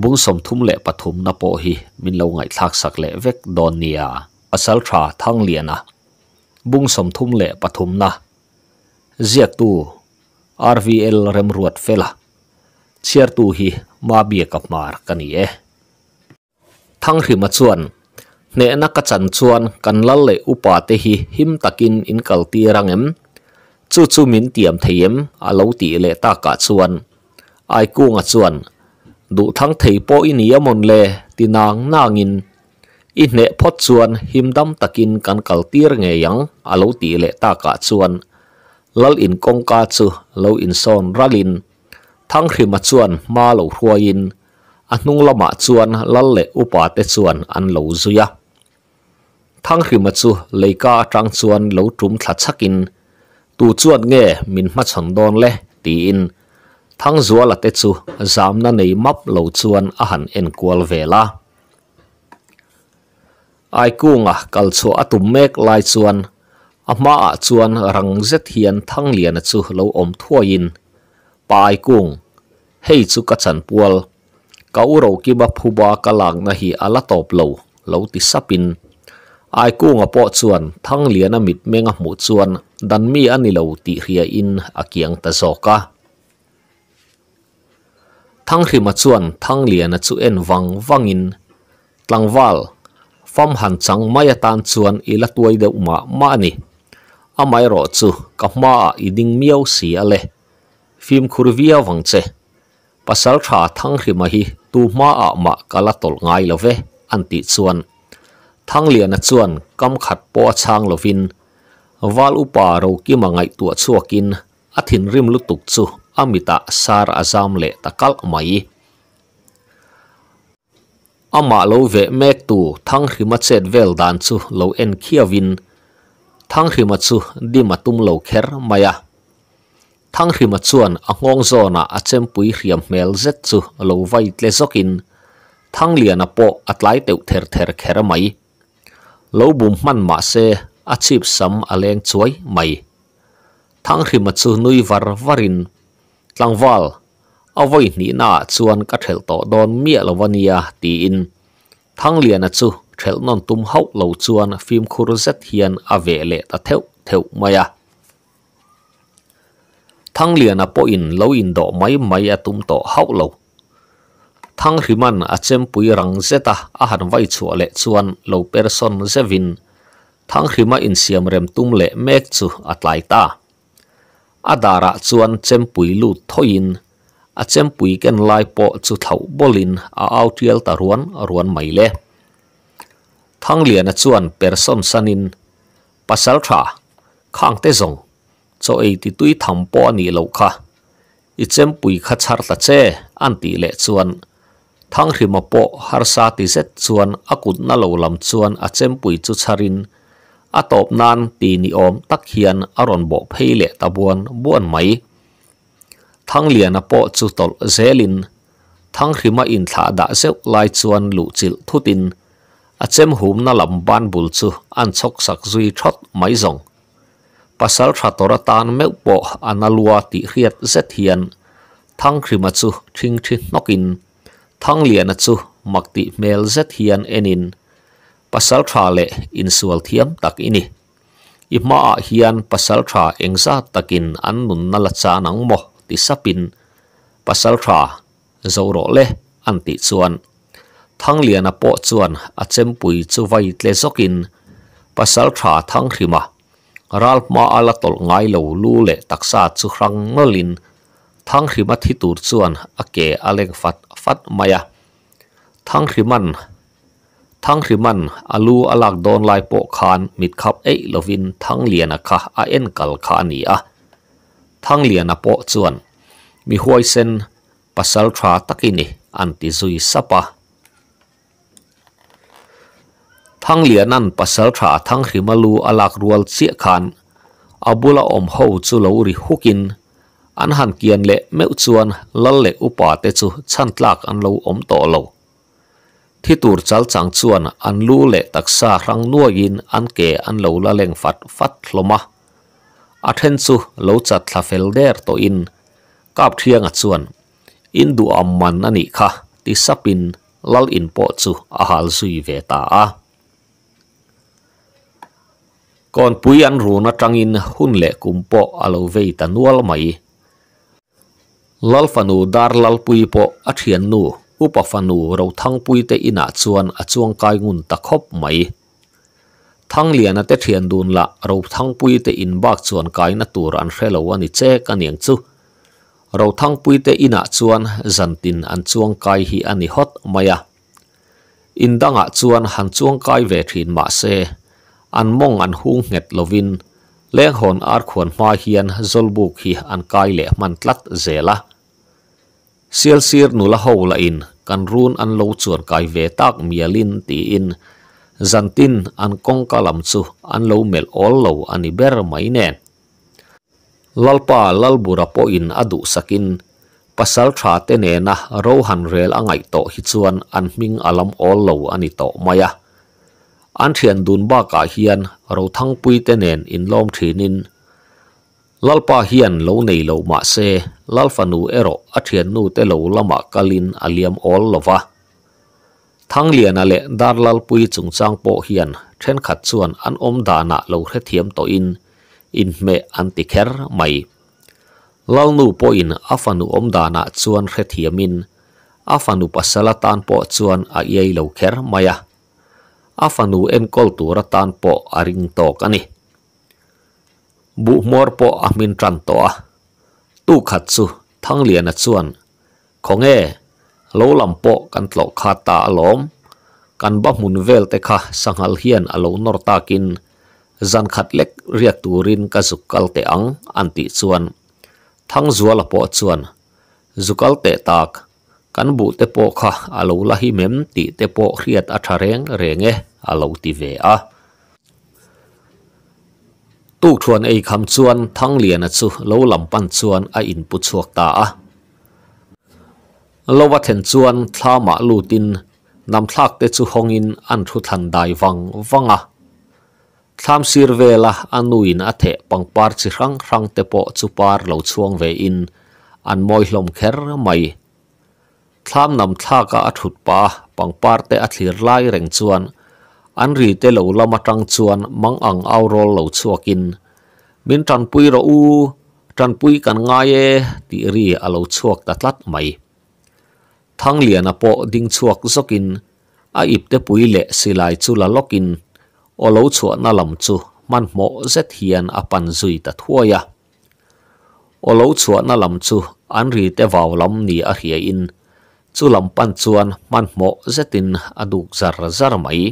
A: bung som thum le pathum na po hi min lo ngai thak sak le vek don nia asal tha thang liana bung som thum le na ziak tu rvl rem ruat fela chiar tu hi ma bia kap mar kan ye thang ri ma ne na ka chan chuan kan lal le upa te hi him takin in kal ti rangem chu chu min tiam theiem a lo ti le ta ka chuan ai ku nga chuan du thang thei po in yamon le ti nang nangin i ne phot chuan him dam takin kan kal tir nge a lo ti le ta lal in kong ka in son ralin thang khri ma chuan ma lo huain lama chuan lal le upa te an lo zuya thang hri ma chu leika tang chuan lo thật thla chakin tu chuan nghe min ma chhon don le ti in thang zuala te chu zamna nei map lo chuan a han en về la ai kunga à, kal chu atum mek lai chuan ama a à chuan răng zet hiền thang lian à chu lo om thuain pai kung hei chu ka chan pual kauro ki ba phuba kalang na hi ala top lâu lo ti sapin ai ku nga po chuan thang lian a mit menga mu chuan dan mi ani lo ti hria in a kiang ta zo ka thang khima chuan thang lian a chu en wang wang in tlangwal fam han chang mai tan chuan i la tuai uma ma ani a mai ro chu ka si ale fim khurvia wang che pasal thang khima tu ma a ma kala tol anti chuan thang lia na chuan kam khat po chang lovin wal upa ro ki ma ngai tu chuakin athin rim lu tuk chu amita sar azam le takal mai ama lo ve mek tu thang hrima chet vel dan chu lo en khiawin thang hrima chu di matum lo kher maya thang hrima chuan angong zona achem pui hriam mel zet chu lo vai tle zokin thang lian po atlai teu ther ther kher mai lâu bùm man mà xe a chip sam a leng chuối mày thang khi mà chu nui var varin lang val a voi ni na chuan ka thel to don mia lovania ti in thang lian a chu thel non tum hau lo chuan phim khur zet hian a ve le ta theu theu maya thang lian a po in lo in do mai mai a tum to hau lo Thang rimaan a djem pui rang zeta ahan vay chuwa le zuwan lau person zevin, thang rima in siam rem tum le mek zu atlai taa. A dhara zuwan djem pui luu toyin, a djem pui gen lai po zu thaw bolin a au dhialda ruwan, mai le. Thang liana zuwan person sanin, basal tra, kang te zong, zo e di tui tham poa ni lau ka, i djem pui ka charla ze, an di le zuwan. thang hri mapo har sa ti zet chuan akut na lo lam chuan a chem pui chu charin a top nan ti ni om tak hian aron bo phele tabuan buan mai thang lian a po chu tol zelin thang hri ma in tha da se lai chuan lu chil thutin a chem hum na lam ban bul chu an chok sak zui thot mai zong pasal thra tora tan me po analua ti hriat zet hian thang hri ma chu thing nokin thang lian a chu makti mel zet hian enin pasal tha le insual thiam tak ini i ma hian pasal tha engza takin an nun na la cha nang mo ti sapin pasal tha zo ro le an thang lian po chuan a chem pui chu vai thang khrima ral ma ala tol lu le taksa chu ngolin thang khrima thi tur chuan a fat maya thang khriman thang khriman alu alak don lai po khan mit e lovin thang liana kha a kal kha ni a thang po chuan mi huai sen takini anti sapa thang lianan pasal alak rual chi khan abula om ho hukin อันหันเกียนเละเมื่อชวนลลเละอุปาเตจูชันตลากอันเลวอมต่อเลวที่ตูดจัลจังชวนอันลู่เละตักซาครังนัวยินอันเกอันเลวละเลงฟัดฟัดลมะอัเทนซูเลวจัดลาเฟลเดอร์ตัวอินกาบเทียงอัดชวนอินดูอัมมันนันอีกค่ะที่สับินลลอินโปจูอาหารสุยเวตาก่อนปุยอันรูนัดจังอินหุ่นเละกุมโปอาโลเวตันวลไม่ Lālfa nū dhār lāl puyipo athiān nū upafa nū rau thāng puy te inā cuan a cuang kāi ngūnta khop mayi. Thāng liana tethiān dūn lā rau thāng puy te in bāg cuang kāi natūr ān xēlau wāni chē ka niang tsū. Rau thāng puy te inā cuan zantin ān cuang kāi hi āni hot maya. Inda ngā cuan hāng cuang kāi vēthīn māse, ān mōng ān hūng ngēt lovīn, lēng hōn ār khuān mā hiān zolbūk hi ān kāi lē māntlāt z sial sir nu la ho la in kan run an lo chuan kai ve tak mialin ti in zantin an kong kalam chu an lo mel all lo ani ber mai ne lalpa lalbura po in adu sakin pasal tha te ne na rohan rel angai to hi chuan an ming alam all lo ani to maya an thian dun ba ka hian ro thang pui te nen in lom thinin ลัลปาเฮียนเลวในเลวมาเซลัลฟานูเอโรอาเทียนนูเตลูละมากาลินอาเลียมออลลวาทั้งเลียนาเลดาร์ลัลปุยจุงจังโปเฮียนเช่นขัดส่วนอันอมดานาเลูเทียมตัวอินอินเมอันติเคอร์ไม่ลัลนูโปอินอาฟานูอมดานาส่วนเทียมินอาฟานูปัสสลาตานโปส่วนอาเยลเลูเคอร์ไม่อาฟานูเอ็นกอลตูวรตันโปอาริงโตกันนี่ bu mor po ahmin tran to a tu khat chu thang lian a chuan khong e lo lam po kan tlo kha ta alom kan ba mun vel te kha sangal hian alo nor ta kin zan khat lek riak turin ka su te ang anti chuan thang zual po chuan zukal te tak kan bu te po kha alo ti te po khriat a thareng renge ตู้ชวนไอ้คำชวนทั้งเหรียญจูโลลำปันชวนไออินปุชวกตาโลวัดเห็นชวนท่ามาลูดินนำทักเตจูหงอินอันทุทันได้วังวังอ่ะทามิีร์เวลาอันนู่นอัเถปังปาร์ชิรังรังเตโปชูปาร์เหล่าชวงเวอินอันมอยลมแคร์ไม่ทามนำทักก็อัดหุบปาปังปาร์เตอัดหลีไล่รรงชวน an ri te lo lama tang chuan mang ang au rol lo chuakin min tan pui ro u tan pui kan ngai e ti ri a lo chuak ta tlat mai thang lian a po ding chuak zokin a te pui le silai chu la lokin o lo chu na lam chu man mo zet hian a pan zui ta thuaya o lo chu na lam chu an te vaw lam ni a hia in lam pan chuan man mo zetin aduk zar zar mai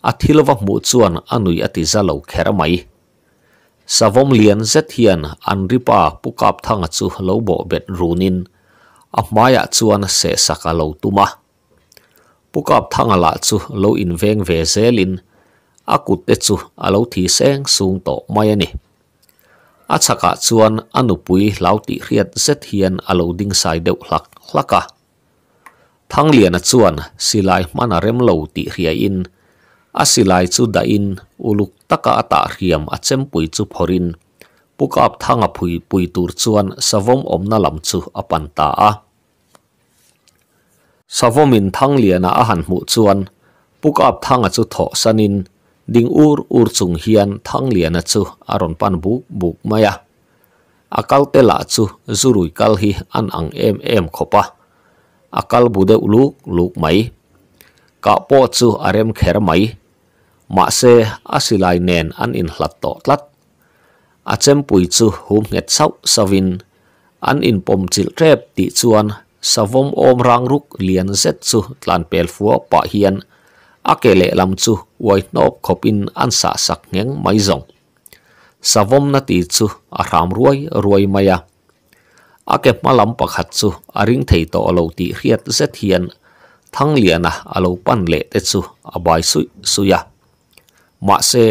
A: a thilwa mu chuan anui atiza lo khera mai savom lian zet hian an ripa pukap thanga chu lo bo bet runin a maya chuan se saka lo tuma pukap thanga la chu lo in veng ve zelin akut te chu alo thi seng sung to mai at saka chaka chuan anupui ti riat zet hian alo ding sai deuh hlak hlaka thang lian a chuan silai mana rem lo ti hria in asilai chu da in uluk taka ata riam achem pui chu phorin puka ap thanga phui pui tur chuan savom omna lam chu apan ta a savom in thang liana a han mu chuan puka ap thanga chu tho sanin ding ur ur chung hian thang liana chu aron pan bu maya akal te la chu em em khopa akal bude ulu luk mai ka po arem kher mai mà xe asilai nền an in hlat to tlat a chem pui chu hum nget sau savin an in pom chil rep ti chuan savom om rang ruk lian zet chu tlan pel fu pa hian akele lam chu wai nop khopin an sa sak ngeng mai zong savom na ti chu a ram ruai ruai maya akep malam pakhat chu a ring thei to alo ti riat zet hian thang liana alo pan le te chu abai sui suya ma se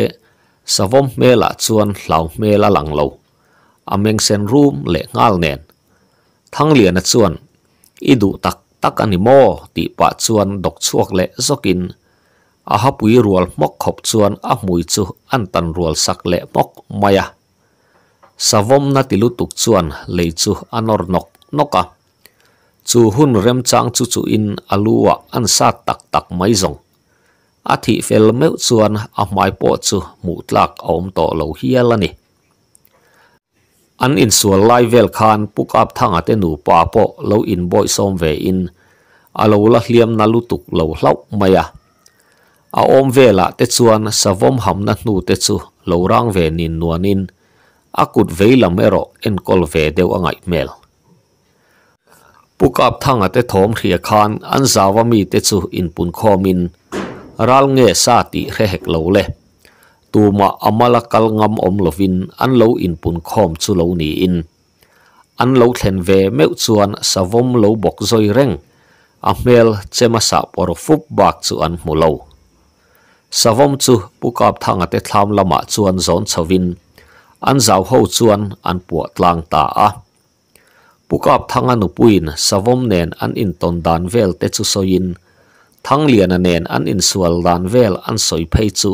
A: savom me la chuan hlau me la lang lo a meng sen room le ngal nen thang lian a chuan i du tak tak ani mo ti pa chuan dok chuak le zokin a ha pui rual mok khop chuan a mui chu an tan rual sak le mok maya savom na ti lutuk chuan le chu anor nok noka chu hun rem chang chu chu in aluwa an tak tak mai อาทิเฟลเมลส่วนอหมายปอดสูมุดลักอมต่อเหลาเฮียละนี่อันอินส่วนไลเวลคานปุกอับทางอาเตนูป่าปอเหลาอินบอยซอมเวอินอาเหลาละเลียมนาลุตุกเหลาเล่าไม่อะอาอมเวละเตส่วนสวมหำนันูเตสูเหลารังเวนินนัวนินอากุดเวลเมรอเอ็นกอลเวเดวั่างไอเมลปุกอับทางอาเตถมเฮียคานอันสาวมีเตสูอินปุนคอมิน ral nghe sa ti re hek lo le ma amala kal ngam om lovin an lo in pun khom chu lo ni in an lo thlen ve meu chuan savom lo bok zoi reng a mel chema sa por fup bak chu an mu lo savom chu pukap thanga te thlam lama chuan zon chawin an zau ho chuan an pu tlang ta a pukap thanga nu puin savom nen an in ton dan vel te chu soin thang liana nen an in sual dan vel an soi phei chu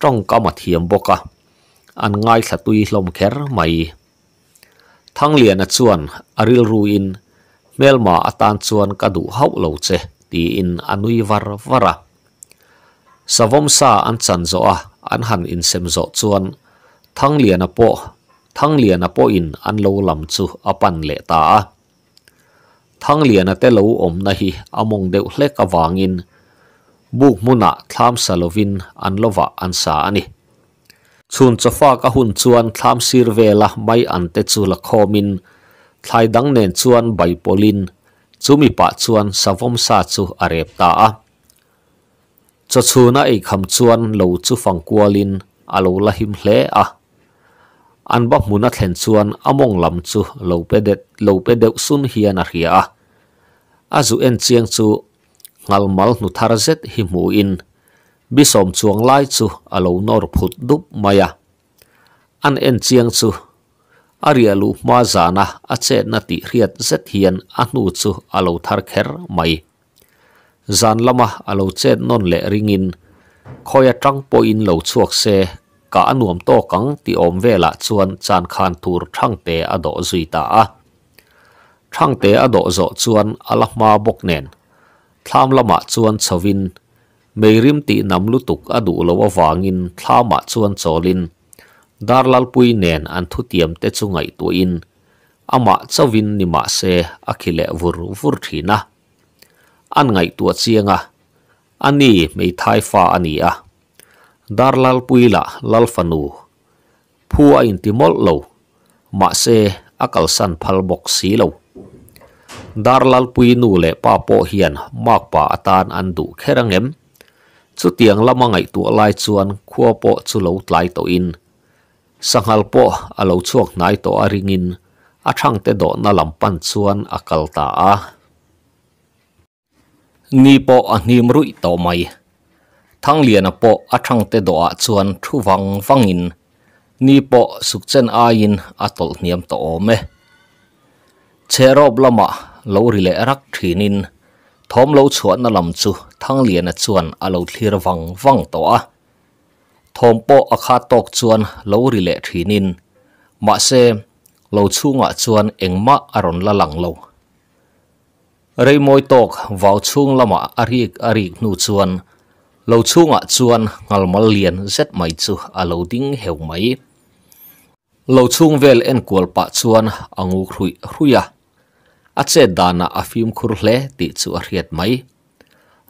A: trong ka ma thiam boka an ngai sa tui hlom kher mai thang liana chuan aril ruin melma atan chuan ka du hau lo che ti in anui var vara savom sa an chan zo a in sem zo chuan po thang po in an lo lam apan le ta thang liana te lo om na hi among de hle ka wangin bu muna tham salovin an lova an sa ani chun chafa ka hun chuan tham sir vela mai an te chu la khomin thlai dang nen chuan bai polin chumi pa chuan savom sa chu arep ta a cho chu na kham chuan lo chu alo la him hle an ba muna thlen chuan among lam chu lo pe de lo sun hian a ria azu en chiang chu ngal mal nu thar zet hi mu in bisom chuang lai chu alo nor phut dup maya an en chiang chu arialu ma zana ache na ti riat zet hian anu chu alo thar kher mai zan lama alo chet non le ringin khoya trang po in lo chuak se ka anuam to kang ti om vela chuan chan khan tur thang te ado zui ta a thang te a do zo chuan alama bok nen thlam lama chuan chawin meirim ti nam lutuk adu lo awangin thlama chuan cholin darlal pui nen an thu tiêm te chu ngai tu in ama chawin nima se akhile vur vur thina an ngai tu chianga ani mei thai pha fa ani a darlal pui la lalfanu phua in timol lo ma se akal san phal bok si lo ดาร์ลัลปุยนูเลป้าโปฮียนมากป้าตาอันดูเครังเอ็มสุดเตียงลมังไงตัวลายชวนขั้พโปชุลูไลโตอินสังหารพปอาลูชวกนายโตอริงินอาชังเตโดนาลมปันชวนอากาลตาอนิพปอานิมรุยัวไมทั้งเลียนพปอาชังเตโดอาชวนทุวังฟังอินนีโปสุขเชนอายินอาตุลเนียมตัวเมเชโรบลมา lo ri le rak thinin thom lo chuan na lam chu thang lian a chuan a à lo thlir wang wang to a thom po a à kha tok chuan lo ri le thinin ma se lo chunga chuan à aron la lang lâu rei môi tok vào chung lama arik à arik nu chuan lo chunga chuan ngalmal liền rất mai chu à lâu ding heu mai lâu chung vel en kual pa chuan angu khrui khruya ache dana afim khur hle ti chu a riat mai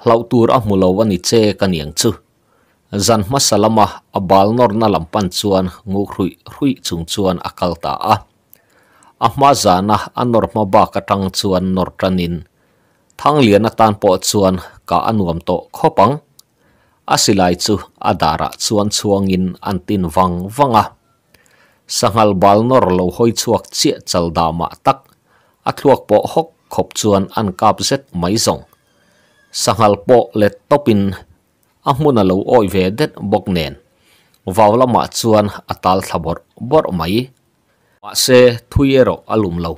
A: lau tur a mulaw ani che kaniang chu zan masalama abal nor na lampan chuan ngu khrui khrui chung chuan akal ta a ahma zana anor ma ba ka tang chuan nor tranin thang liana tan po chuan ka anuam to khopang asilai chu adara chuan chuangin antin wang wanga sangal balnor lo hoi chuak che chaldama tak a thuak po hok khop ăn cáp kap mấy mai zong sangal po le topin a hmun a lo oi ve det bok nen vào lama chuan atal thabor bor mai ma se thuiero alum lo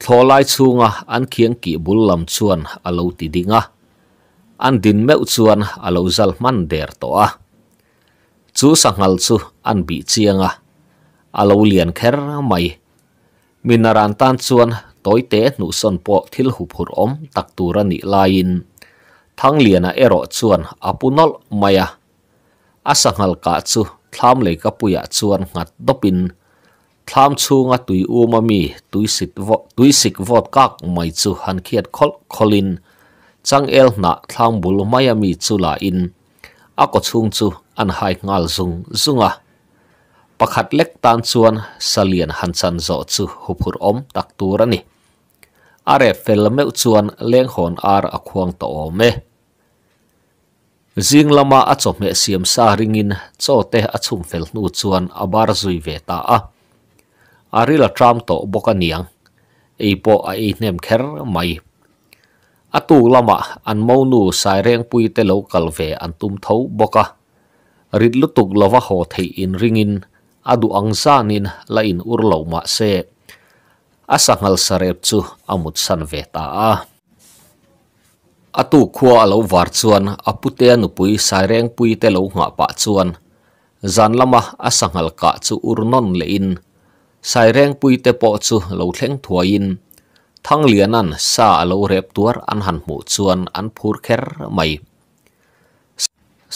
A: thlolai chunga an khiang ki bul lam ăn alo ti dinga an din meu chuan alo zal man der to a chu sangal chu an bi chianga alo lian kher mấy. minaran tan chuan toy te nu son po thil hu phur om tak tura ni lain thang liana ero chuan apunol maya asangal ka chu thlam le ka puya chuan ngat dopin thlam chu nga tui u um ma mi tui sit vo tui sik vo kak mai chu han chang el na thlam bul maya mi chu la in ako zunga pakhat lek tan chuan salian han chan zo chu hupur om tak tur ani are fel me chuan leng hon ar a khuang to ome zing lama a chop me siam sa ringin cho te a chum fel nu ve ta ari la tram to boka niang ei a ei nem kher mai atu lama an maunu sai reng pui te lo kal an tum boka rit lutuk lova ho thei in ringin adu angzanin la in urlo ma se asangal sarep chu amut san ve a atu khua alo war chuan apute nupui saireng pui te lo nga pa chuan zanlama asangal ka chu urnon le in saireng pui te po chu lo thleng thuain thang lianan sa alo rep tuar an han mu chuan an phur kher mai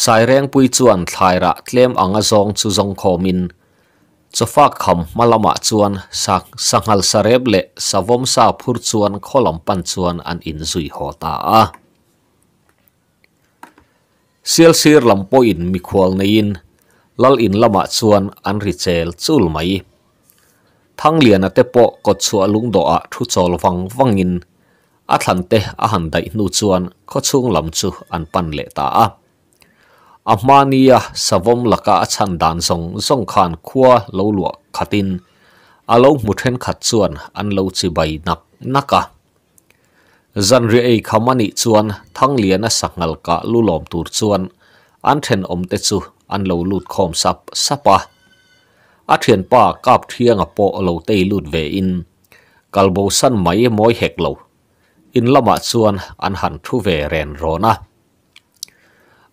A: saireng pui chuan ra tlem anga zong chu zong khomin chofa kham malama chuan sak sangal sareb le savom sa phur chuan kholam pan chuan an in zui ho ta a sel sir lampo in mi khwal in lal in lama chuan an ri chel chul mai thang lian ate po ko chu alung thu chol wang wang in a thlan te a han lam chu an pan le ta amania savom laka achan dan song song khan khuwa lo lo khatin alo muthen khat chuan an lo chi bai nak naka zan re ei khamani chuan thang liana sangal ka lulom tur chuan an then om te chu an lo lut khom sap sapa a thien pa kap thiang a po lo te lut ve in kalbo san mai moi in lama chuan an han thu ve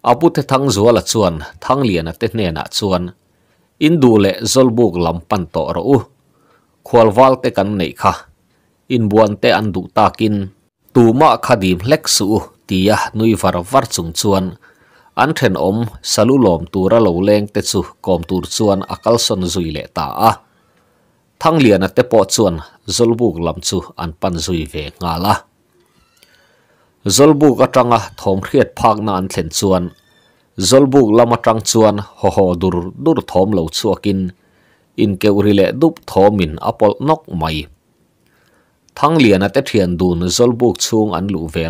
A: apu te thang zua la chuan thang lian a te ne na chuan in du le zol buk lam pan to ro u khwal wal te kan nei kha in buan te an du takin tu ma kha dim lek su ti ya nui an then om salu tu ra te chu kom tur chuan akal son zui te po chuan zol buk lam chu an Zolbuk ka tanga thom khret phak na an thlen chuan zolbu lama tang chuan ho ho dur dur thom lo chuakin in ke uri le dup thomin apol nok mai thang liana te thian dun Zolbuk chung an lu ve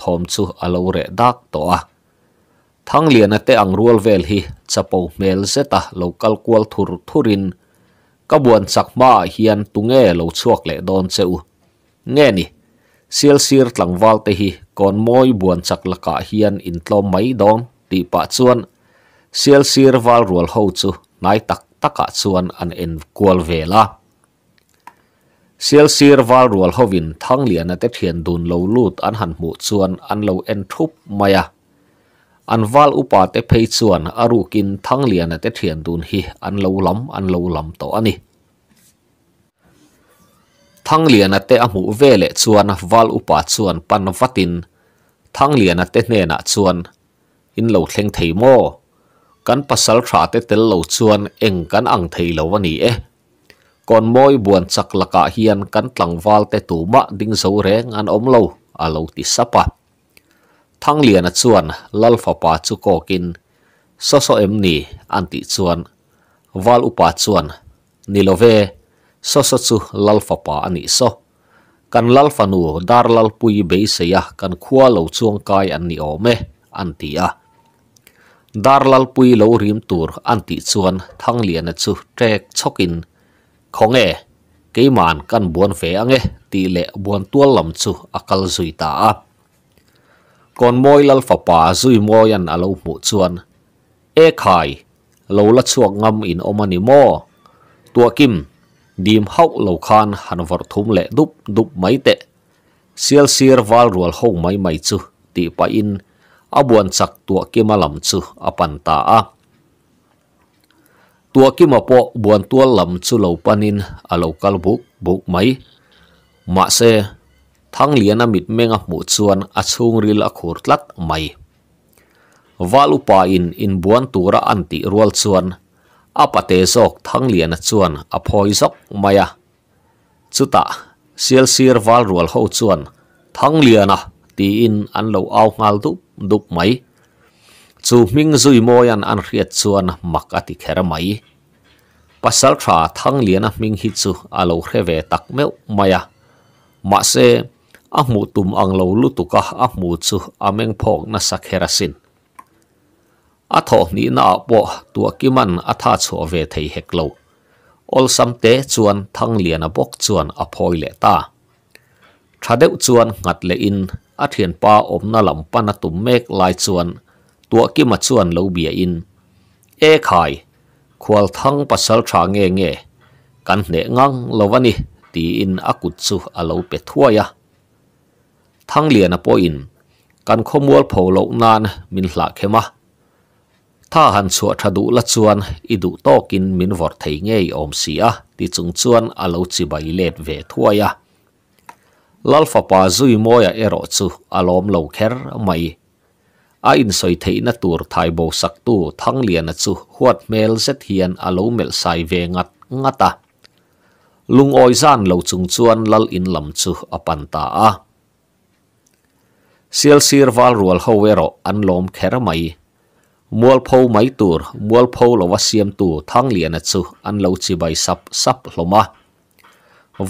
A: thom chu alo re dak to a thang liana te ang vel hi chapo mel zeta local kwal thur thurin kabuan chakma hian tunge lo chuak le don cheu nge ni sial sir tlangwal te hi kon moi buan chak laka hian in tlom mai dom đi pa chuan sial sir wal rual ho chu nai tak taka chuan an en kual vela sial sir wal rual hovin liền lian ate thian dun lâu lut an han mu chuan an lâu en thup maya an wal upa te phei chuan aru kin thang lian ate thian dun hi an lo lam an lo lam to ani thang lian te âm mu ve lệ chuan wal upa chuan pan vatin thang lian te hne nạ chuan in lo thleng thei mo kan pasal thra te tel lâu chuan eng kan ang thầy lâu vân e còn môi buồn chặt là cả hiền cắn tlang val tê tủ mạ đinh dấu rẽ ngàn ống lâu à lâu tì sapa thăng liền chuan lal phà pa chu cô kin so so em nì an tị chuan val upa chuan nilo ve so so chu lalfa pa ani so kan lalfa nu dar lal pui be se ya kan khua lo chuang kai an ni ome an ti a dar lal pui lo rim tur an ti chuan thang lian a chu trek chokin khong e cái màn kan buồn phế ange tỷ lệ buồn tua lầm chu akal zui ta a còn môi lal phà pa zui môi an alo mu chuan e khai lo la chuak ngam in omani mo tua kim Dim hốc lầu khan hàn vật thum lệ đúc đúc mấy tệ. Siêu siêu val ruột hông mấy mấy chứ. Tị bà in a buồn sạc tùa kia mà lầm chứ a bàn tà a. Tùa kia mà bộ buồn tùa panin a lầu cal bục bục mấy. Mạ xe thang liền a mịt mê ngạc mụ chuan a chung ril a khur tlat mấy. Valupa in in buồn tùa ra anti ruột chuan apate zok thang lian a chuan a phoi zok maya chuta sial sir wal rual ho chuan thang liana ti in an lo au ngal du dup mai chu ming zui moyan an riat chuan mak ati khera mai pasal tha thang liana ming hi chu alo hreve tak meu maya ma se ahmu tum ang lo lutuka ahmu chu ameng phok na sakhera sin อะทอหนีนาปอตัวกิมันอะทาชัวเวทัยเฮกลอโอลซัมเตจวนทังเลียนอบกจวนอพอยเลตาทาเดวจวนงัดเลอินอะเทียนปาอมนาลัปานตุมเมกไลจวนตัวกิมัจวนโลเบียอินเอคายควลทังปัสลทราเงเงกันเนงังลวนิตีอินอกุจุอโลเปทวยะทังเลียนอปอินกันมวลลนา tha han chua tha du la chuan i du tokin min vor thei ngei om sia ti chung chuan alo chi bai let ve thuaya lalfa pa zui moya ero chu alom lo kher mai a in soi thei na tur thai bo sak tu thang lian a chu huat mel set hian alo mel sai ve ngat ngata lung oi zan lo chung chuan lal in lam chu apanta. ta a sial sir val rual ho wero an lom kher mai mual pho mai tur mual pho lo wa siam tu thang lian chu an lo chi bai sap sap hloma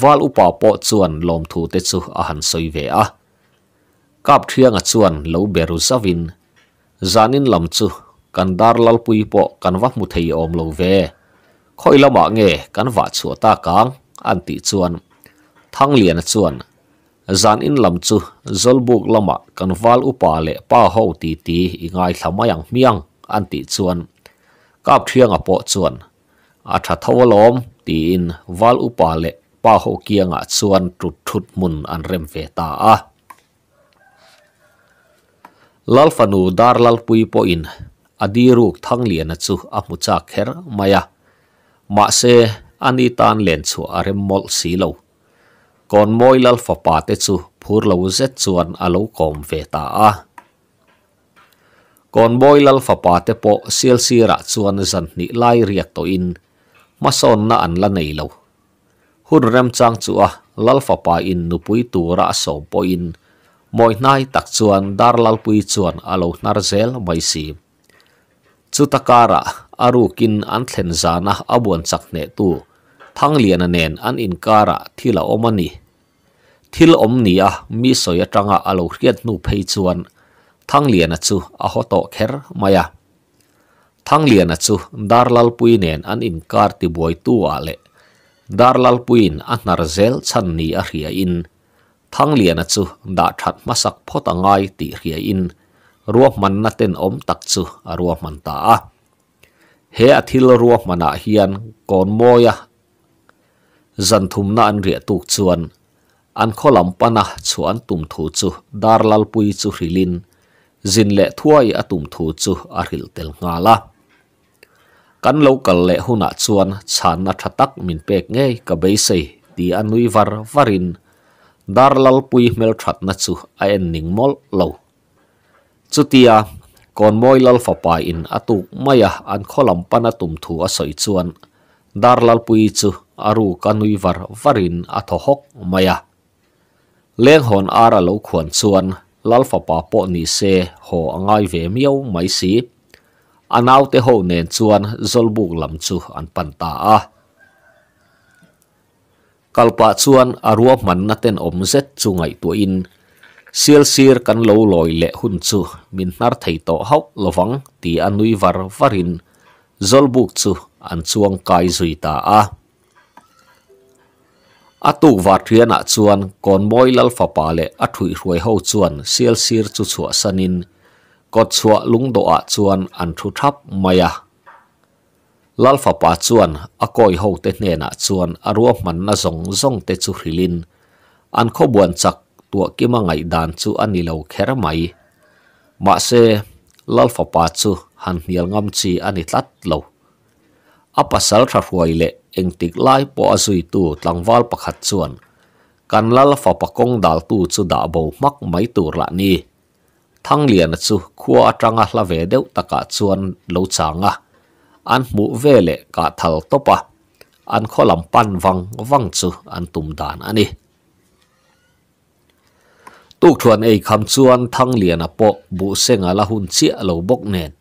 A: wal upa po chuan lom thu te chu a han soi ve a kap thiang a chuan lo beru zavin zanin lam chu kan dar lal pui po kan mu thei om lo ve khoi lama nge kan wa chu ta kang an ti chuan thang lian chuan zan in lam chu zolbuk lama kan wal upa le pa ho ti ti ingai thlamayang miang an ti chuan kap thianga po chuan a tha thawlom ti in wal upa le pa ho kianga chuan tu thut mun an rem ve ta a lal fanu dar lal pui po in adiru thang lian a chu a mu cha kher maya ma se ani len chu a mol si lo kon moi lal fa pa te chu phur lo ze chuan kom ve ah. กอนบอยลัลฟปาเตปอเซียลซีระส่วนสันนิไลรียกตัวอินมาสอนน่าอันละในเลวหุ่นเรมจังจัวลัลฟปาอินนุปุยตัวรักสอบปอินมอยนายตักส่วนดาร์ลัลปุยส่วนอโลนาร์เซลไม่ซีจุตาการะอารูกินอันเทนซานะอบวนสักเนตูทั้งเลียนนเนนอันอินการะที่ละอมนนีที่ลอมนีอะมีสอยจังอะอโลเรียดนุเพยส่วนทั้งเลียนจูอาหโตเขรมายาทั้งเลียนจูดาร์ลลปุยเนนอันอินคาร์ติบวยตัวเละดาร์ลลปุยนอันนารเซลชันนีอาเรียอินทั้งเลียนจูดาชัดมาสักพอตังไงติเรียอินรวมมันนัดเต็นอมตักจูรวมมันตาเฮอทิลรวมมันอาเฮียนก่อนโมยะจันทุมนาอันเรียตุกชวนอันขลัมปนะชวนตุมถูจูดาร์ลลปุยจูฮิลิน zin le thuai atum thu chu aril tel nga la kan lo kal le huna chuan chan na thatak min pek nge ka be sei ti anui var varin dar lal pui mel that na chu a en ning mol lo chutia kon moi lal fa pa in atu maya an kholam pana tum thu a soi chuan dar lal pui chu aru kanui var varin atho hok maya leng hon ara lo khuan chuan lalfa pa po ni se ho angai ve miau mai si anaw te ho nen chuan zolbuk lam chu an pan ta a kalpa chuan arua man na ten om zet chu ngai tu in sil sir kan lo loi le hun chu min nar thei to hau lovang ti anui var varin zolbuk chu an chuang kai zui ta a atu wat rian a à chuan kon moi lal fa pa le a thui hruai ho chuan sial sir chu chua sanin kot chua lung do a à chuan an thu thap maya à. lal fa pa chuan a koi ho te hne na chuan a ruam man na zong zong te chu hrilin an kho buan chak tua kima ngai dan chu ani lo khera mai ma se lal fa pa chu han hnial ngam chi ani tlat lo a pasal tha huai le engtik lai po azui tu tlangwal pakhat chuan kan lal fa pakong dal tu chu da bo mak mai tur la ni thang lian chu khua atanga hla ve deuh taka chuan lo changa an mu ve le ka thal topa an kholam pan wang wang chu an tum dan ani tuk thuan ei kham chuan thang lian a po bu senga la hun chi lo bok nen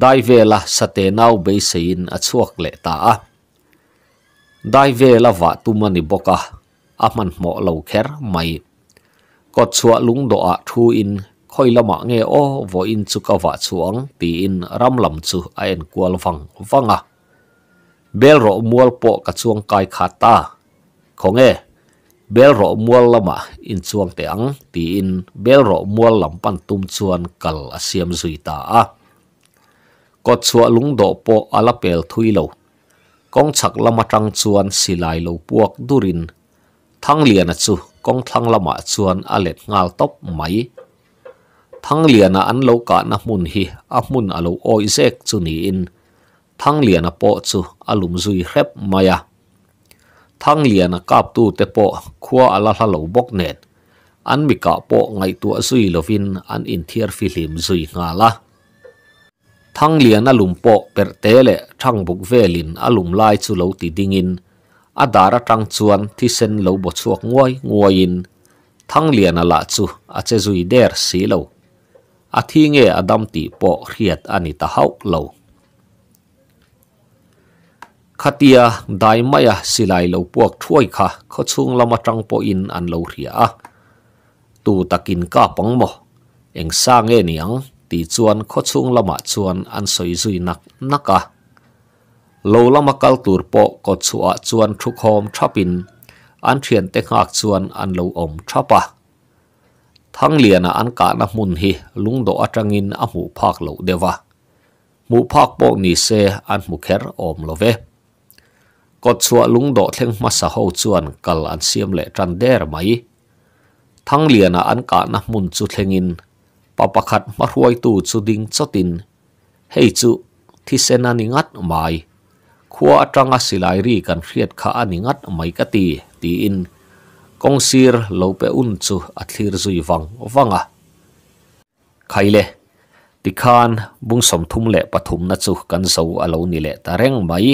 A: đại về là dai vela sate nau be sein achuak le ta a dai vela wa tumani boka aman mo lâu kher mai có chua lung do a thu yên khoi lama nge o vo yên chu ka wa chuang ti in ram lam chu a en kwal wang wanga bel ro mual po ka chuang kai khata khonge bel ro mual lama in chuang te ang ti in bel mua mual lam pan tum chuan kal asiam zui ta a có chua lúng đổ po ala pel lâu, lo con là mặt trăng chuan silai lo puak durin thang lian chu con là mặt chuan alet ngal top mai liền lian an lâu cả na mun hi a mun alo oi zek chu ni in thang lian po chu alum zui rep maya liền lian kap tu te po khua ala hla bốc bok net an mi ka po ngai tu zui lovin an in thier filim ngà ngala thang liana lumpo per tele trang bukvelin alumlai zu lau ti dingin, a dara trang zuan ti sen lau bo cuak nguay nguayin, thang liana lazu a cezuider si lau, a ti nge adamti po riat anita hauk lau. Katia ngday maya si lai lau puak tuay ka, kacung lama trang po in an lau riaa. Tuu takin ka pangmo, eng sa nge ni ti chuan kho chung lama chuan an soi zui nak naka lo lama kal tur có ko chua chuan thuk hom thapin an thian te khak chuan an lo om thapa thang liana an ka na mun hi lungdo atangin a mu phak lo dewa mu phak po ni se an mu kher om lo ve ko chua lungdo thleng ma sa ho chuan kal an siam le tran der mai thang liana an ka na mun chu thlengin papakat maruay tu chu ding cho tin. Hei chu, thi se na ni ngat mai. Khua atrang a silai ri kan khriat kha a ni ngat mai ka ti, ti in. Kong sir lo pe un chu at lir zui vang o vang a. Khai le, ti khan bung som thum le patum na chu kan zau a lo ni le ta reng mai.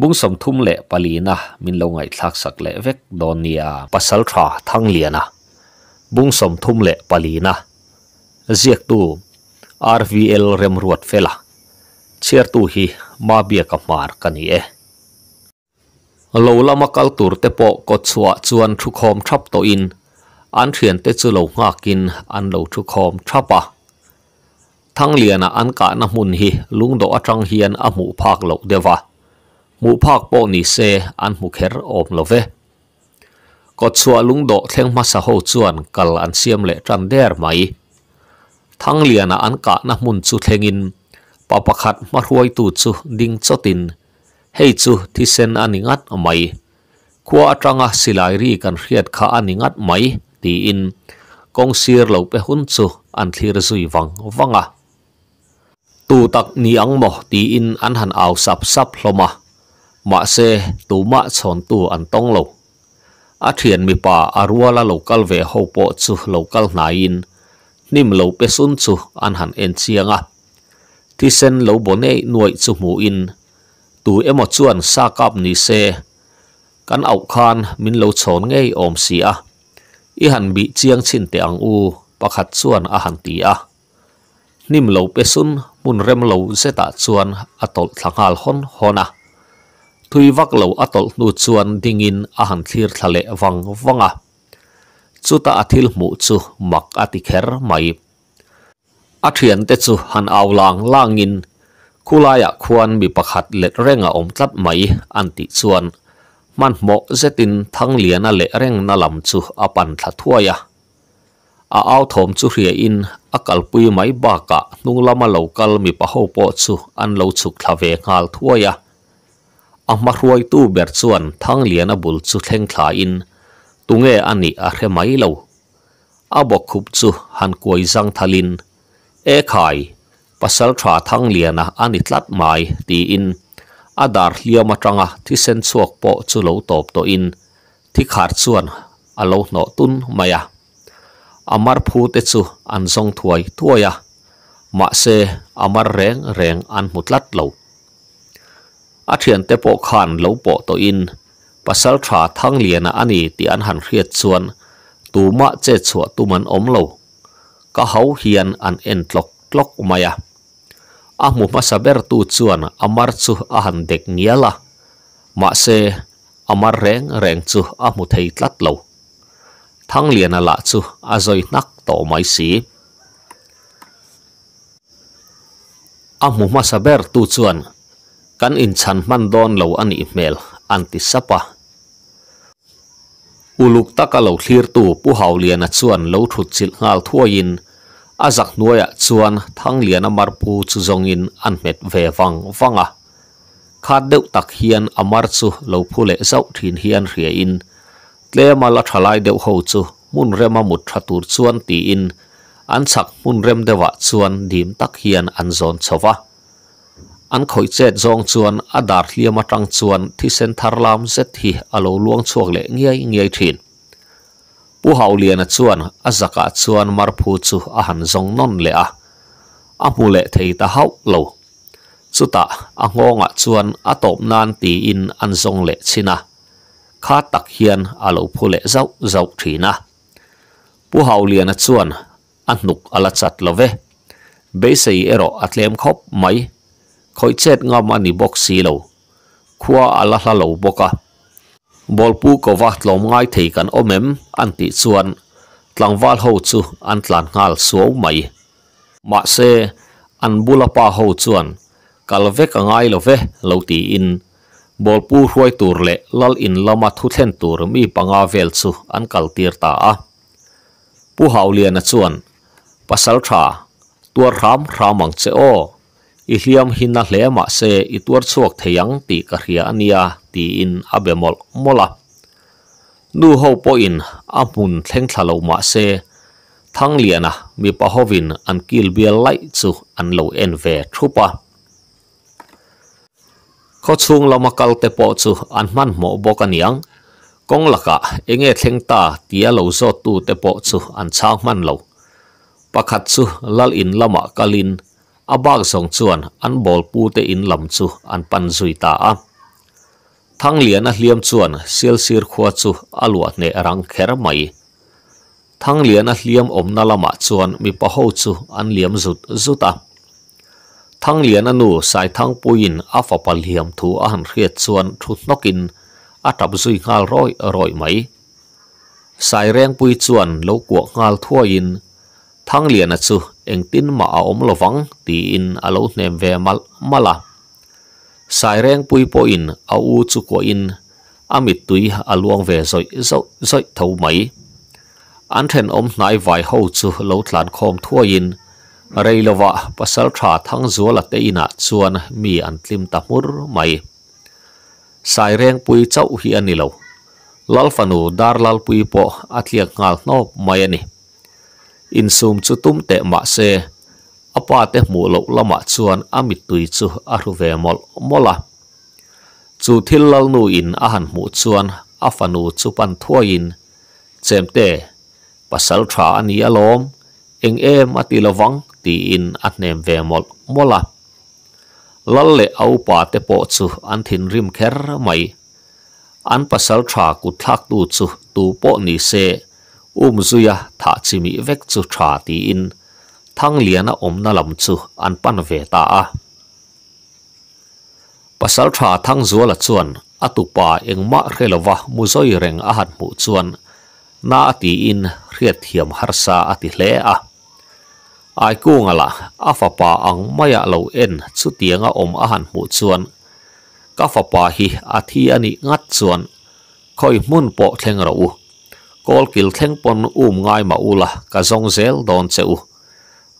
A: Bung som thum na min lo ngay thak sak le vek donia pasal tra thang liana. Bung na. ziak tu RVL rem ruat fela chiar tu hi ma bia ka mar ka ni e lo lama kal tur te po ko chua chuan thu khom thap to in an thian te chu lo nga kin an lo thu khom thapa thang liana an ka na mun hi lung do atang hian a à mu phak lo dewa mu phak po ni se an mu kher om lo ve ko chua lung do thleng ma sa ho chuan kal an siam le tran der mai thang liền na an ka na mun chu in, Papa pakhat ma ruai tu chu ding tin, hei chu thi sen aningat mai khua atanga silai ri kan hriat kha ngát mai thì in kong sir lo pe hun chu an suy vắng vắng wanga tu tak ni ang mo thì in an han aw sap sap hloma ma se tu ma chon tu an tong lo a thian mi pa la local về hậu po chu local na in nim lo pe sun chu an han en chianga ti sen lo bon ei nuai chu mu in tu emo chuan sa kap ni se kan au khan min lo chon ngei om si a i han bi chiang chin te ang u pakhat chuan a han ti a nim lo pe sun mun rem lo zeta chuan atol thangal hon hona thui vak lo atol nu chuan dingin a han thlir thale wang wanga chuta athil mu chu mak ati kher mai athian te chu han awlang langin khulaya khuan mi pakhat let renga om tlat mai anti chuan man mo zetin thang liana le reng na lam chu apan thla thuaya a au thom chu nung lama local mi pa ho po chu an lo chu thla thang liana bul chu tunge ani a hre mai lo a bok khup chu han koi zang thalin e khai pasal tha thang liana ani tlat mai ti in adar hliam atanga thi sen chuak po chu lo top to in thi khar chuan alo no tun maya amar phu te chu an zong thuai thuaya ma se amar reng reng an mutlat lo a thian te po khan lo po to in pasal tha thang anh ani ti an han hriat chuan tuma che chua tuman omlo ka ho hian an en tlok tlok maya a mu ma saber tu chuan amar chu a han dek ngiala ma se amar reng reng chu a mu thei tlat lo thang lian ala chu a zoi nak to mai si a mu ma saber tu chuan kan in chan man don lo ani email anti sapa uluk taka lo thlir tu pu haw lian a chuan lo thut chil ngal thuayin azak nuaya chuan thang lian a marpu chu zongin an met ve wang wanga khat deu tak hian amar chu lo phule zau thin hian ria in tle ma la thalai deu ho chu mun rema ti in an chak mun rem dim tak hian an zon chowa an khoi che zong chuan a dar hliam atang chuan thi sen thar lam zet hi alo luang chuak le ngiai ngiai thin pu hau lian a chuan a zaka chuan mar phu chu a han zong non le a a mu le thei ta hau lo chuta a ngonga chuan a top nan ti in an zong le china kha tak hian alo phu le zau zau thina pu hau lian a chuan a nuk ala chat love beisei ero atlem khop mai chết khoi chet ngam ani box si lo khua ala la lo boka bolpu ko wa tlom ngai thei anh omem anti chuan tlangwal ho chu an tlan ngal suo mai ma se an bulapa ho chuan kalvek angai love tì in bolpu huai tur le lal in lama thu thlen tur mi panga vel chu an kal tir ta a pu haulian a chuan pasal tha rám rám ramang che ô i hliam hin a hle ma se i tuar chuak theiang ti ka hria ania ti in abemol mola nu ho po in a hmun thleng thla ma se thang liana ah, mi pa hovin an kil bia lai chu an lo en ve thupa kho chung lama kal te po chu an man mo bok aniang kong laka enge thleng ta tia lo zo tu te po chu an chang man lo pakhat chu lal in lama kalin abak song chuan an bol pu te in lam chu an pan zui ta a thang lian a hliam chuan sel sir khua chu alua ne rang kher mai thang lian a hliam om na lama chuan mi pa ho chu an liam zut zuta thang lian anu sai thang puin a pal hiam thu a han khret chuan nokin a tap zui roi roi mai sai reng pui chuan lo kuo ngal thuo in thang lian a eng tin ma a à om vang ti in alo à nem ve mal mala sai reng pui po in a à u chu ko in amit tui aluang ve zoi zoi thâu mấy an then om nai vai ho chu lo tlan khom thua in rei lova pasal tha thang zua la te ina chuan mi an tlim ta mur mai sai reng pui chau hi ani lo lal dar lal pui po atliak ngal no mai ani อินซูมจุตุ้มเตะมาเซอาปาเตะหมูหลกละมาชวนอามิตุยจูอารุเวมอลมอลาจูทิลลลนูอินอาหันหมูชวนอาฟานูจูปันทั่วอินเจมเตะปัสสลทราอันยาลมเองเอมาติลวังตีอินอัตเนมเวมอลมอลาลลเลอาปาเตะโปจูอันทินริมเคร์ไมอันปัสสลทรากุทักตูจูตูโปนิเซ u muzuya tha chi mii vek zu tra ti in, thang lia na om na lam zu anpan ve ta a. Pasal tra thang zua la zuan, atu pa eng ma relo vah muzoi reng ahan mu zuan, na ti in riet hiam harsa a ti le a. Aiku nga la, afapa ang maya lau en, zu tia nga om ahan mu zuan. Ka afapa hi ati ya ngat zuan, koi mun po teng ra u, kol kil theng pon um ngai ma ula ka zong zel don che u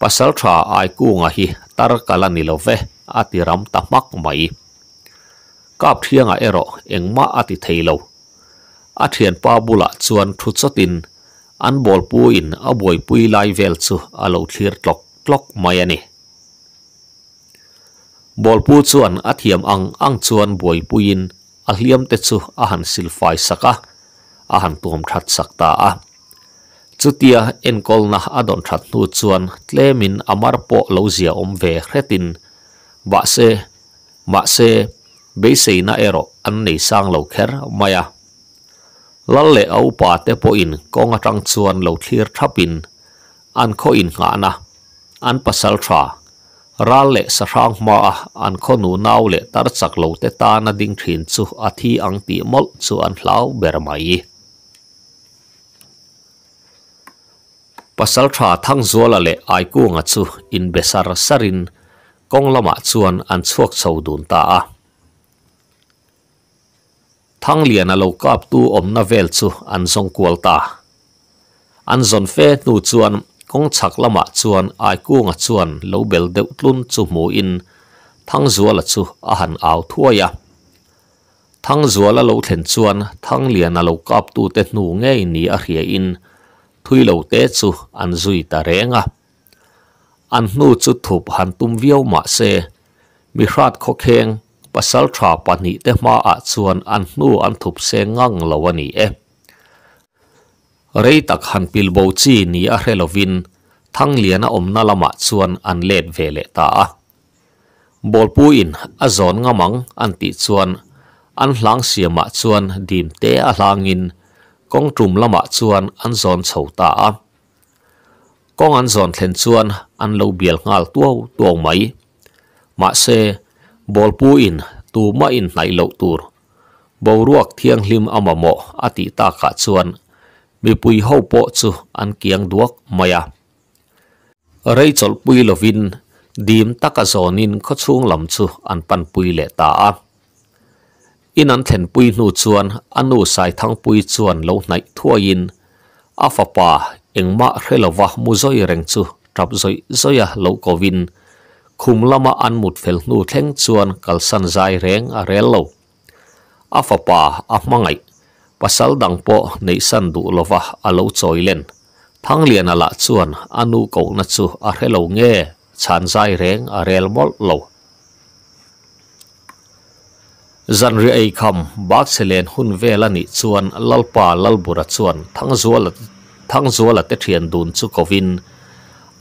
A: pasal tha ai ku nga hi tar kala ni love ati ram ta mak mai kap thianga ero engma ati theilo a thian pa bula chuan thu chatin an bol pu in a boy pui lai vel chu alo thir tlok tlok mai ani bol pu chuan athiam ang ang chuan boy pu in a hliam a han tuam that sakta a chutia enkol na adon that nu chuan tlemin amar po lozia om ve khretin ba se ma se beise na ero an nei sang lo kher maya lalle au pa te po in konga tang chuan lo thlir thapin an kho in nga na an pasal tha ral le sa rang ma an kho nu nau le tar chak lo te ta na ding thin chu athi ang ti mol chu an hlau ber mai pasal tha thang zuala le ai ku nga chu in besar sarin kong lama chuan an chuak chho dun ta a thang lian alo kap tu om na vel chu an zong kual ta an zon fe nu chuan kong chak lama chuan ai ku nga chuan lo bel deuh tlun chu mu in thang zuala chu a han aw thuaya thang zuala lo thlen chuan thang lian alo kap tu te hnu nge ni a hria in thui lâu te chu ăn zui ta renga an nu chu thup han tum viau ma se mi hrat kho kheng pasal tha pa ni te ma a chuan ăn nu ăn thup xe ngang lo ani e rei tak han pil bo chi ni a hrelovin thang liana omna lama chuan an về lệ ta a bolpu in a zon ngamang an ti chuan an hlang siama chuan dim te a hlangin in con trùm lâm lama chuan ăn zon chho ta con ăn zon thèn chuan ăn lâu bial ngal tuau tuau mai mà se bol pu in tu ma in nai lâu tur bo ruak thiang hlim amamo ati ta ka chuan mi pui hau po chu an kiang duak maya à. rei chol pui lovin dim taka zonin à kho chung lam chu an pan pui le ta a in an thlen pui nu chuan anu sai thang pui chuan lo nai thuain a fa pa engma hrelowa muzoi reng chu tap zoi zoya lo kovin khum lama an mut fel nu thleng chuan kalsan zai reng a rel lo a fa pa a mangai pasal dang po nei san du lova a lo choi len thang lian ala chuan anu ko na chu a hrelo nge chan zai reng a rel mol lo dân zan ri ai kham bak selen hun velani chuan lalpa lalbura chuan thang zuala thang zuala te thian dun chu kovin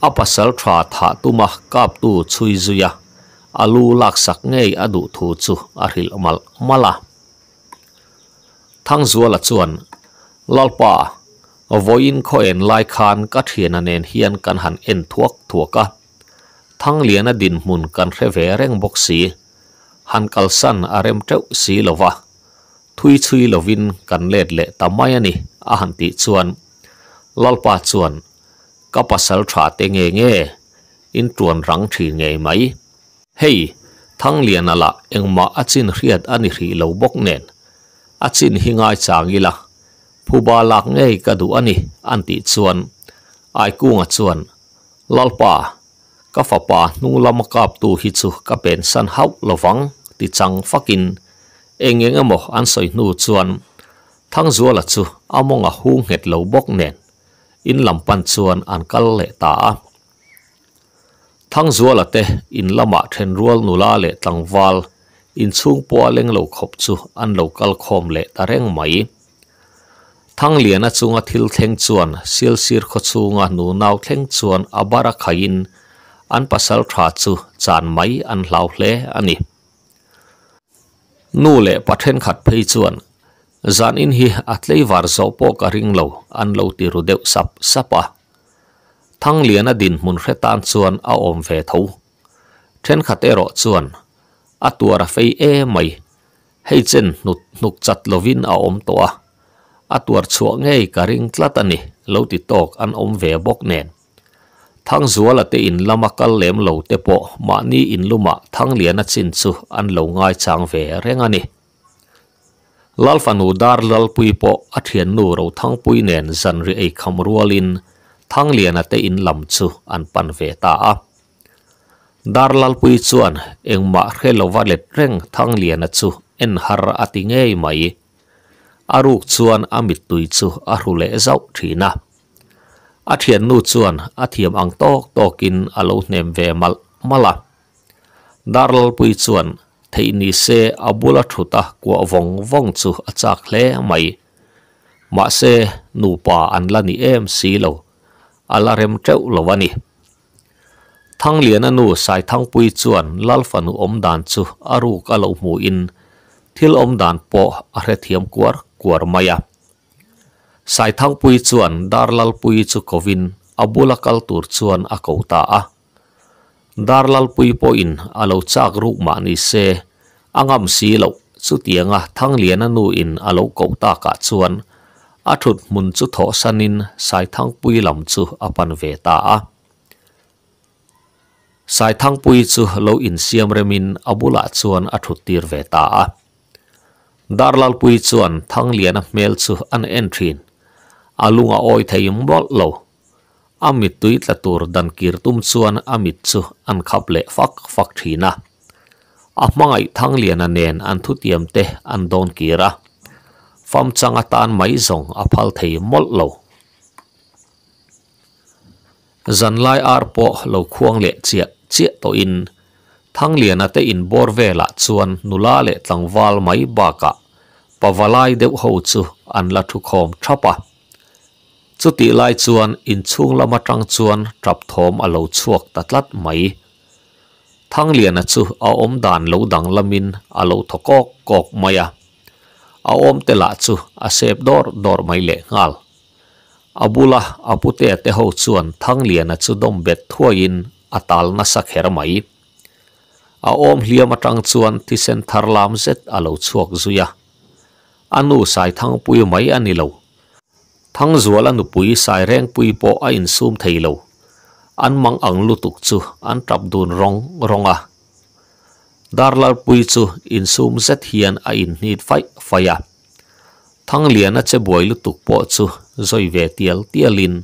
A: apasal tha tha tuma kap tu chui zuya alu lak sak ngei adu thu chu aril mal mala thang zuala chuan lalpa voin khoen lai khan ka thian anen hian kan han en thuak thuaka thang liana din mun kan re ve reng si ḥaň kaŋsān a rèm chauň sīlō vah, tui cui lō viň kan lēt lẹt ta māyáni āhantī chuwan. Lālpā chuwan, kapa salthā te ngē ngē, in chuwan ráng ti ngē maī. Hei, tháng lia nalā, eň mā atsīn khriyat āni rī lau bōk nēn. Atsīn hī ngāi chāngī lā, pūbā lā ngēi ka dū āni āntī chuwan. Aikūňa ka fa pa nung lam kap tu hi chu ka pen san hau lovang ti chang fakin eng eng mo an soi nu chuan thang zua la chu among a hu nghet lo bok nen in lam pan chuan an kal le ta thang zua in lama then rual le tang in chung po leng lo khop chu an local khom le tareng mai thang liana chunga thil theng chuan sil sir kho chunga nu naw theng chuan abara khain an pasal kha chu chan mai an hlau hle ani nu le pathen khat phei chuan zan in hi atlei war zo po ka ring lo an lo ti ru deuh sap sapa thang lian a din mun hre tan chuan a om ve tho then khat ero chuan a tuar a fei e mai hei chen nut nuk chat lovin a om to a a tuar chuang ngei ka ring tlat ani lo ti tok an om ve bok nen thang zua là te in lama kal lem lo te po ma ni in luma thang lian a chin chu an lo ngai chang ve reng ani lal fanu dar lal pui po a thian nu ro thang pui nen zan ri ei kham rualin thang lian a te in lam chu an pan ve ta a dar lal pui chuan eng ma khe lo wa let reng thang lian a chu en har ati ngei mai aruk chuan amit tui chu a hrule zau thina a thian nu chuan a thiam ang tok tokin alo hnem ve mal mala Darl pui chuan ni se abula thuta kwa vong vong chu achak hle mai ma se nupa anla ni em si lo ala rem treu lowani thang lian anu sai thang pui chuan lal fanu om dan chu aru ka lo mu in thil om dan po a hre thiam kuar kuar maya Sai thang pui zuwan dar lal pui zu kowin abu lakal tur zuwan a kouta a. Dar lal pui poin alo chak ruk ma ni se, a ngam si lok zu tia thang liana nuin alo kouta ka zuwan, atut mun zu thok sanin sai pui lam zuh aban veta a. Sai pui zuh lo in siam remin abu lak zuwan atut tir veta a. Dar pui zuwan thang liana mel zuh an entriin, alunga oi thayum bol lo amit tui tla tur dan kir tum chuan amit chu an khap le fak fak thina a mangai thang lian a nen an thu tiam te an don kira fam changa tan mai zong a phal thei mol lo zan lai ar po lo khuang le chia chia to in thang lian a te in bor ve la chuan nula le tlangwal mai ba ka pawalai deuh ho chu an la thu khom thapa chu ti lai chuan in chung lama trăng chuan trap thom alo chuộc chuak lát mai thang liền a chu a om đàn lâu đằng dang in alo cọc kok maya a om te la chu a sep dor dor mai le ngal abula apute te ho chuan thang lian a chu dom bet thuain atal na sa kher mai a om hliam atang chuan ti sen thar lam zet alo chuak zuya anu sai thang pui mai ani lo thăng zua là nụ pui sai reng pui po a in sum thei lo an mang ẩn lu tuk chu an tap đồn rong ronga darlar pui chu in sum zet hiền a in nit fai faya thang lian a che boi lu tuk po chu về ve tial tialin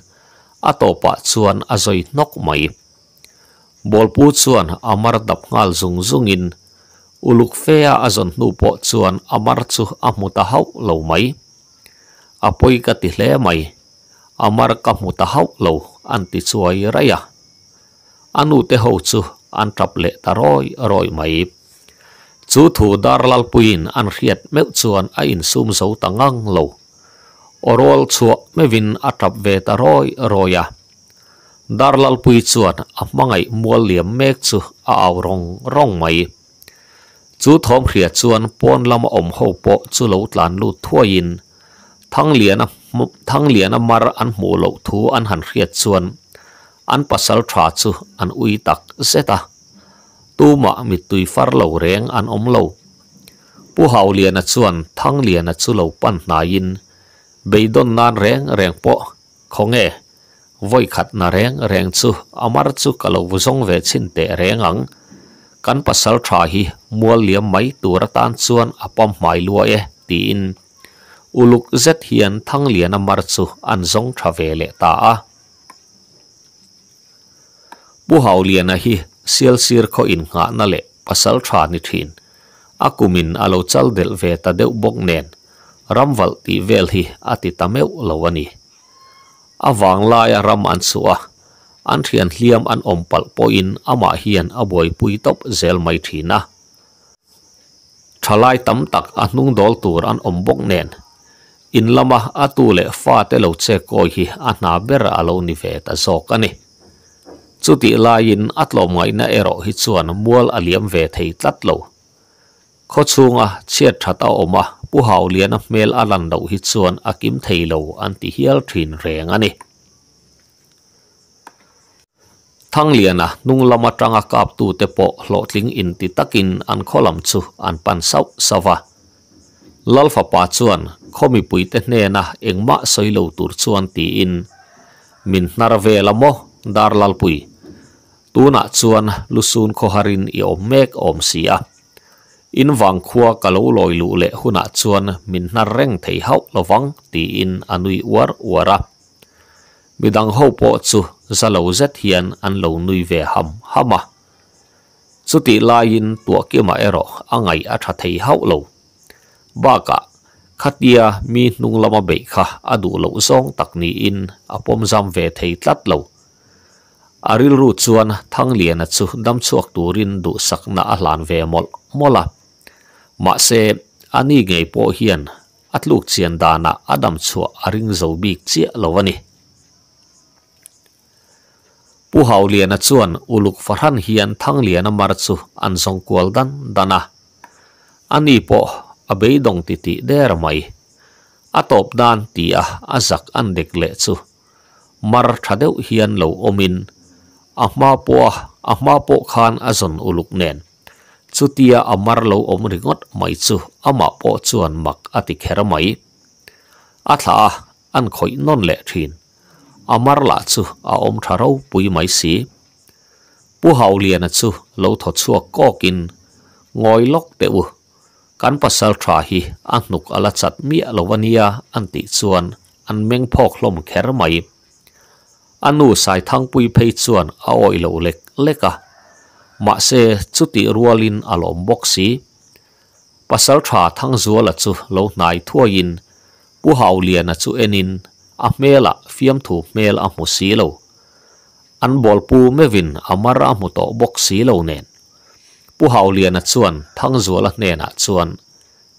A: a to pa chuan a zoi nok mai bol pu chuan amar dap ngal zung zungin uluk fea azon nu po chuan amar chu amuta hau lâu mai apoi ka ti hle mai amar ka mu ta hau lo an ti chuai raya anu te ho chu an trap ta roi roi mai chu thu dar lal puin an riat me chuan a in sum zo tangang me vin atap ve ta roi roya darlal pui chuan amangai mual liam mek chu a rong rong mai chu thom khria chuan pon lam om ho po chu lo tlan lu thuain thang lian a thang lian a mar an mo lo thu an han khia chuan an pasal tha chu an ui tak zeta tu ma mi tui far lo reng an om lo pu hau lian a chuan thang lian a chu lo pan na in beidon nan reng reng po khong e voi khat na reng reng chu amar chu kalo wuzong ve chin te ang kan pasal tha hi mual liam mai tu ra tan chuan mai luwa e ti in uluk zet hian thang lian amar chu an zong tha ve le ta a pu hau lian a hi sial sir kho in nga na le pasal tha ni thin akumin alo chal del ve ta deu bok nen ramwal ti vel hi ati tameu lawani awang lai ram an suwa an thian hliam an ompal poin ama hian aboi pui top zel mai thina thalai tam tak anung dol tur an ombok nen in lama atu le fa te lo che koi hi a na ber a lo ni ve ta zok ani chu ti la in atlo mai na ero hi chuan mual aliam ve thei tlat lo kho chunga chiat thata oma pu hau lian a mel alan do hi chuan akim thei lo an ti hial thin reng ani thang liana nung lama tanga kap tu te po hlotling in ti takin an kholam chu an pan sau sawa lalfa pa chuan khomi puite hne na engma lâu tur chuan ti in min hnar ve lamo darlal pui tuna chuan lusun kho harin i om mek om sia in wang khua kalo loi lu le huna chuan min hnar reng thei hau lowang ti in anui war wara midang ho po chu zalo zet hian an lo nui ve ham hama chu ti lai in tua kema ero angai a tha thei hau lo baka khatia mi nung lama be kha adu lo zong tak ni in apom zam ve thei tlat lo aril ru chuan thang lian a chu dam chuak turin du sak na a hlan ve mol mola ma se ani nge po hian atluk chian dana adam chu aring zo bik chi lowani pu hau lian a chuan uluk farhan hian thang lian a mar chu an zong kwal dan dana ani po a bei dong ti ti der mai a top dan ti a a zak an dek le chu mar thadeu hian lo omin a ma po a po khan azon uluk nen chutia amar lo om ringot mai chu ama po chuan mak ati kher mai a thla an khoi non le thin amar la chu a om tharo pui mai si pu hau lian chu lo tho chuak kokin ngoi lok te u kan pasal tha hi anuk ala chat mi alawania anti chuan an meng phok hlom kher mai anu sai thang pui phei chuan a oi lo lek leka ma se chuti rualin alom boxi pasal tha thang zuala chu lo nai thua in pu hau lian a chu enin a mela fiam thu mel a mu lo an bol pu mevin amara mu to lo nen ผู้หาวเลียนชวนทั้งจัวละเนนชวน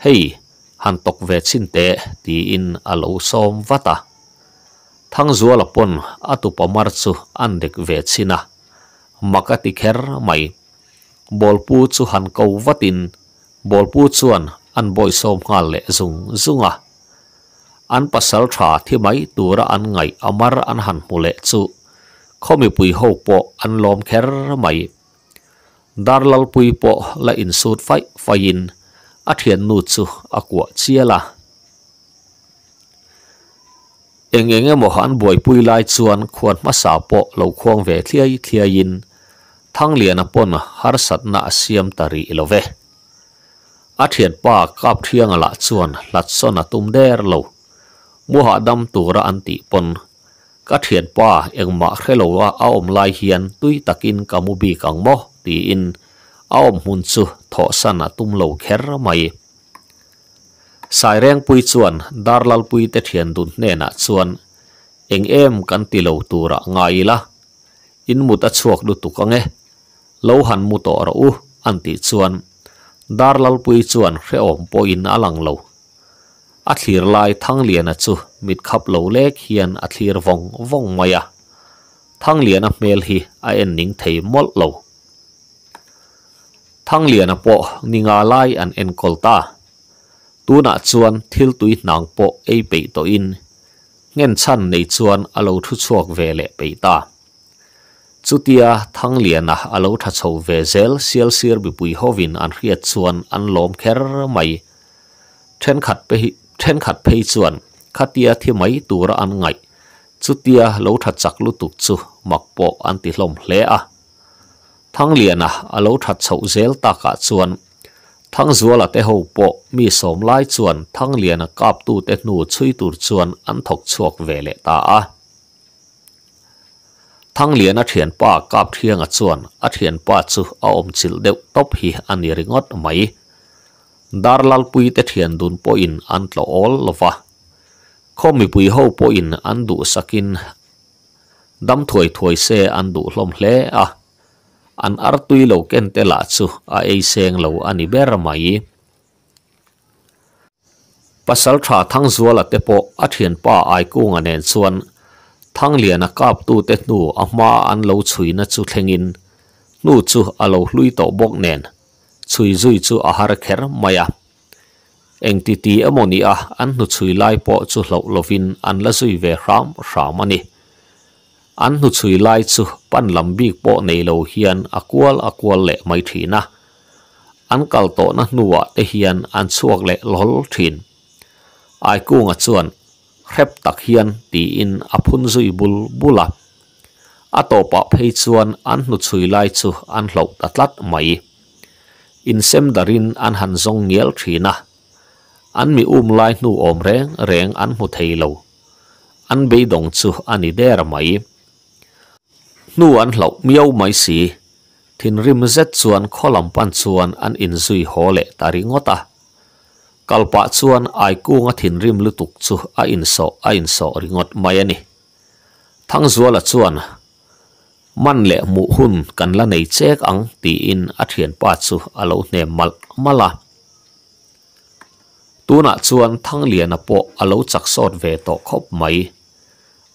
A: เฮ้ยหันตกเวชินเตะตีอินอโลซอมวัตะทั้งจัวละปนอตุปมารสุอันเด็กเวชินะมักติเคอร์ไม่บอลปูชูหันเกาวัดินบอลปูชวนอันบอยซอมงาเลซุงซุงอ่ะอันปัสสาวะที่ไม่ตัวระอันไงอมารอันหันมุเลจูเขามีปุยหูปออันลอมแคร์ไม่ dhārlau pui pō la īn sūt fai, fai yin, āthiān nū tsūh akwa cīyālā. E ngi ngi mohān bhoi pui lai cuan kuān ma sā pō lau kuāng vē thia yi, thia yin, thāng lia na pōn ā har sat na ā siyam tarī ilo vē. Āthiān pā kāp thiānga la cuan latso na tumdēr lau, muhā dham tu rā antī pōn, ka thian pa engma khelo wa a om lai hiền tuy takin kamubi kangmo ti in a om hun chu tho sana tumlo kher mai sai reng pui chuan darlal pui te thian dun ne na chuan eng em kan ti lo tura ngai la in mut a chuak lu tu kange lo han mu to ro u an ti chuan darlal pui chuan hre om po in alang lo athlir lai thang lian a chu mit khap lo le khian athlir vong vong maya thang lian a mel hi a en ning thei mol lo thang lian a po ninga lai an en kolta tu na chuan thil tui nang po ei pe to in ngen chan nei chuan alo thu chuak ve le ta chutia thang lian a alo tha chho ve bi pui hovin an hriat chuan an lom kher mai then khat pe ทนขัดเพยส่วนขัดเตียที่ไม่ตัวระอันไงสุดเตียเราถัดจากลูตุกจูมักปอกอันติลมเละทั้งเลียนะเราถัดเสาเซลตากะส่วนทั้งจัวละเตหูปอกมีสมไล่ส่วนทั้งเลียนะกาบตูเตนูช่วยตูส่วนอันถกชวกเวเลตาทั้งเลียนะเถียนป้ากาบเทียงส่วนอเถียนป้าจูเอาอมจิลเดวตบหีอันยี้ริงดไหม darlal pui te thian dun po in an tlo ol lova khomi pui ho po in an du sakin dam thoi thoi se an du hlom hle a an ar tui lo ken te la chu a ei seng lo ani ber mai pasal tha thang zuala te po a thian pa ai kung anen chuan thang lian a kap tu te nu ama an lo chui na chu thlengin nu chu alo hlui to bok nen chui zui chu a har kher maya entity amoni a an nu chui lai po chu lo lovin an la zui ve ram ram ani an nu chui lai chu pan lam bi po nei lo hian akwal akwal le mai thina an kal to na nuwa te hian an chuak le lol thin ai ku nga chuan khép tak hian ti in aphun zui bul bula atopa phei chuan an nu chui lai chu an hlo tatlat mai insem darin an han ngiel ngel thina an mi um lai nu om reng reng an mu thei an beidong dong chu ani der mai nu an lo miau mai si thin rim zet chuan kholam pan chuan an inzui hole tari ngota kalpa chuan ai ku nga thin rim lutuk chu a in a in ringot mai ani thang chuan มันเละมุหุนกันละในเจกอังตีอินอัเหียนปาสุอาลูเนมมาละตัวนัชวนทั้งเลียนปะอาลจักสอดเวตอคบไหม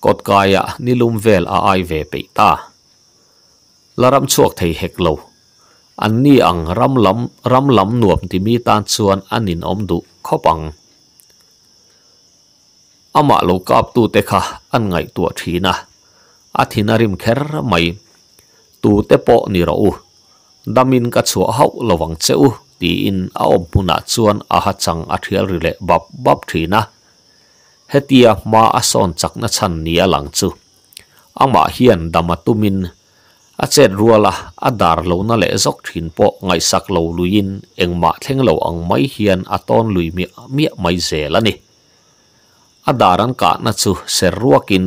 A: กดกายะนิลุมเวลอาไอเวปิตาละรำชวกไทยเฮกโลอันนี้อังรำลำรำลำหนวมที่มีตานชวนอันนินอมดุขบังอามาโลกาบตูเตคะอันไงตัวทีนะอาทินาริมเคร์ไม่ตูเตปอนิรูดามินกัดสัวเฮาระวังเจ้าตีอินอาอมนันส่วนอาหัจังอาทิยริเลบับบับทีนะเฮตียมาอสอนจักนัชันนียหลังจูอามาเฮียนดามาตุมินอาเจรัวละอาดาร์เลวนัเละจกทินปอไงสักเลวลุยินเอ็งมาเทงเลวอังไม่เฮียนอาตอนลุยมีมีไม่เจลันี่อาดารันกะนัชูเสรัวกิน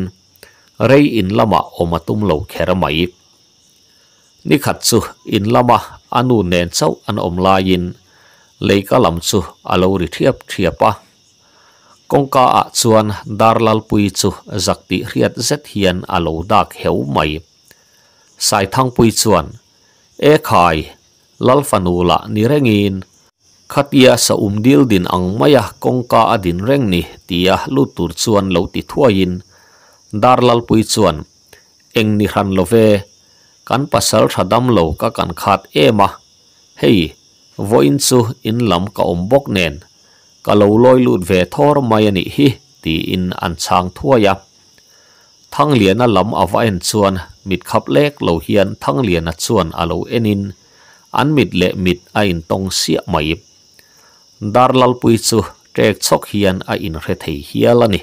A: rei in lama oma tum lo khera mai ni khat chu in lama anu nen chau an om la in leika lam chu alo ri thiap thiapa kongka a chuan darlal pui chu zakti hriat zet hian alo dak heu mai sai thang pui chuan e khai lal lalfanula ni rengin khatia sa um umdil din ang maya kongka adin reng ni tia lutur chuan lo ti thuain darlal pui chuan eng ni hran love kan pasal thadam lo ka kan khat ema hei voin chu in lam ka om bok nen ka lo loi lut ve thor mai ani hi ti in an chang thuaya thang lian a lam awa en chuan mit khap lek lo hian thang lian a chuan alo enin an mit le mit a in tong sia mai darlal pui chu tek chok hian a in re thei hialani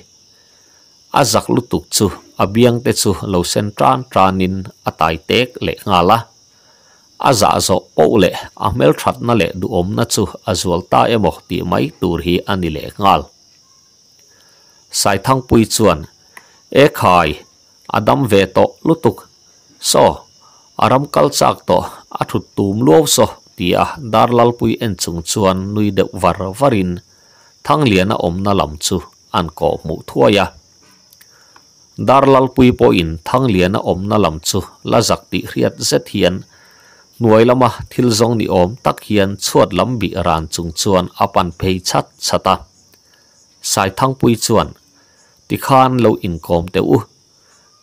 A: azak lutuk chu abiang te chu lo sen tran tranin atai tek le ngala aza zo o le amel that na le du om na chu azwal ta emo ti mai tur hi ani le ngal sai thang pui chuan e khai adam ve to lutuk so aram kal chak to athut tum lo so tia dar pui en chung chuan nui de var varin thang liana om na lam chu an ko mu thua ya darlal pui po in thang lian a om na lam chu la zak ti hriat zet hian nuai lama thil zong ni om tak hian chuat lam bi ran chung chuan apan phei chat chata sai thang pui chuan ti khan lo in kom te u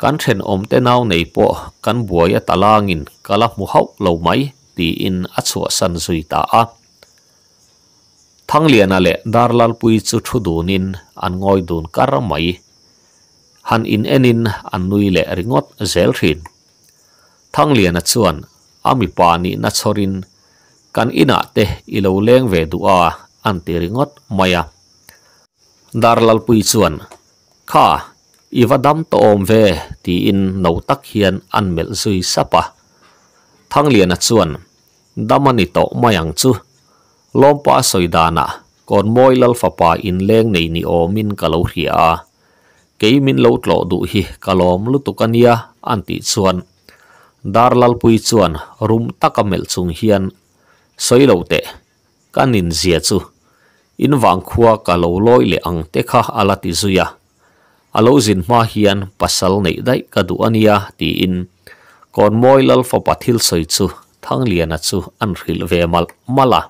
A: kan then om te nau nei po kan buai a talangin kala mu hau lo mai ti in a chua san zui ta a thang lian ale darlal pui chu thu dunin an ngoi dun karamai mai han in enin an le ringot zel thin thang lian na chuan ami pani na chorin kan ina te ilo leng ve du a an ti ringot maya dar lal pui chuan kha iwa dam to om ve ti in no tak hian an mel zui sapa thang lian na chuan damani to mayang chu lompa soidana kon moilal fapa in leng nei ni o min kalohria ke min lo tlo du hi kalom lu anh anti chuan darlal pui chuan rum takamel chung hian soilo te kanin zia chu in wang khua ka lo loi le ang te kha alati zuya alo zin ma hian pasal nei dai ka du ania ti in kon moi lal fa hil soi chu thang liana chu an hil ve mal mala à.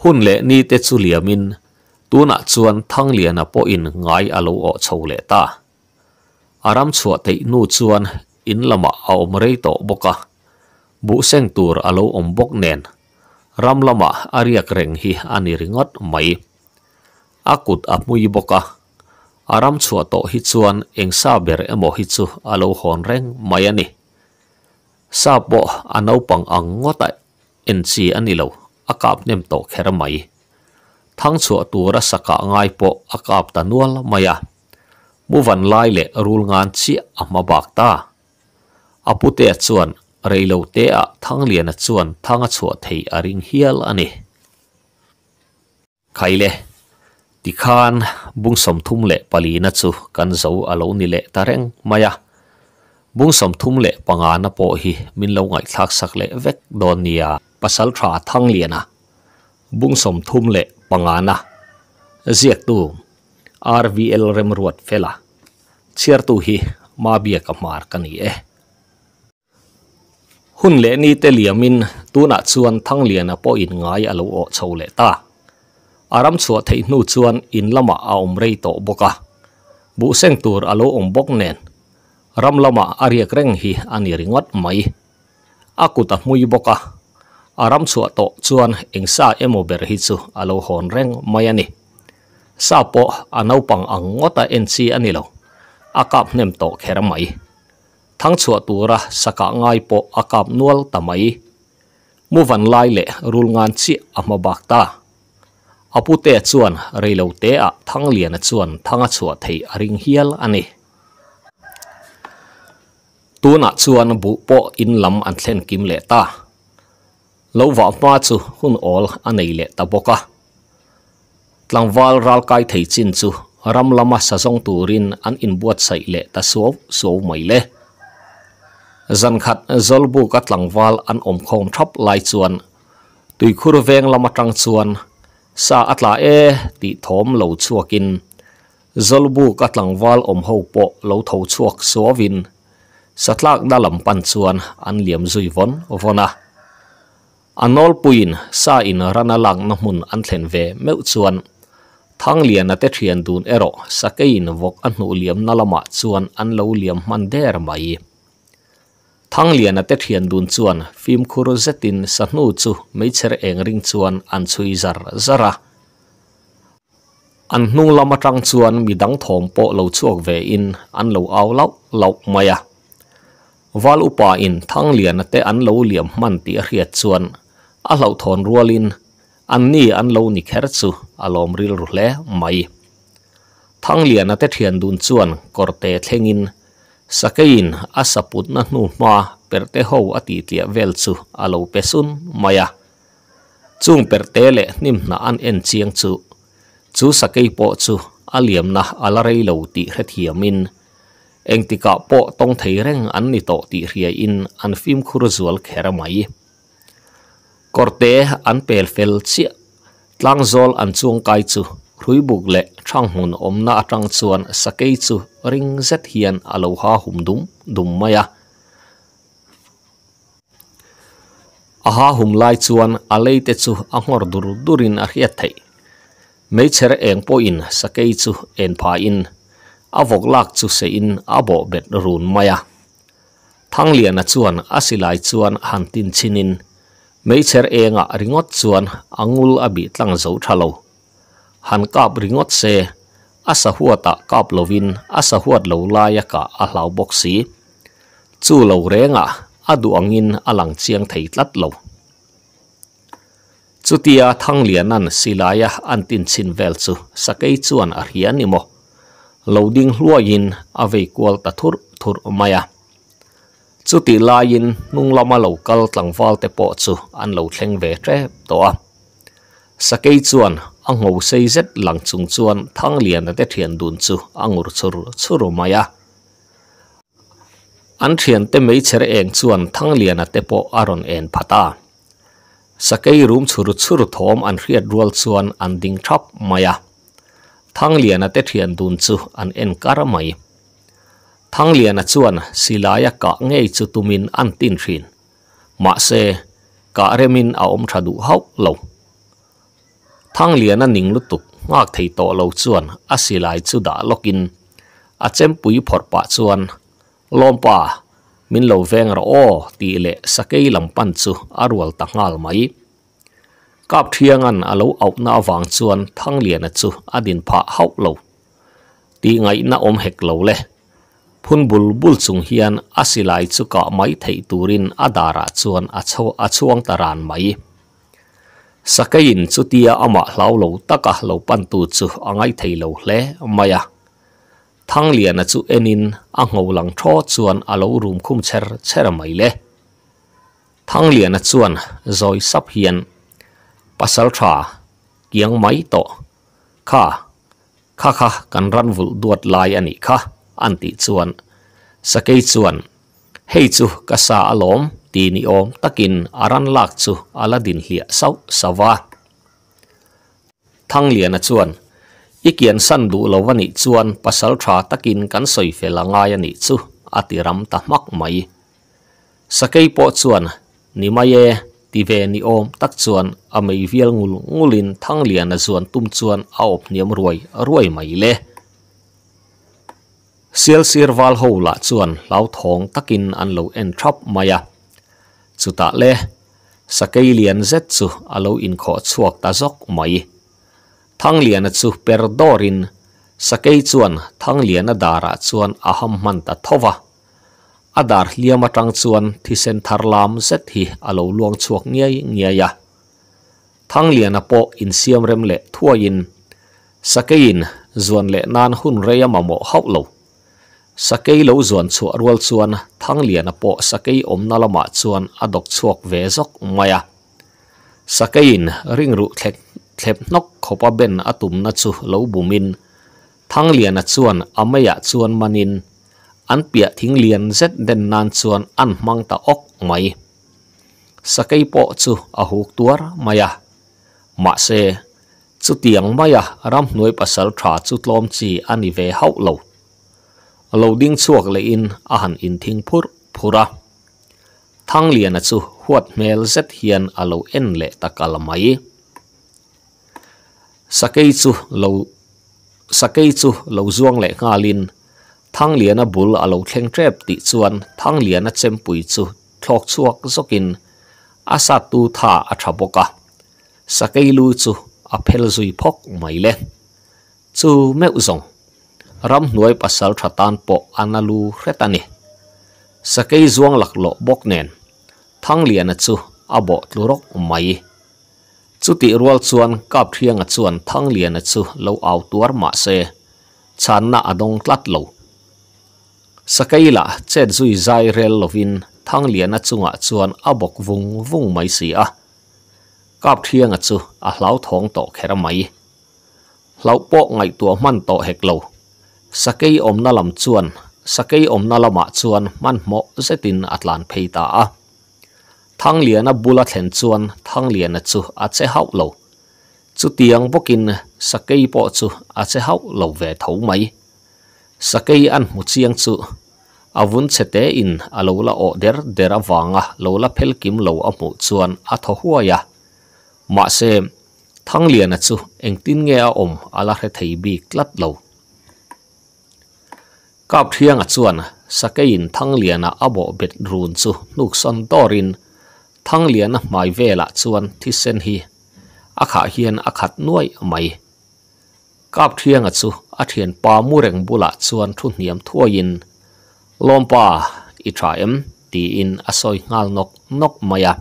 A: hun le ni te chu liamin tuna chuan thang liana po in ngai alo o chole ta aram chuwa te nu chuan in lama aom rei to boka bu seng tur alo om nen ram lama aria kreng hi ani ringot mai akut apmui boka aram chuwa to hi chuan eng sa ber emo hi chu alo hon reng mai ani sa po anau pang ang ngota en chi ani lo akap nem to khera mai thang chua tu ra saka ngai po akap ta nual maya mu van lai le rul ngan chi ama bak ta apute chuan reilo te a thang lian a chuan thang a chua thei a ring hial ani khaile tikhan bungsom thum le pali na chu kan zo alo ni le tareng maya bungsom thum le panga po hi min lo ngai le vek donia pasal thra thang lian a bungsom thum le pangana ziak tu rvl rem ruat fela chiar tu hi ma bia ka mar ka ni e hun le ni te liamin tuna chuan thang lian a po in ngai alo o chho ta aram chua thei nu chuan in lama a om rei to boka bu seng tur alo om bok nen ram lama ariak reng hi ani ringot mai akuta mui boka aram chuwa to chuan engsa emo ber hi chu alo hon reng mai ani sapo anau pang angota nc ani lo akap nem to kheramai thang chuwa tura saka ngai po akap nual tamai muvan lai le rul ngan chi ahma bakta apute chuan rei lo te a thang lian a chuan thanga chuwa thei a ring hial ani tuna chuan bu po in lam atlen kim le ta lâu vào ba chu hun all anh ấy lệ ta boka tlang val ral kai thei chin chu ram lama sa song rin an in buat sai lệ ta số số mai lệ dân khát zol bu kat lang val an om khom thop lai chuan tùy khu veng lama trang chuan sa atla e ti thom lo chuakin zol bu kat lang val om ho po lo tho chuak số vin satlak dalam pan chuan an liam zui von vona anol puin sa in rana lang na mun an thlen ve me chuan thang lian ate thian dun ero sakein vok anhu liam nalama chuan an liam man der mai thang lian ate chuan fim khuru zetin sahnu chu mei cher eng ring chuan an chui zar zara an hnung lama tang chuan mi dang thom po lo chuak ve in an lo au lau lau maya wal in thang lian ate an liam man ti chuan a lau thon rualin an ni an lo ni kher chu alom ril ru hle mai thang lia na te thian dun chuan korte thlengin sakain a saput na nu ma perte ho ati tia vel chu alo pesun maya chung perte le nim na an en chiang chu chu sakai po chu aliam na alarei lo ti hrethiamin engtika po tong thei reng an ni to ti hria in an film khur korte an pel fel chia tlang zol an chung kai chu rui buk le thang hun om na atang chuan sakei chu ring zet hian aloha hum dum dum maya aha hum lai chuan alei te chu angor dur durin a hiat thei mấy chè eng po in sakei chu en pa in avok lak chu se in abo bet run maya thang lian a chuan asilai chuan hantin chinin mấy xe e ngã ringot chuan angul abi tlang zo thalo han kap ringot xe, asa huata kap lovin asa huat lâu lai cả a bốc boxi chu lâu lo renga adu angin alang chiang thấy lát thei tlat lo chutia thang lianan silaya antin chin vel chu sakei chuan a lâu ni mo loading hluain avei kwal ta thur thur maya chu ti la in nung lama lo kal tlang wal te po chu an lo thleng về tre to a sakei chuan ang ngủ say zet lang chung chuan thang lian na te thian dun chu ngủ chur churu maya an thian te mấy chere eng chuan thang lian na te po aron en phata sakei room churu churu thom an riat rual chuan an ding chắp maya thang lian na te thian dun chu an en kar mai thang lia na chuan si laia ka ngei chu tumin an tin thrin ma se ka remin a om thadu hauk lo thang lia na ning lu tuk ngak thei to lo chuan a si lai chu da login a chem pui phor pa chuan lom min lo veng ra o ti le sakei lam pan arwal ta ngal mai kap thiang an alo au na wang thang lia na adin pha hauk lo ti ngai na om hek lo le hun bulbul chung hian a silai chu ka mai thei turin a dara chuan a chho a taran mai sakain chu tia ama hlau lo taka lo pan tu chu angai thei lo hle maya thang lian chu enin a ngo lang tho chuan alo room khum cher cher mai le thang lian chuan zoi sap hian pasal tha kiang mai to kha kha kha kan ran vul duat lai ani kha an tih chuan sakei chuan hei chu ka sa a lawm ti ni awm takin a ran lak chu ala din sau sava thang lian a chuan i san du lo wani chuan pasal tha takin kan soi fe la ngai ani chu ati ram ta mak mai sakei po chuan ni mai e ti ve ni om tak chuan a vial ngul ngulin thang lian a chuan tum chuan a op niam ruai ruai mai le siêu siêu wal ho la chuan lau thong takin an lo en thop maya sa le sakei lian zet chu alo in kho chuak ta zok mai thang lian chu per dorin sa sakei chuan thang lian dara chuan aham man ta thowa adar liam atang chuan thi sen tharlam zet hi alo luang chuak ngiai ngiaya thang lian po in siam rem le thuain in zuan le nan hun reyama mo haulo sakei lo zon chu arwal chuan thang liana po sakei omna lama chuan adok chuak ve zok maya sakein ring ru thlek thlep nok khopa ben atum na chu lo bumin thang liana chuan amaya chuan manin an pia thing lian zet den nan chuan an mang ta ok mai sakei po chu a huk tuar maya ma se chutiang maya ram noi pasal tha chu tlom chi ani ve hau loading chuak le in ahan in thingphur phura thang lian chu huat mel zet hian alo en le takal mai sakei chu lo sakei chu lo zuang le ngalin thang lian a bul alo thleng trep ti chuan thang lian a chempui chu thlok chuak zokin asa tu tha a tha lu chu a zui phok mai le chu me u zong ram noi pasal thatan po analu retani sakai zuang laklo boknen thang liana chu abo tlurok mai chuti rual chuan kap thianga chuan thang liana chu lo au tuar ma se channa adong tlat lo sakaila chet zui zai rel lovin thang liana chunga chuan abok vung vung mai si a kap thianga chu a thong to khera mai hlau po ngai man to hek lo sakei omna lam chuan sakei omna lama ah chuan man mo zetin atlan pheita a thang liana bula thlen chuan thang liana chu a che hau lo chu tiang bokin sakei po chu a che hau lo ve tho mai sakei an mu chiang chu avun chete in alola o der dera wanga lola phelkim lo amu chuan a tho huaya ma se thang liana chu engtin nge a om ala re thei bi tlat lo kap thianga chuan sakein thangliana abo bet run chu nuk san torin thangliana mai vela chuan thi sen hi akha hian akhat nuai mai kap thianga chu a thian pa mureng bula chuan thu hniam thuain lompa i tra ti in asoi ngal nok nok maya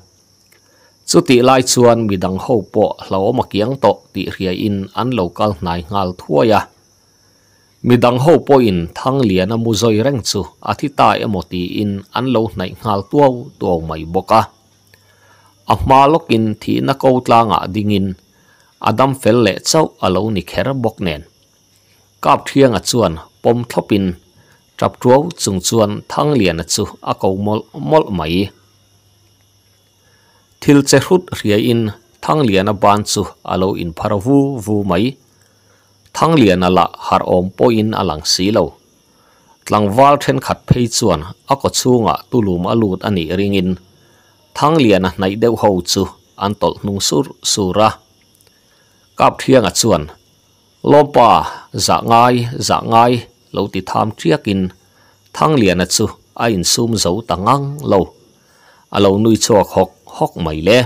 A: chuti lai chuan midang ho po hlo ma kiang to ti ria in an local nai ngal thuaya midang ho po in thang lia na mu zoi reng chu athita emoti in anlo nai ngal tuo tuo mai boka a ma lok in thi na ko tlang a ding in adam fel le chau alo ni khera bok nen kap thiang pom thopin chap tuo chung chuan thang lia na chu mol mai thil che hrut ria in thang lia ban chu alo in pharawu vu mai thang lian ala har om po in alang si lo tlang wal then khat phei chuan a ko chunga tulum alut ani ringin thang lian a nai deuh ho chu an tol nung sur sura kap thianga chuan lopa za ngai za ngai lo ti tham in, thang liền a chu a in sum zo tangang lo alo nuôi cho học học mai le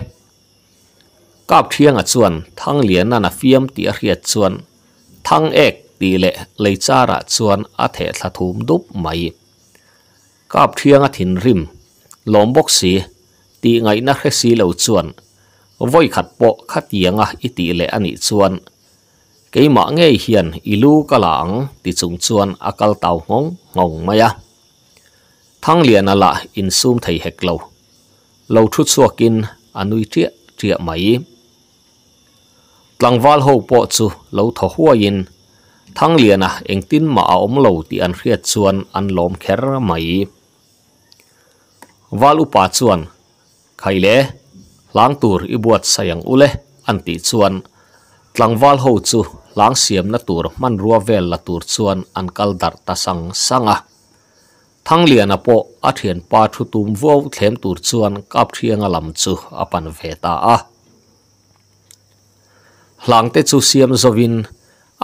A: kap thianga chuan thang lian liền na nà ti a riat chuan thāng ēk tī le leicāra juan āthē thāthūṁ dūp maiyā. Gāpthiāngā thīn rīm, lōṁ boksī, tī ngāi nā khat sīlau juan, vōi khat pō khat yā ngā i tī le anī juan, gāi mā ngā i hiān ī lū ka lāṁ tī jung juan ā kal tāo hōng ngōng maiyā. Thāng lia nā lā īn sūṁ thayi hēk lau, lau thūt suā kīn ā nuī triyā triyā maiyā. tlangwal ho po chu lo tho huwa yin thang liana eng tin ma om lo ti an khia chuan an lom kher mai walu pa chuan khaile lang tur i buat sayang ule an ti chuan tlangwal ho chu lang siam na tur man ruwa vel la tur chuan an kal dar sanga thang liana po a pa thu tum vo tur chuan kap thianga lam chu apan veta ah. langte chu siam zovin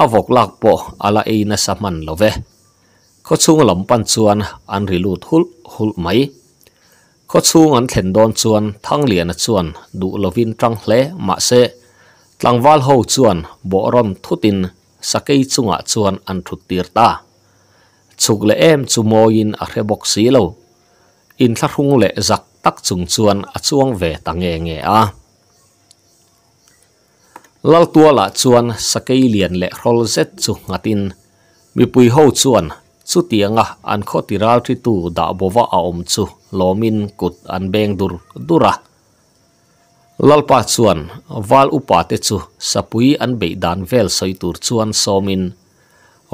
A: avok lak po ala e eina saman love kho chung pan chuan an rilut hul hul mai kho chung an thlen don chuan thang lian chuan du lovin tang hle ma se tlangwal ho chuan borom thutin sakei chunga chuan an thut tir ta chuk le em chu moin a hre bok si lo in thla hung le zak tak chung chuan a chuang ve ta nge à lal tuala chuan sakei le rol zet chu ngatin mi pui ho chuan chu tianga an kho tiral thi da bowa a om chu lomin kut an beng dur dura lal chuan wal upate te chu sapui an be dan vel soi chuan somin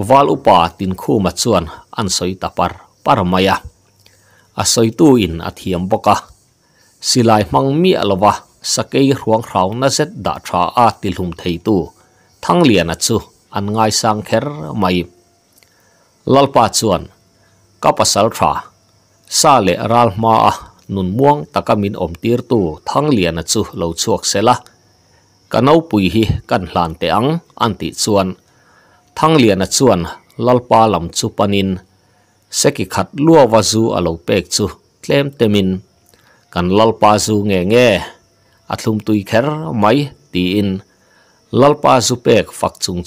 A: wal upa tin khu ma chuan an soi tapar par maya a soi in athiam boka silai mang mi alowa sakei ruang rau na zet da tha a tilhum thei tu thang lian a chu an ngai sang kher mai lalpa chuan ka pasal tra, sa le ral ma a nun muang takamin om tir tu thang lian a chu lo chuak sela kanau pui hi kan hlan te ang anti chuan thang lian a chuan lalpa lam chu panin seki khat lua wa zu alo pek chu tlem temin kan lalpa zu nge nge athlum tui kher mai ti in lalpa zupek fak chung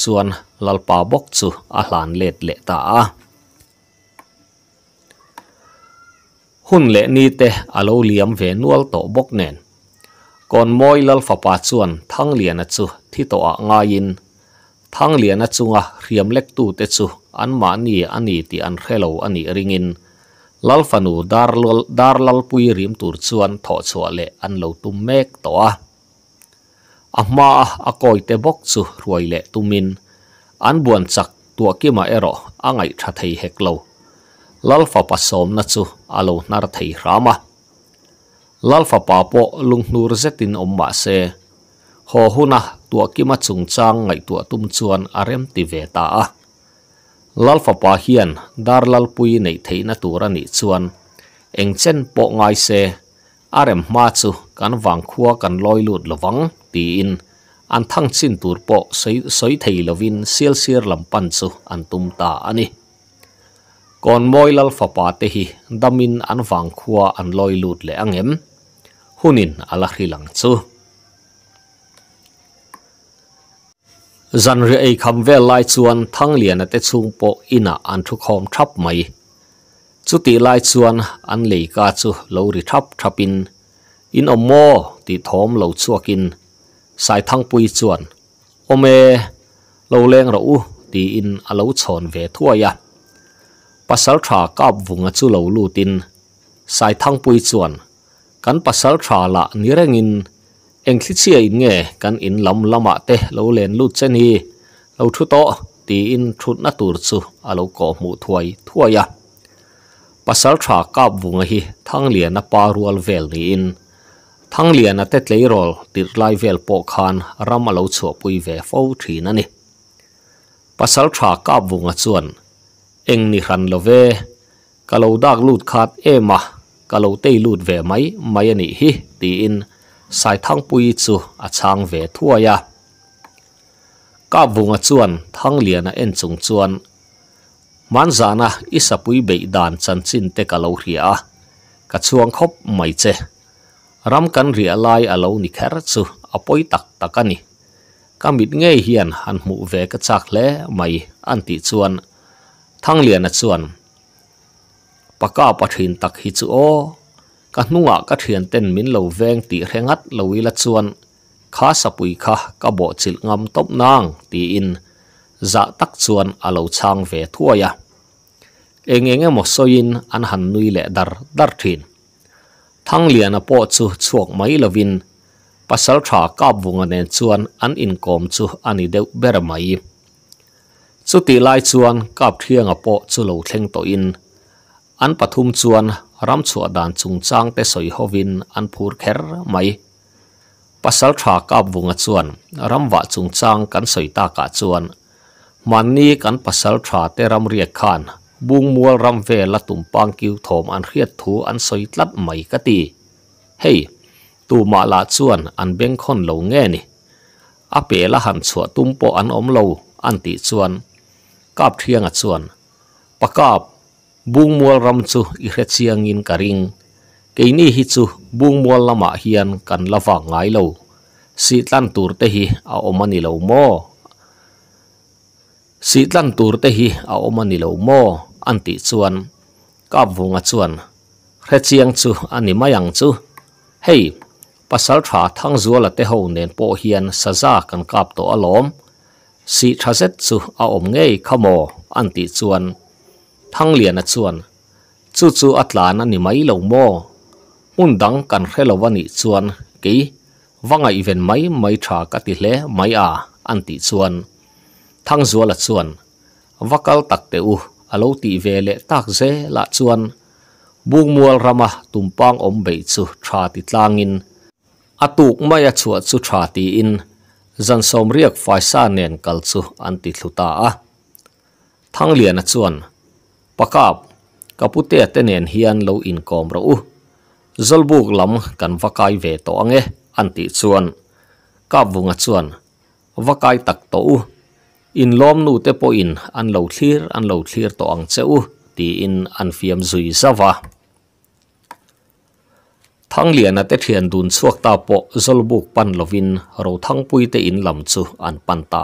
A: lalpa bok chu a le ta hun le ni te liam ve nual to bok kon moi lal fa pa thang lian a chu thi to thang lian a chunga riam lek tu te chu an ma ni ani ti an khelo ani ringin lalfanu dar darlal pui rim tur chuan tho chua le an lo tum mek to a ahma a koi te bok chu ruai le tumin an buan chak tua kima ero angai tha thei hek lo lalfa som na chu alo nar thei rama lalfa pa po lungnur zetin omma se ho huna tua kima chung chang ngai tua tum chuan arem ti ve ta a lalfa pa hian dar lalpui nei theina tur ani chuan engchen po ngai se arem ma chu kan wang khua kan loilut lowang ti in an thang chin tur po soi soi thei lovin sial sir pan chu an tum ta ani còn môi lal phá pa te hi damin an vang khua an loi lut le angem hunin ala khilang chu zan ria ee kam we lai juan thang lia na te chung pok ina an chuk hom chab mai chu ti lai juan an lei ga zuh lau ri chab chap in in omo ti thom lau chua kin sai thang pui juan ome lau leang ra u di in a lau chon we thua ya pa sal tra vunga zuh lau luu sai thang pui juan kan pa sal tra la nira ngin เองคิดเชียออินเงกันอินลำลำอ่ะเตะเราเล่นลูดเจนีเราทุดโตตีอินชุดนัดตัวสุอาลูกอมุทวยทวยอ่ะภาษาชาคาบวงหิทั้งเลียนนับปารัวเวลนี่อินทั้งเลียนนัตเตเลย์รอลติดไลเวลปอกันรำมาเราชอบปุยเวฟเอาทีนั่นนี่ภาษาชาคาบวงส่วนเองนี่รันโลเวกะเราดักลูดขาดเอ็มอ่ะกะเราเตยลูดเวไมมไม่เนี่ยหิตีอินสายทั้งปุยจูอาชางเวทั่วยะกับวงจวนทั้งเหลียนเอ็นจงจวนมันจานะอิสปุยเบิดานจันจินเตกะเลาเรียกระชวงคบไม่เจรำกันเรียลายอาลูนิแครจูอปอยตักตะกันิกามิดเงยเฮียนหันหมูเวกจักเล่ไม่อันติจวนทั้งเหลียนจวนปากกาปะทินตักฮิจูโอ ka hnunga ka thian ten min lo veng ti hrengat loila khá kha uy kha ka bộ chil ngam tóc nang ti in za tak chuan alo chang ve thuaya em enge mo soin an han nui le dar dar thin thang lian a po chu chuak mai lovin pasal tha ka bunga nen chuan an in kom chu ani deuh ber mai chu ti lai chuan kap thiang a po chu lo thleng to in อันปฐุมชวนรำชัวดานจุงจางเตสอยฮวิน อันพูดเคร์ไมมปัสสาวะกับวงชวนรำวะจุงจางกันสอยตากาชวนมันนี้กันปัสสาวะเตรำเรียกขานบุงมัวรำเวละตุ่มปางกิวโถมอันเรียดถูอันสอยลัดไม่กะตีเฮ้ยตูมาลาชวน อันเบ่งคนเหลาแง่นี่อเปละหันชววตุ่มโปอันอมเหลาอันติชวนกาบเทียงัดชวนประกอบ bung mual ramchu ihret siangin karing keini hi chu bung mual lama hian kan lava ngai lo si tan tur te hi a omani lo mo si tan tur te hi a omani lo mo anti chuan ka vunga chuan khre chiang chu po hian saza kan kap to alom si thaset ngei khamo anti thăng liền chuan chu chu atlan ani mai lo mo mun dang kan khelo wani chuan ki vanga even mai mai tha ka ti tỷ mai a an ti chuan thang zuala chuan vakal tak te u alo ti vele tak ze la chuan bung mual rama tumpang om be chu tha ti tlangin atuk mai a chu chu tha ti in riêng som riak faisa nen kal chu tỷ ti ta a thăng lian a chuan pakap kapute tenen hian lo in kom ra u zalbuk lam kan vakai ve to ange anti chuan kap vunga chuan vakai tak to u in lom nu te po in an lo thlir an lo thlir to ang che u ti in an fiam zui sawa thang liana te thian dun chuak ta po zalbuk pan lovin ro thang pui te in lam chu an pan ta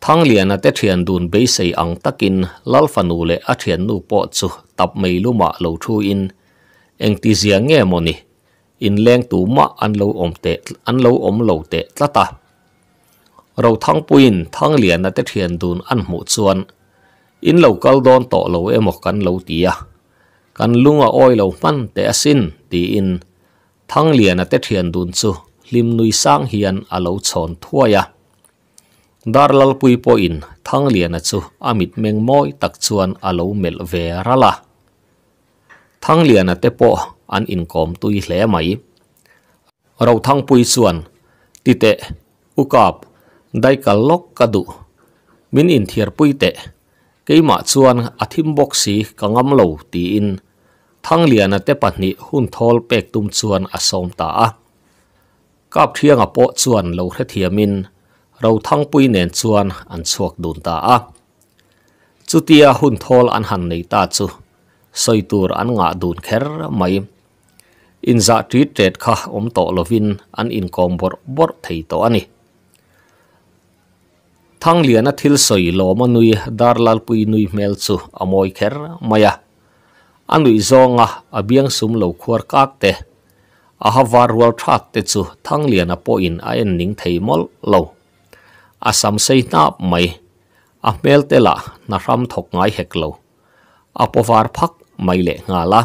A: thang lian te thian dun be sei ang takin lal fanu le a thian nu po chu tap mei luma lo thu in eng ti zia nge mo ni in leng tu ma an lo om te an lo om lo te tlata ro thang puin thang lian te thian dun an mu chuan in lo kal don to lo emo kan lo tia kan à oi lo man te xin ti in thang liền te thian dun chu lim nui sang hian a lo chon thuaya darlal pui po in thang liana chu amit meng moi tak chuan alo mel ve rala thang liana te po an inkom tui hle mai ro thang pui chuan ti te ukap dai kal lok kadu min in thier pui te keima chuan athim kangam lo ti in thang liana te pahni hun thol pek asom ta a kap thianga po chuan lo re min ro thang pui nen chuan an chuak đồn ta a chutia hun thol an han này ta chu soitur an ngạ đồn kher mai in za tri tret kha om to lovin an in kom bor bor thei to ani thang liền á thil soi lo ma nui darlal pui nui mel chu amoi kher maya anui zonga abiang sum lo khuar kak te a ha war wal that te chu thang liền á po in a en ning thei mol lo asam sei na mai a mel te la na ram thok ngai hek lo a po var phak mai le nga la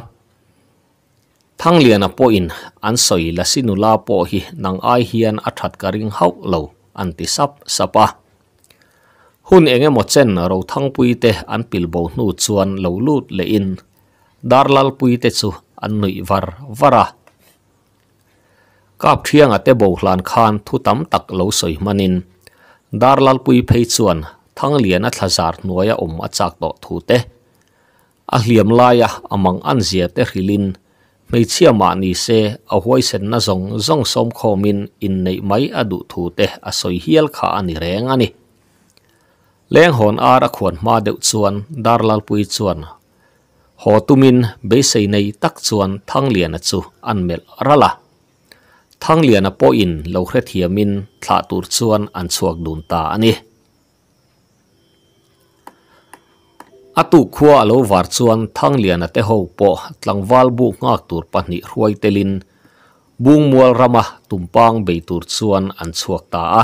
A: thang lian a po in an soi la sinu la po hi nang ai hian a that ka ring hau lo an ti sap sapa hun enge mo chen ro thang pui te an pil bo nu chuan lo lut le in dar lal pui te chu an nui var vara kap thiang a te bo hlan khan ดาร์ลปุยเพย์่วนทั้งเหลียนอัตราจนวยอมอจากต่อทูเตอเหลียมลายะอะมังอันเสียเตริลินไม่เชื่อมานีเซอาไว้เซนนะจงจงสมคมินอินในไม้อดุทูเตอสอยเฮลขาอันแรงอันนี้แรงหอนอาระขวนมาเดือด่วนดาร์ลปุยส่วนหอตุมินเบสในตักส่วนทั้งเหลียญจุอันเมลระละ thang liana poin lawret hiemin tlaa turcuan an cuak duntaani. Atu kuwa law warcuan thang liana te houpo tlang walbu ngak turpan ni ruaitelin bung mual ramah tumpang beiturcuan an cuak taa.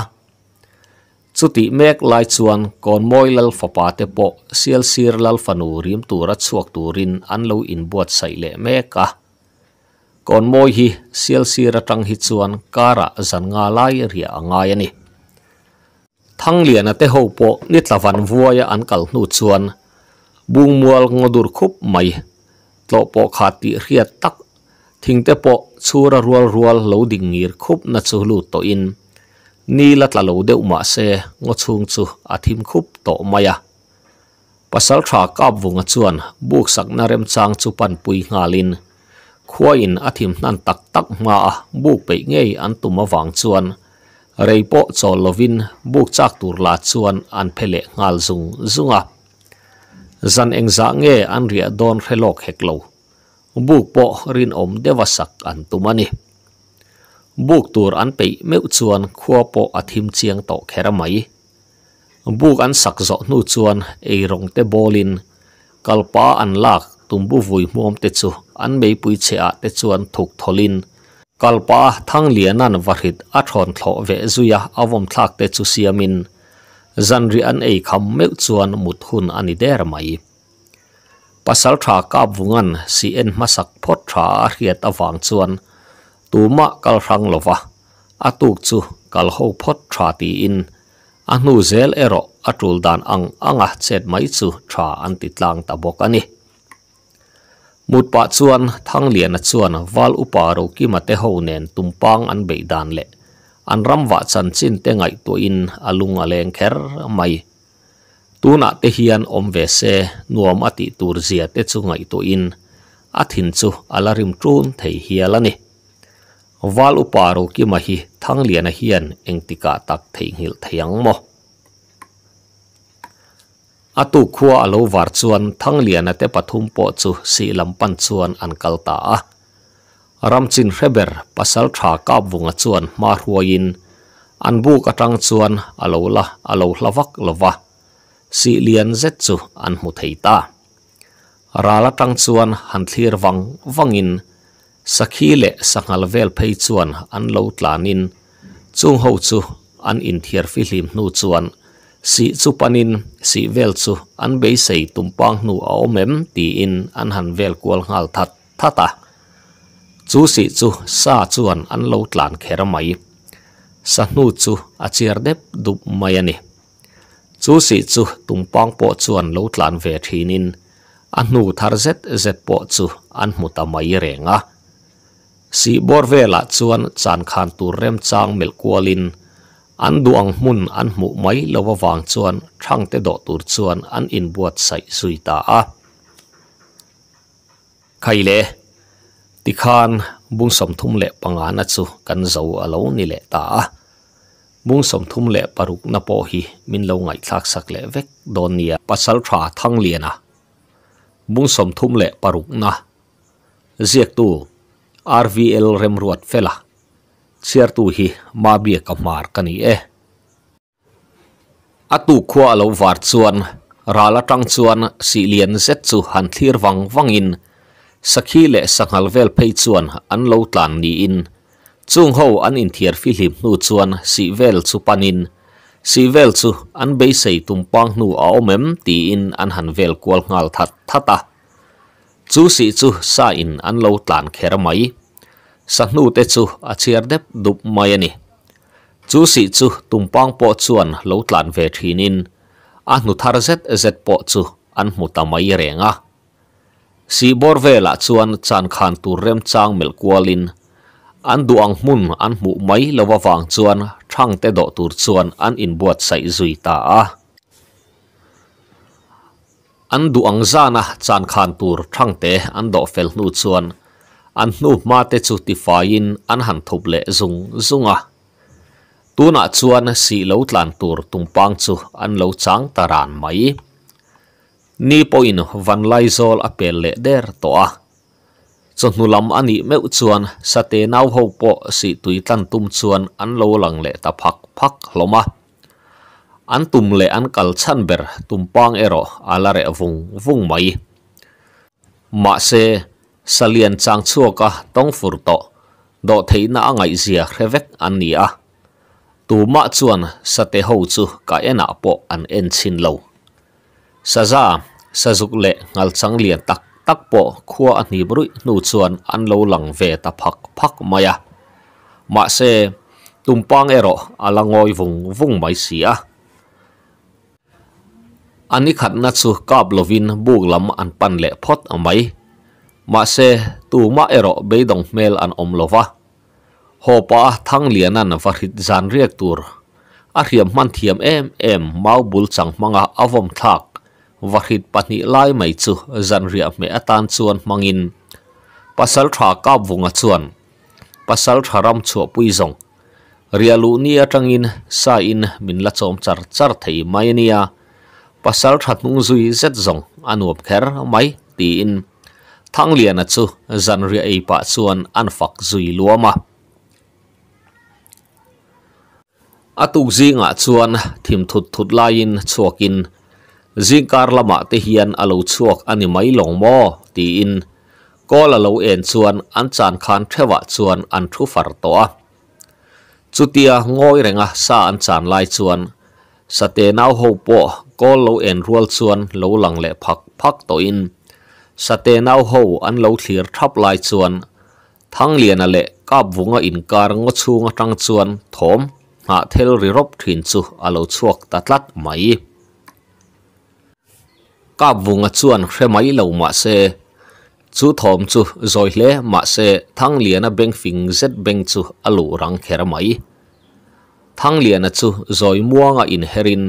A: kon moi hi sel si ratang hi chuan kara zan nga lai ria anga ya ni thang lian te ho po ni tla van vuaya an kal nu chuan bung mual ngodur khup mai tlo po khati ria tak thing te po chura rual rual khup na chu lu to in ni la tla de ma se ngo a thim khup to maya pasal tha kap vung a chuan na rem chang pui ngalin ngalin khua in a thim nan tak tak ma buk pe ngei an tuma wang chuan reipo cholovin buk chak tur la chuan an phele ngal zung zunga zan engza nge an ria don relok heklo buk po rin om dewa sak tu tumani buk tur an pe meu chuan khua po a thim chiang to khera mai buk an sak zo nu chuan ei rong te bolin kalpa an lak tumbu vui muom te chu an mei pui che a te chuan thuk tholin kalpa thang lianan varhit a thon tho ve zuya awom thak te chu siamin zanri an ei kham mel chuan mut hun ani der mai pasal tha ka vungan si en masak phot tha a riat awang chuan tuma kal rang lova atuk chu kal ho phot tha ti in anu zel ero atul ang anga chet mai chu tha antitlang mutpa chuan thanglian a chuan wal uparo ki mate ho nen tumpang an be dan le an ramwa chan chin te ngai to in alung aleng kher mai tuna te hian om ve se nuam ati tur zia te chu ngai to in athin chu alarim trun thei hialani wal uparo ki mahi thanglian a hian engtika tak thei hil thyang mo atu khuwa alo war chuan thanglian te pathum po chu si lampan chuan an kalta a ramchin reber pasal tha ka vunga chuan ma ruoyin an bu ka tang chuan alo la alo hlawak lova si lian ze chu an mu rala tang chuan han thlir wang wangin sakhi le sangal an lo tlanin chung an in thier fi hlim nu si chu si vel an be sei tumpang nu a omem ti in an han vel kual ngal that thata chu si chu sa chuan an lo tlan khera mai sa nu chu a chiar dep dup mai ani chu si chu tumpang po chuan lo tlan ve thinin an nu thar zet zet po chu an muta mai renga si bor vela chuan chan khan tur rem chang mel kualin an duang hmun an hmuh mai lo wawang chuan thang te dawh tur chuan an inbuat sai sui ta a khaile tikhan bungsom thum le pangana chu kan zo alo ni le ta a bungsom thum le paruk na po hi min lo ngai thak sak le vek don nia pasal tha thang liana bungsom thum le paruk na ziek tu rvl rem remruat fela chiar tu hi ma bia ka mar ka ni e atu khua lo var chuan ra la tang chuan si lian se chu han thir wang wang in sakhi le sangal vel phei chuan an lo tlan ni in chung ho an in thir fi hlim nu chuan si vel chu panin si vel chu an be sei nu a omem ti in an han vel kwal ngal that thata chu si chu sa in an lo tlan kher sanu te chu a chiar dep dup mai ani chu si chu tumpang po chuan lo tlan ve thinin a nu thar zet zet po chu an muta mai renga si bor vela chuan chan khan tur rem chang mel kualin an duang mun an mu mai lova wang chuan thang te do tur chuan an in buat sai zui ta a an duang zana chan khan tur thang te an do fel nu chuan an nu ma te chu ti fain an han thop le zung zunga tuna chuan si lâu tàn tur tumpang chu an lâu chang taran mai ni poin van lai zol apel le der to a chon nu lam ani meu chuan sate nau ho po si tui tan tum chuan an lo lang le ta phak phak hloma an tum le an kal chan ber tumpang ero ala alare vung vung mai ma se sa lian chang chua ka tong fur to do thấy na ngai zia khevek an ni a tu ma chuan sa te ho chu ka ena po an en chin lo sa za sa zuk le ngal chang lian tak tak po khua an ni brui nu chuan an lo lang ve ta phak phak maya ma se tumpang ero alangoi vung vung mai si a ani khat na chu kap lovin buk lam an pan le phot amai ma se tu ma ero beidong mel an omlova hopa thang lianan na farit zan riek tur a riam man thiam em em mau bul chang manga avom thak wahit patni lai mai chu zan ria me atan chuan mangin pasal tha ka vunga chuan pasal tha ram chu pui zong rialu ni atangin sa in min la char char thei mai nia pasal tha nung zui zet zong anuop kher mai ti in thang lian à chu zan ri ei pa chuan an fak zui luama atuk zinga ah chuan thim thut thut lain chuakin zingkar lama te hian alo chuak ani mai lòng mo ti in có là lâu en chuan an chan khan thewa chuan an thu far to a chutia ngoi renga sa an chan lai chuan sate nau ho po có lâu en rual chuan lâu lang le phak phak to in sa te nau ho an lo thlir thap lai chuan thang lian a le kap vunga in kar ngo chu nga tang chuan thom ha thel ri rop thin chu alo lo chuak tatlat mai kap vunga chuan hre mai lo ma se chu thom chu zoi hle ma se thang lian a beng fing zet beng chu alo lo rang khera mai thang lian a chu zoi muanga in herin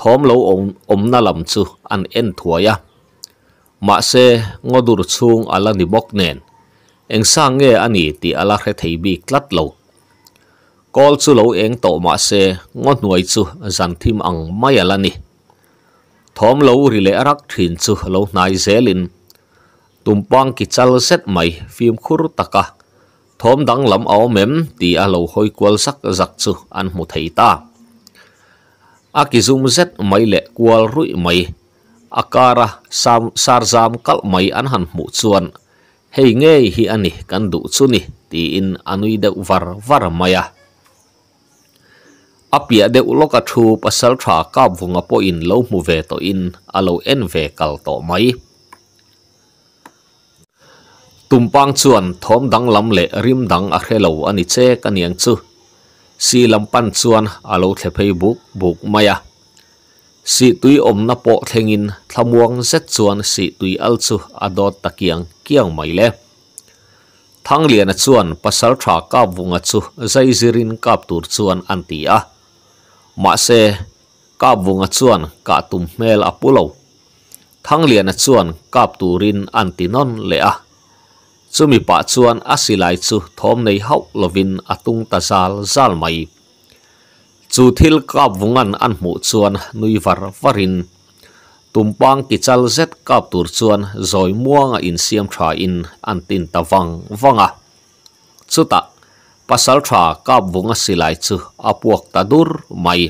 A: thom lo om om na lam chu an en thuaya xe se ngodur chung ala ni bok nền, anh sang nghe anh ti ala khe thấy bị lắt lâu, kol chu lâu anh to ma xe ngot nuai chu dàn thim ăn mai ala ni thom lo ri le arak thin chu lo nai zelin tumpang ki chal xét mai phim khur taka thom dang lam áo mem thì a lo hoi kwal sak zak chu an mu thei ta a ki zum zet mai le kwal rui mai akara sam sarzam kal mai an han mu chuan hei nge hi ani kan du chu ni ti in anui de var var maya apia de uloka thu pasal tha kap vunga po in lo mu ve to in alo en ve kal to mai tumpang chuan thom dang lam le rim dang a khelo ani che kaniang chu si lam pan chuan alo the phei buk buk maya si tui om na po thengin thamuang set chuan si tui al chu ado takiang kiang mai le thang lian chuan pasal tha ka vunga chu zai zirin kap tur chuan antia ma se ka vunga chuan ka tum mel apulo thang lian chuan kap turin antinon le a chumi pa asilai chu thom nei lovin atung tasal zal chu thil kap vungan an mu chuan nui var varin tumpang kichal zet kap tur chuan zoi muang in siam tha in an tin tawang wanga chuta pasal tha kap vunga silai chu apuak ta dur mai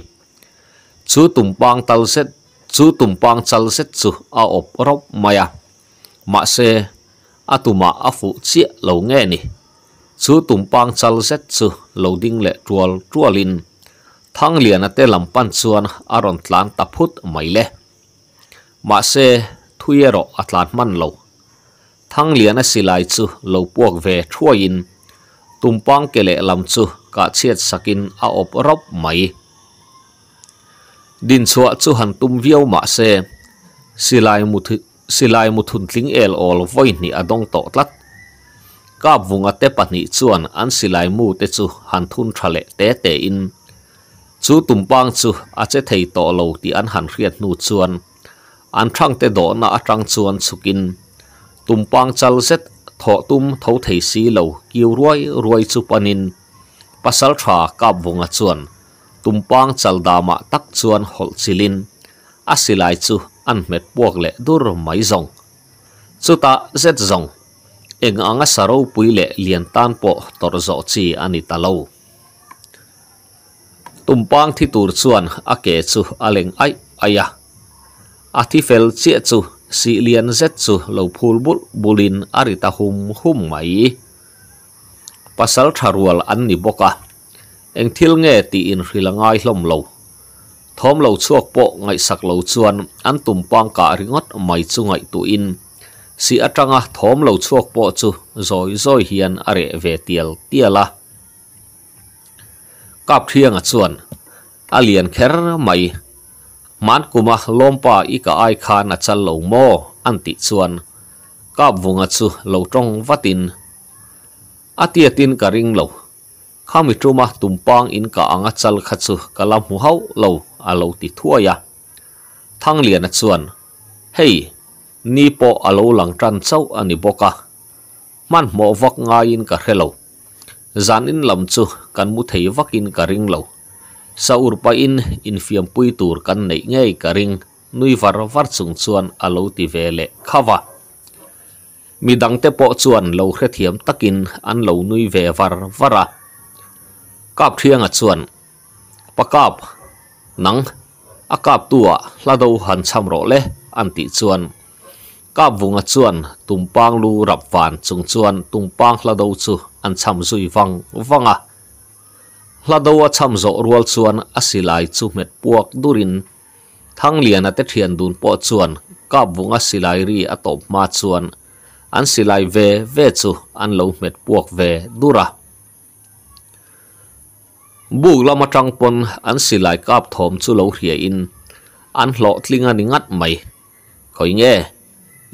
A: chu tumpang tal zet chu tumpang chal zet chu a op rop maya ma se atuma afu chi lo nge ni chu tumpang chal zet chu lo ding le tual tualin thang lian te lampan chuan aron tlan taphut mai le ma se thuyero atlan man lo thang lian a silai chu lo puak ve thuain tumpang kele lam chu ka chiat sakin a op rop mai din chua chu han tum viau ma se silai mu silai mu thun tling el ol voi ni adong to tlat kap vunga te pahnih chuan an silai mu te chu han thun thale te te in chú chu tumpang chú a à che thei to lo ti an han riat nu chuan an thang te do na atang chuan chukin tumpang chal set tho tum tho thei si lo kiu ruai ruai chu panin pasal tha kap vunga à chuan tumpang chal dama tak chuan hol chilin asilai à chu an met puak le dur mai zong chuta zet zong eng anga saro pui lệ lian tan po tor zo chi ani ta lo tumpang thi tur chuan a ke chu a leng ai aya a thi fel chia chu si lian zet chu lo phul bul bulin arita hum hum mai pasal tharual an ni boka eng thil nge ti in rilangai hlom lo thom lo chuak po ngai sak lo chuan an tumpang ka ringot mai chu ngai tu in si atanga thom lo chuak po chu zoi zoi hian are ve tiel tiala kap thiang a chuan a lian kher mai man kuma lompa i ka ai khan a chal lo mo an ti chuan kap vunga chu lo tong vatin atia tin ka ring lo khami tuma tumpang in ka anga chal kha chu kala mu hau à lo a lo ti thuaya thang lian a chuan hey ni po alo lang tran chau ani boka man mo vak nga in ka khelo zan in lam chu kan mu thei vakin ka ring lâu, sa urpa in in fiam pui tur kan nei ngei ka ring nui var var chung chuan alo ti lệ khawa mi dang te po chuan lo khre tắc takin an lâu nui ve var vara kap thianga à chuan pakap nang akap tua lado han cham ro an anti chuan ka vunga chuan bang lu rap van chung chuan bang hla đầu chu an cham zui wang wanga hla à. do a cham zo rual chuan a silai chu met puak durin thang lian ate thian dun po chuan ka vunga silai ri a top ma chuan an silai ve ve chu an lo met puak ve dura la lama tang pon an silai kap thom chu lo hria in an lo tlinga ni ngat mai khoi nge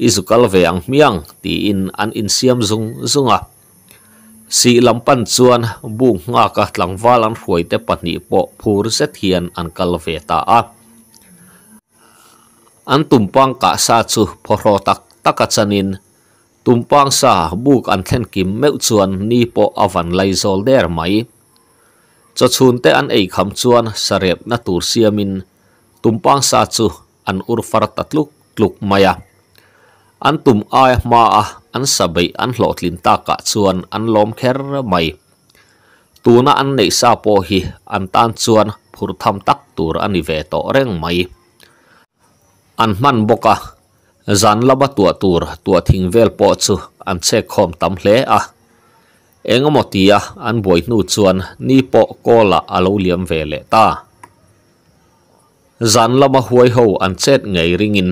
A: izukal ve ang miang in an in siam zung zunga si lampan chuan bung nga ka tlangwal an hruai te pahnih pawh phur zet hian an kal ve ta a an tumpang ka sa chu phoro tak taka chanin tumpang sa buk an thlen kim meu chuan ni pawh avan lai zol der mai cho chun te an ei kham chuan sarep na tur siamin tumpang sa chu an ur far tatluk tluk maya an tum ai ma an sa bei an hlot lin ta ka ah chuan an lom kher mai na an nei sa po hi an tan chuan phur tham tak tur ani ve to reng mai an man boka zan laba tua tur tua thing vel po chu an che khom tam hle a engamatia an boi nu chuan ni po kola alo liam ve le ta zan lama huai ho an chet ngei ringin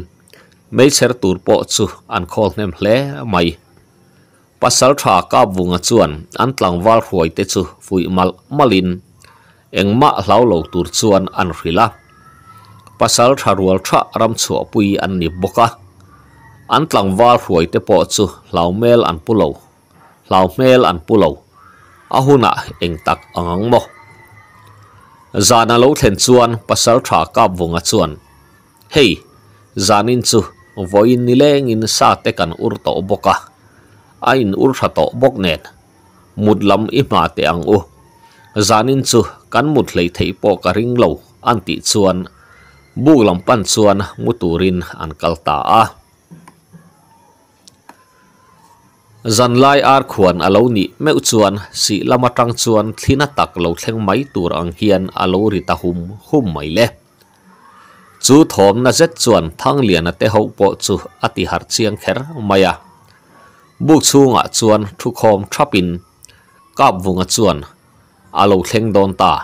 A: mấy xe tụt bộ chu ăn khôn nem lẽ mày pasal thả cá vùng chuan ăn tlang vào hồi tết chu vui mal malin eng ma lau lau tụt chuan ăn rila pasal thả rual thả ram chu pui ăn ni boka ăn tlang vào hồi tết bộ chu lau mel ăn pu lau lau mel ăn pu lau ahuna eng tak angang mo zana thèn thlen chuan pasal thả cả vùng chuan hey zanin chu voin nilengin sa te kan ur to boka a in to bok Mudlam mut te ang u zanin chu kan mut thei po ka ring lo an ti chuan buk lam pan chuan muturin an kal ta a zan lai ar khuan alo ni meu chuan si lama tang chuan thlina tak lo thleng mai tur ang hian alo ri ta hum hum mai le chú thom na rất chuẩn, thăng lian a te hậu po chu ati har chiang kher maya à. buk chunga chuan thu khom thapin kap vunga chuan alo thleng don ta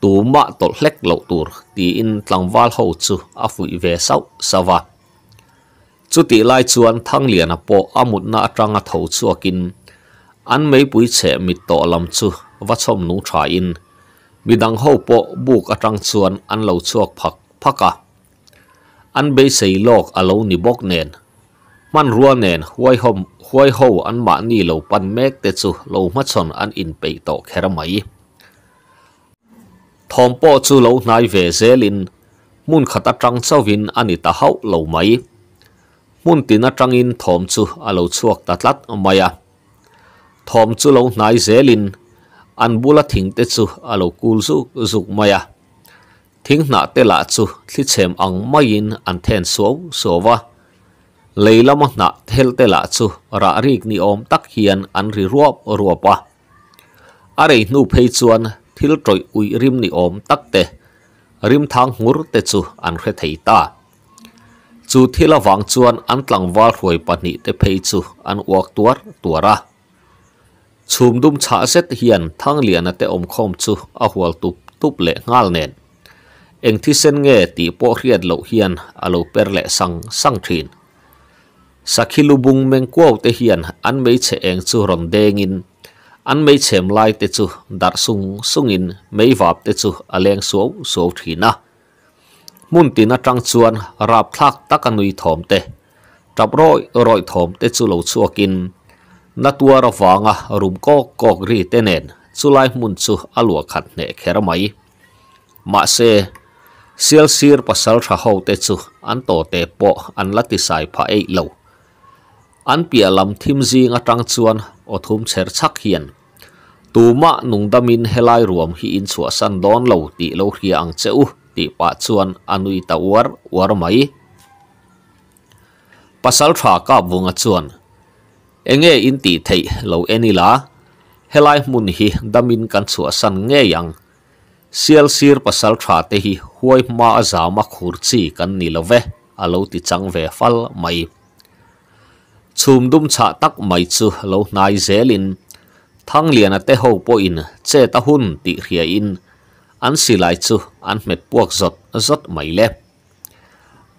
A: tu ma tol hlek lo tur ti in tlangwal hậu chu a fui ve sau sau sawa Chú ti lai chuan thang lian a po amut na trang atanga tho chuakin an mấy buổi trẻ mit to lam chu va chom nu tha in mi midang hậu po buk trang chuan an lâu chuộc phật phaka an be sei lok alo ni bok nen man rua nen huai hom huai ho an ma ni lo pan mek te chu lo ma chon an in pe to khera mai thom po chu lo nai ve zelin mun khata tang chawin ani ta hau lo mai mun tina tangin thom chu alo chuak tatlat maya thom chu lo nai zelin an bula thing te chu alo kul zu zuk maya ทิ้งหน้าเตล่าจูที่เชมอังไม่ยินอันเทนสวสัวะเลยละมันหน้าเทลเตล่าจูระรีกนิอมตักเฮียนอันริรวบรัวปะอะไรนูเพยจวนที่ลตรอยอุยริมนิอมตักเตริมทางหูรเตจูอันเคทัยตาจูที่ละวังจวนอันตลังวาลหวยปนิเตเพยจูอันอวกตัวตัวระชุมดุมชาเซตเฮียนทั้งเหลียนเตอมคอมจูอหัวตุบตุบเละงาลเนนเองที่เส้นเงี้ยตีโอ้เครียดเหลวเฮียนอาลูเปรเล่สังสังทินสักฮิลูบุงเมงกัวเตเฮียนอันไม่เช่เองจูรอนเดงินอันไม่เช่มาลเตจูดัดซุงซุงอินไม่วับเตจูอาเลงสวสวทีนะ มุ่นตีนัดจังชวนราบพลักตะกันวยถมเตจับร้อยร้อยถมเตจูเหลวชัวกิน นัดตัวระฟังอะรุมก็กอกรีเตเนนสุไลมุ่นจูอาลัวขัดเนะเคระไหมมาเซ sial sir pasal tha ho te chu an to te po an lati sai pha ei lo an pia lam thim jing atang chuan o thum cher chak hian tuma nung damin helai ruam hi in chu san don lo ti lo hri ang cheu ti pa chuan anui ta war war mai pasal tha ka vunga chuan Nghe in ti thei lo enila helai mun hi damin kan chu san nge yang sial sir pasal tha te hi huai ma azama khur chi kan ni love alo ti chang ve fal mai chum dum cha tak mai chu lo nai zelin thang lian te ho po in che ta hun ti hria in an silai chu an met puak zot zot mai le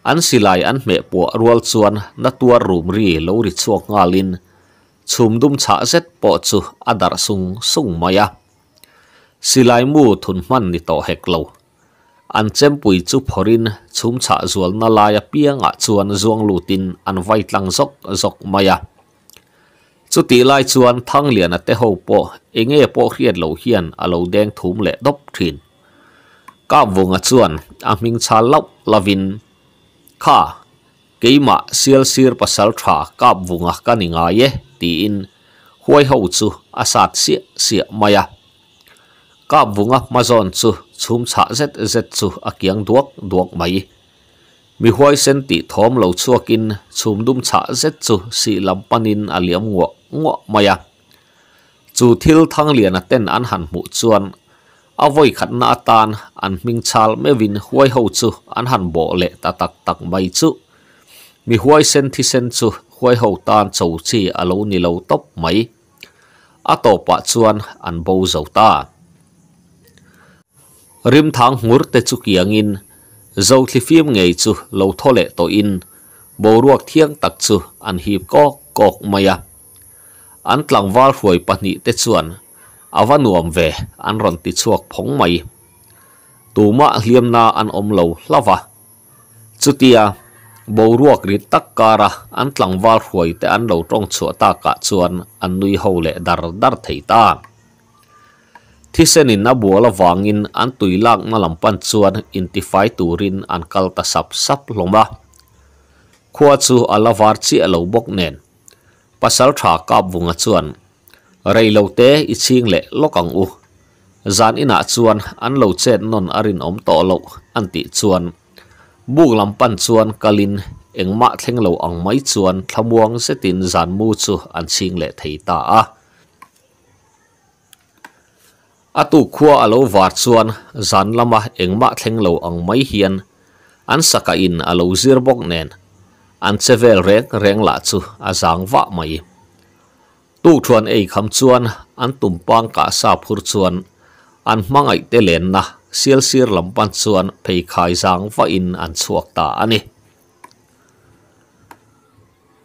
A: an silai an me po rual chuan na tua rum ri lo ri chuak ngalin chum dum cha zet po chu adar sung sung maya si lai mu thun man ni to hek lo an chem pui chu phorin chum cha zual na la ya pianga ah chuan zuang lutin an vai tlang zok zok maya chu ti lai chuan thang lian a te ho po enge po hiat lo hian a lo deng thum le dop thin ka vunga chuan a ming cha lop lavin kha keima sial sir pasal tha ka vunga kaninga ye ti in huai ho chu asat si si maya ka bunga mazon chu chum cha zet zet chu akiang duak duak mai mi huai sen ti thom lo chuakin chum dum cha zet chu si lam panin aliam ngo ngo maya chu thil thang lian a ten an han mu chuan a voi khat na tan an ming chal me win huai ho chu an han bo le ta tak tak mai chu mi huai sen thi sen chu huai ho tan chou chi alo à ni lo top mai a à to pa chuan an bo zau ta rim thang ngur te chu kiang in zo thli phim ngei chu lo thole to in bo ruak thiang tak chu an hi ko kok maya an tlang wal huai pahni te chuan awa nuam ve an ron ti chuak phong mai tuma hliam na an om lo lawa chutia bo ruak ri tak kara an tlang wal huai te an lo tong chu ta ka chuan an nui ho le dar dar thei ta thì thisenin na buala wangin an tuilak na lampan chuan intifai rin an kalta sap sap hloma khua chu alavar chi alo bok nen pasal tha kap vunga chuan reilo te iching le lokang u zan ina chuan an lo chet non arin om to lo an ti chuan buk lampan chuan kalin engma thleng lo ang mai chuan thlamuang tin zan mu chu an ching le thei ta a atu khua alo var chuan zan lama engma thleng lo ang mai hian an saka in alo zir bok nen an chevel rek reng la chu azang wa mai tu thuan ei kham chuan an tumpang ka sa phur chuan an mangai te len na sial sir lampan chuan phei khai zang va in an chuak ta ani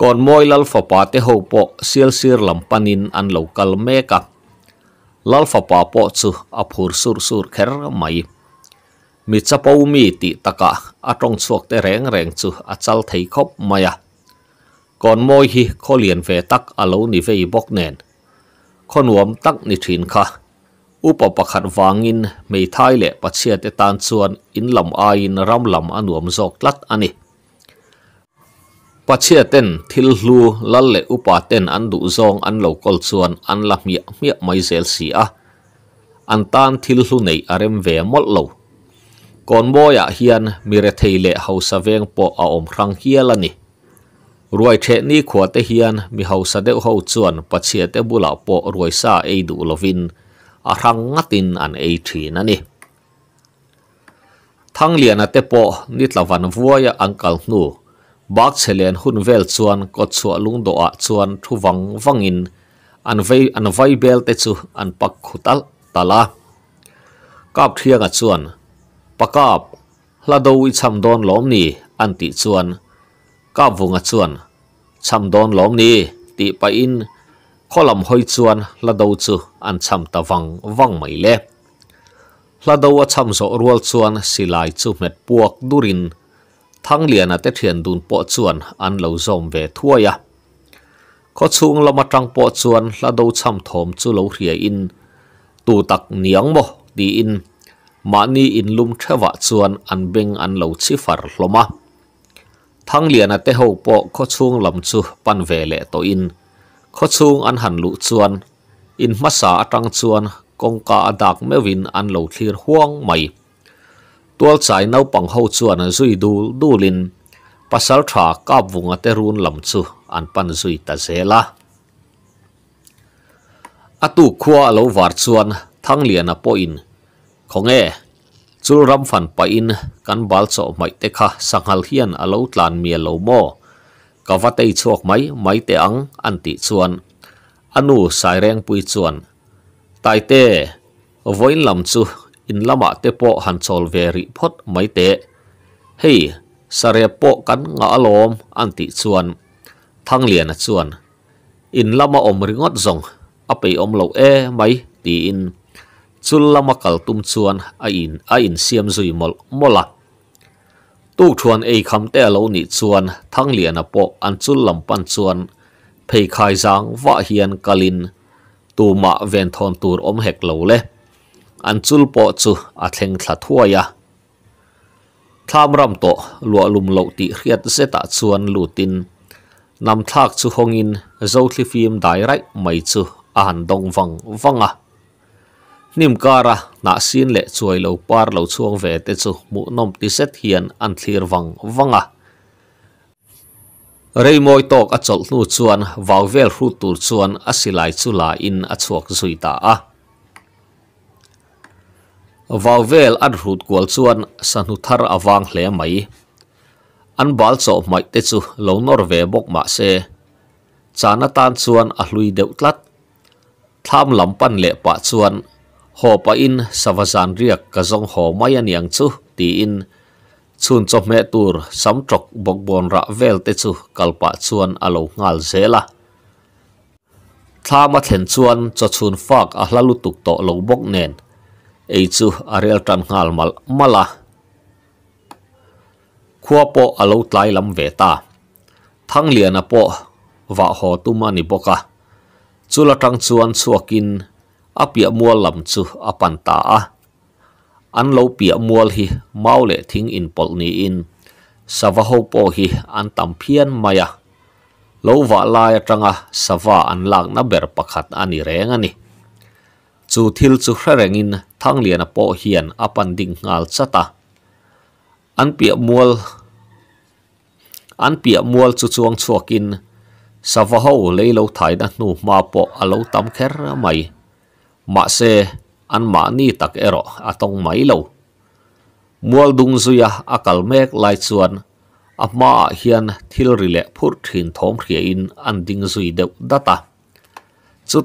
A: còn môi lal phapa te ho po sial sir panin an local meka lalfa pa po chu a sur sur kher mai mi chapau mi ti taka atong chuak te reng reng chu a chal thei khop maya còn môi hi khó ve về tắc à lâu ni về bóc nền con uom tắc ni thìn kha upa pakhat wangin mei thai le pachia te tan chuan in lam a in ram lam an uom zok lat ani pachia ten thil hlu lal le upa ten an du zong an lo kol chuan an la mia mia mai zel si a an tan thil hlu nei arem ve mol lo kon boya ah hian mire theile hausa veng po a om rang hialani ruai the ni khua te hian mi hausa deuh ho chuan pachia te bula po ruai sa ei du lovin a rang ngatin an ei thin ani thang liana te po ni tlawan vuaya angkal nu บักเฉลียนหุ่นเวลชวนก็ชวนลุงดอชวนทุวังวังอินอันไวอันไวเบลเตชูอันปักขุตัลตาลากับเทียงอชวนประกอบลาดูอิชัมดอนล้อมนี่อันติชวนกับวงอชวนชัมดอนล้อมนี่ติไปอินข้อลำห้อยชวนลาดูจูอันชัมตาวังวังไม่เล่ลาดูวัดชำโสรวลชวนสิลจูเม็ดปวกดูริน thăng thang lian te à, thian dun po chuan an lo về thua ya kho chung lama trăng po chuan là do chăm thòm chu lo hria in tu tak niang mo đi in ma ni in lum thewa chuan an beng an lo chi far hloma thang lian à, te ho po kho chung lam chu pan về lệ to in kho chung an hẳn lu chuan in mắt trăng masa công chuan đặc adak vin an lo thlir huang mày tual chai nau pang ho chuan zui du du lin pasal tha kap vunga te run lam chu an pan zui ta zela atu khua alo war chuan thang lian a poin khong e chul ram fan pa in kan bal cho mai te kha sangal hian alo tlan mi lo mo kavatei chuak mai mai te ang ti chuan anu sai reng pui chuan tai te voin lam chu in lama te po han chol ve ri phot mai te hei sare po kan nga lom an ti chuan thang lian a chuan in lama om ringot zong apei om lo e mai ti in chul lama kal tum chuan a in a in siam zui mol mola tu chuan ei kham te lo ni chuan thang lian a po an chul lam pan chuan phei khai zang wa hian kalin tu ma ven thon tur om hek lo le an chul po chu a thleng thla ya tham ram to lua lum lo ti khiat zeta chuan lutin nam thak chu hongin zo thli phim dai rai mai chu an dong wang wanga nim kara na sin le chuai lo par lo chuang ve te chu mu nom ti set hian an thlir wang wanga rei moi tok a chol nu chuan vau vel hru tur chuan a silai chu la in a chuak zui ta a vawvel at rut kwal chuan sanuthar awang hle mai an bal chaw mai te chu lo nor ve bok ma se chana tan chuan a hlui deu tlat tham lam pan le pa chuan in savazan riak ka zong ho mai an yang chu ti in chun chaw me tur sam trok bok bon ra vel te chu kalpa chuan alo ngal zela tha ma thlen chuan cho chun fak a hlalu tuk to lo bok nen eitsu ariel tan ngal mal mala. Kuapo alo tlai lam veta. Thang liana po va ho tuma ni boka. Chula tang chuan chuakin apia mua lam chu apan taa. An lo pia mua hi maule ting in pol ni in. Savaho po hi an tam maya. Lo va laya tanga sava an lak na ber pakat ani rengani. ni. zu til zu hrengin thang liana po hien apan ding ngaal chata. An piak muol, an piak muol zu chuang chua kin, savaho le lo thay na nu ma po alo tam ker na mai, ma se an ma ni tak ero atong mai lo. Mual dung zuya akal mek lai zuan, ap ma a hien til rilek put thom hie in an ding zuy dek data. Zu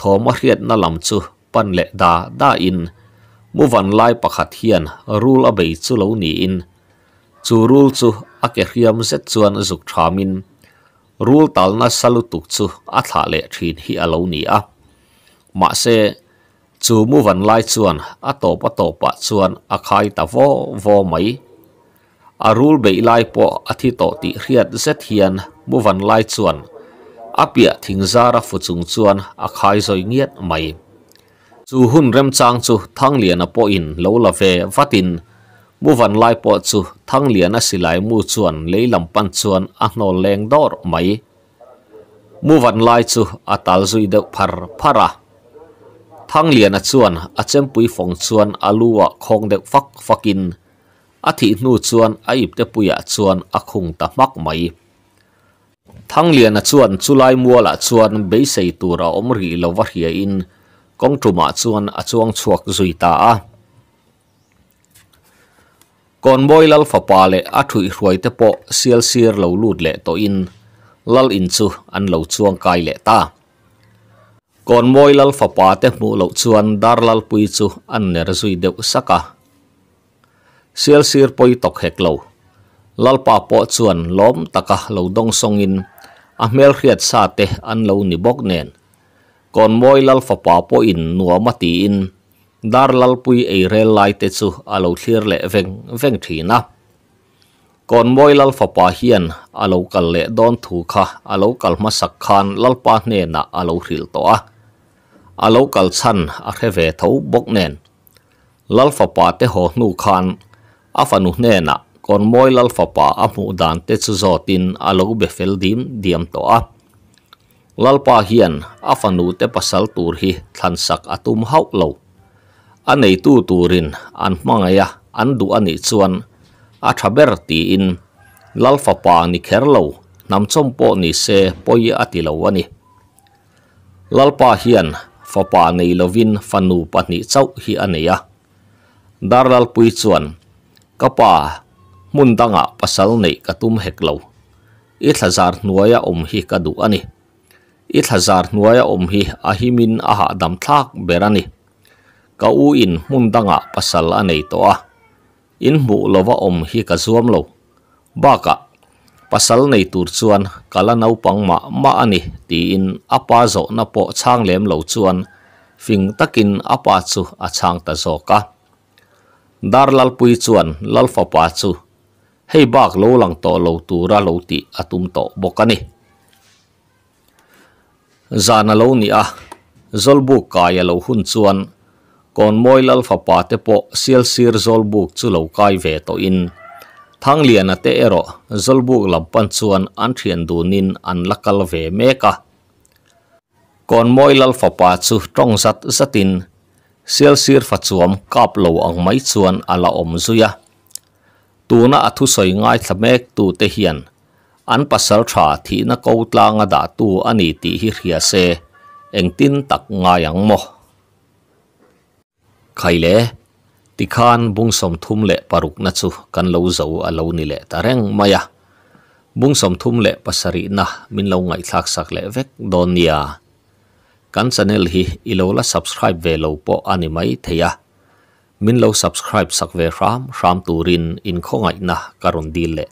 A: thoma hiet na lam zuh, pan lệ da da in mu van lai pakhat hian rul a bei chu lo ni in chu rul chu a ke hiam zet chuan zuk thamin rul talna salutuk chu a thla le thin hi a lo ni a ma se chu mu van lai chuan a top a topa chuan a khai ta vo vo mai a rul bei lai po a thi to ti hriat zet hian mu van lai chuan apia thingzara fuchung chuan a khai zoi ngiat mai dù hun rem chang chu thang lian a po in lo la ve vatin mu van lai po chu thang lian a silai mu chuan leilam pan chuan a hno leng dor mai mu van lai chu a tal zui de phar phara thang lian a chuan a chem pui phong chuan a luwa khong de fak fakin a thi nu chuan a ip te puya chuan a khung ta mak mai thang lian a chuan chulai muala chuan beisei tura omri lo va hia in kong truma chuan a chuang chuak zui ta à. Con boy lal fa pa le a thui hruai te po sial sir lo lut le to in lal in chu an lo chuang kai lệ ta Con boy lal fa pa te mu lo chuan dar lal pui chu an ner zui deu saka sial sir poi tok hek lo lal pa po chuan lom taka lo dong songin a mel khiet sa te an lo ni bok nen còn moi lal fa pa po in nua ma ti in dar lal pui ei rel lai te chu alo thlir le veng veng na, còn moi lal fa pa hian alo kal le don thu kha alo kal ma sak khan lal pa ne na alo hril to a alo kal chan a re ve tho bok nen lal fa pa te ho nu khan a fa nu ne na còn moi lal fa pa a mu dan te chu zo tin alo be fel dim diam to a lalpa hian a fanu te pasal tur hi thlansak atum hau lo a nei tu turin an hmangaya an du ani chuan a thaber ti in lalfa pa ni kher lo nam chom po ni se poye ati lo ani lalpa hian fapa nei lovin fanu pani chau hi aneya darlal pui chuan kapa mundanga pasal nei katum heklo i thlazar nuaya om hi kadu ani ít i thazar nuaya om hi ahimin aha dam thak berani ka u in mundanga pasal anei to a in mu lova om hi ka zuam lo baka pasal nei tur chuan kala nau pangma ma ani ti in apa zo na po chang lem lo chuan fing takin apa chu a chang ta zo ka dar lal pui chuan lal fa pa chu hei bak lo lang to lo tu ra lo ti atum to bokani zana lo ni a zolbuk kaya lo hun chuan còn môi lal phá pa te po sial sir zolbuk chu lo kai ve to in thang liền a te ero zolbuk làm pan chuan anh thian du nin an lakal ve meka còn môi lal phá pa chu trong sát sát zatin sial sir fa chuam kap lo ang mai chuan ala om tu na thu soi ngai thamek tu te hian an pasal tha thi na ko tlanga da tu ani ti hi hria se engtin tak nga yang mo khaile tikhan bungsom thum le paruk na chu kan lo zo a lo ni le tareng maya bungsom thum le pasari na min lo ngai thak sak le vek donia kan channel hi ilola subscribe ve lo po ani mai theya min lo subscribe sak ve ram ram turin in khongai na karun dil le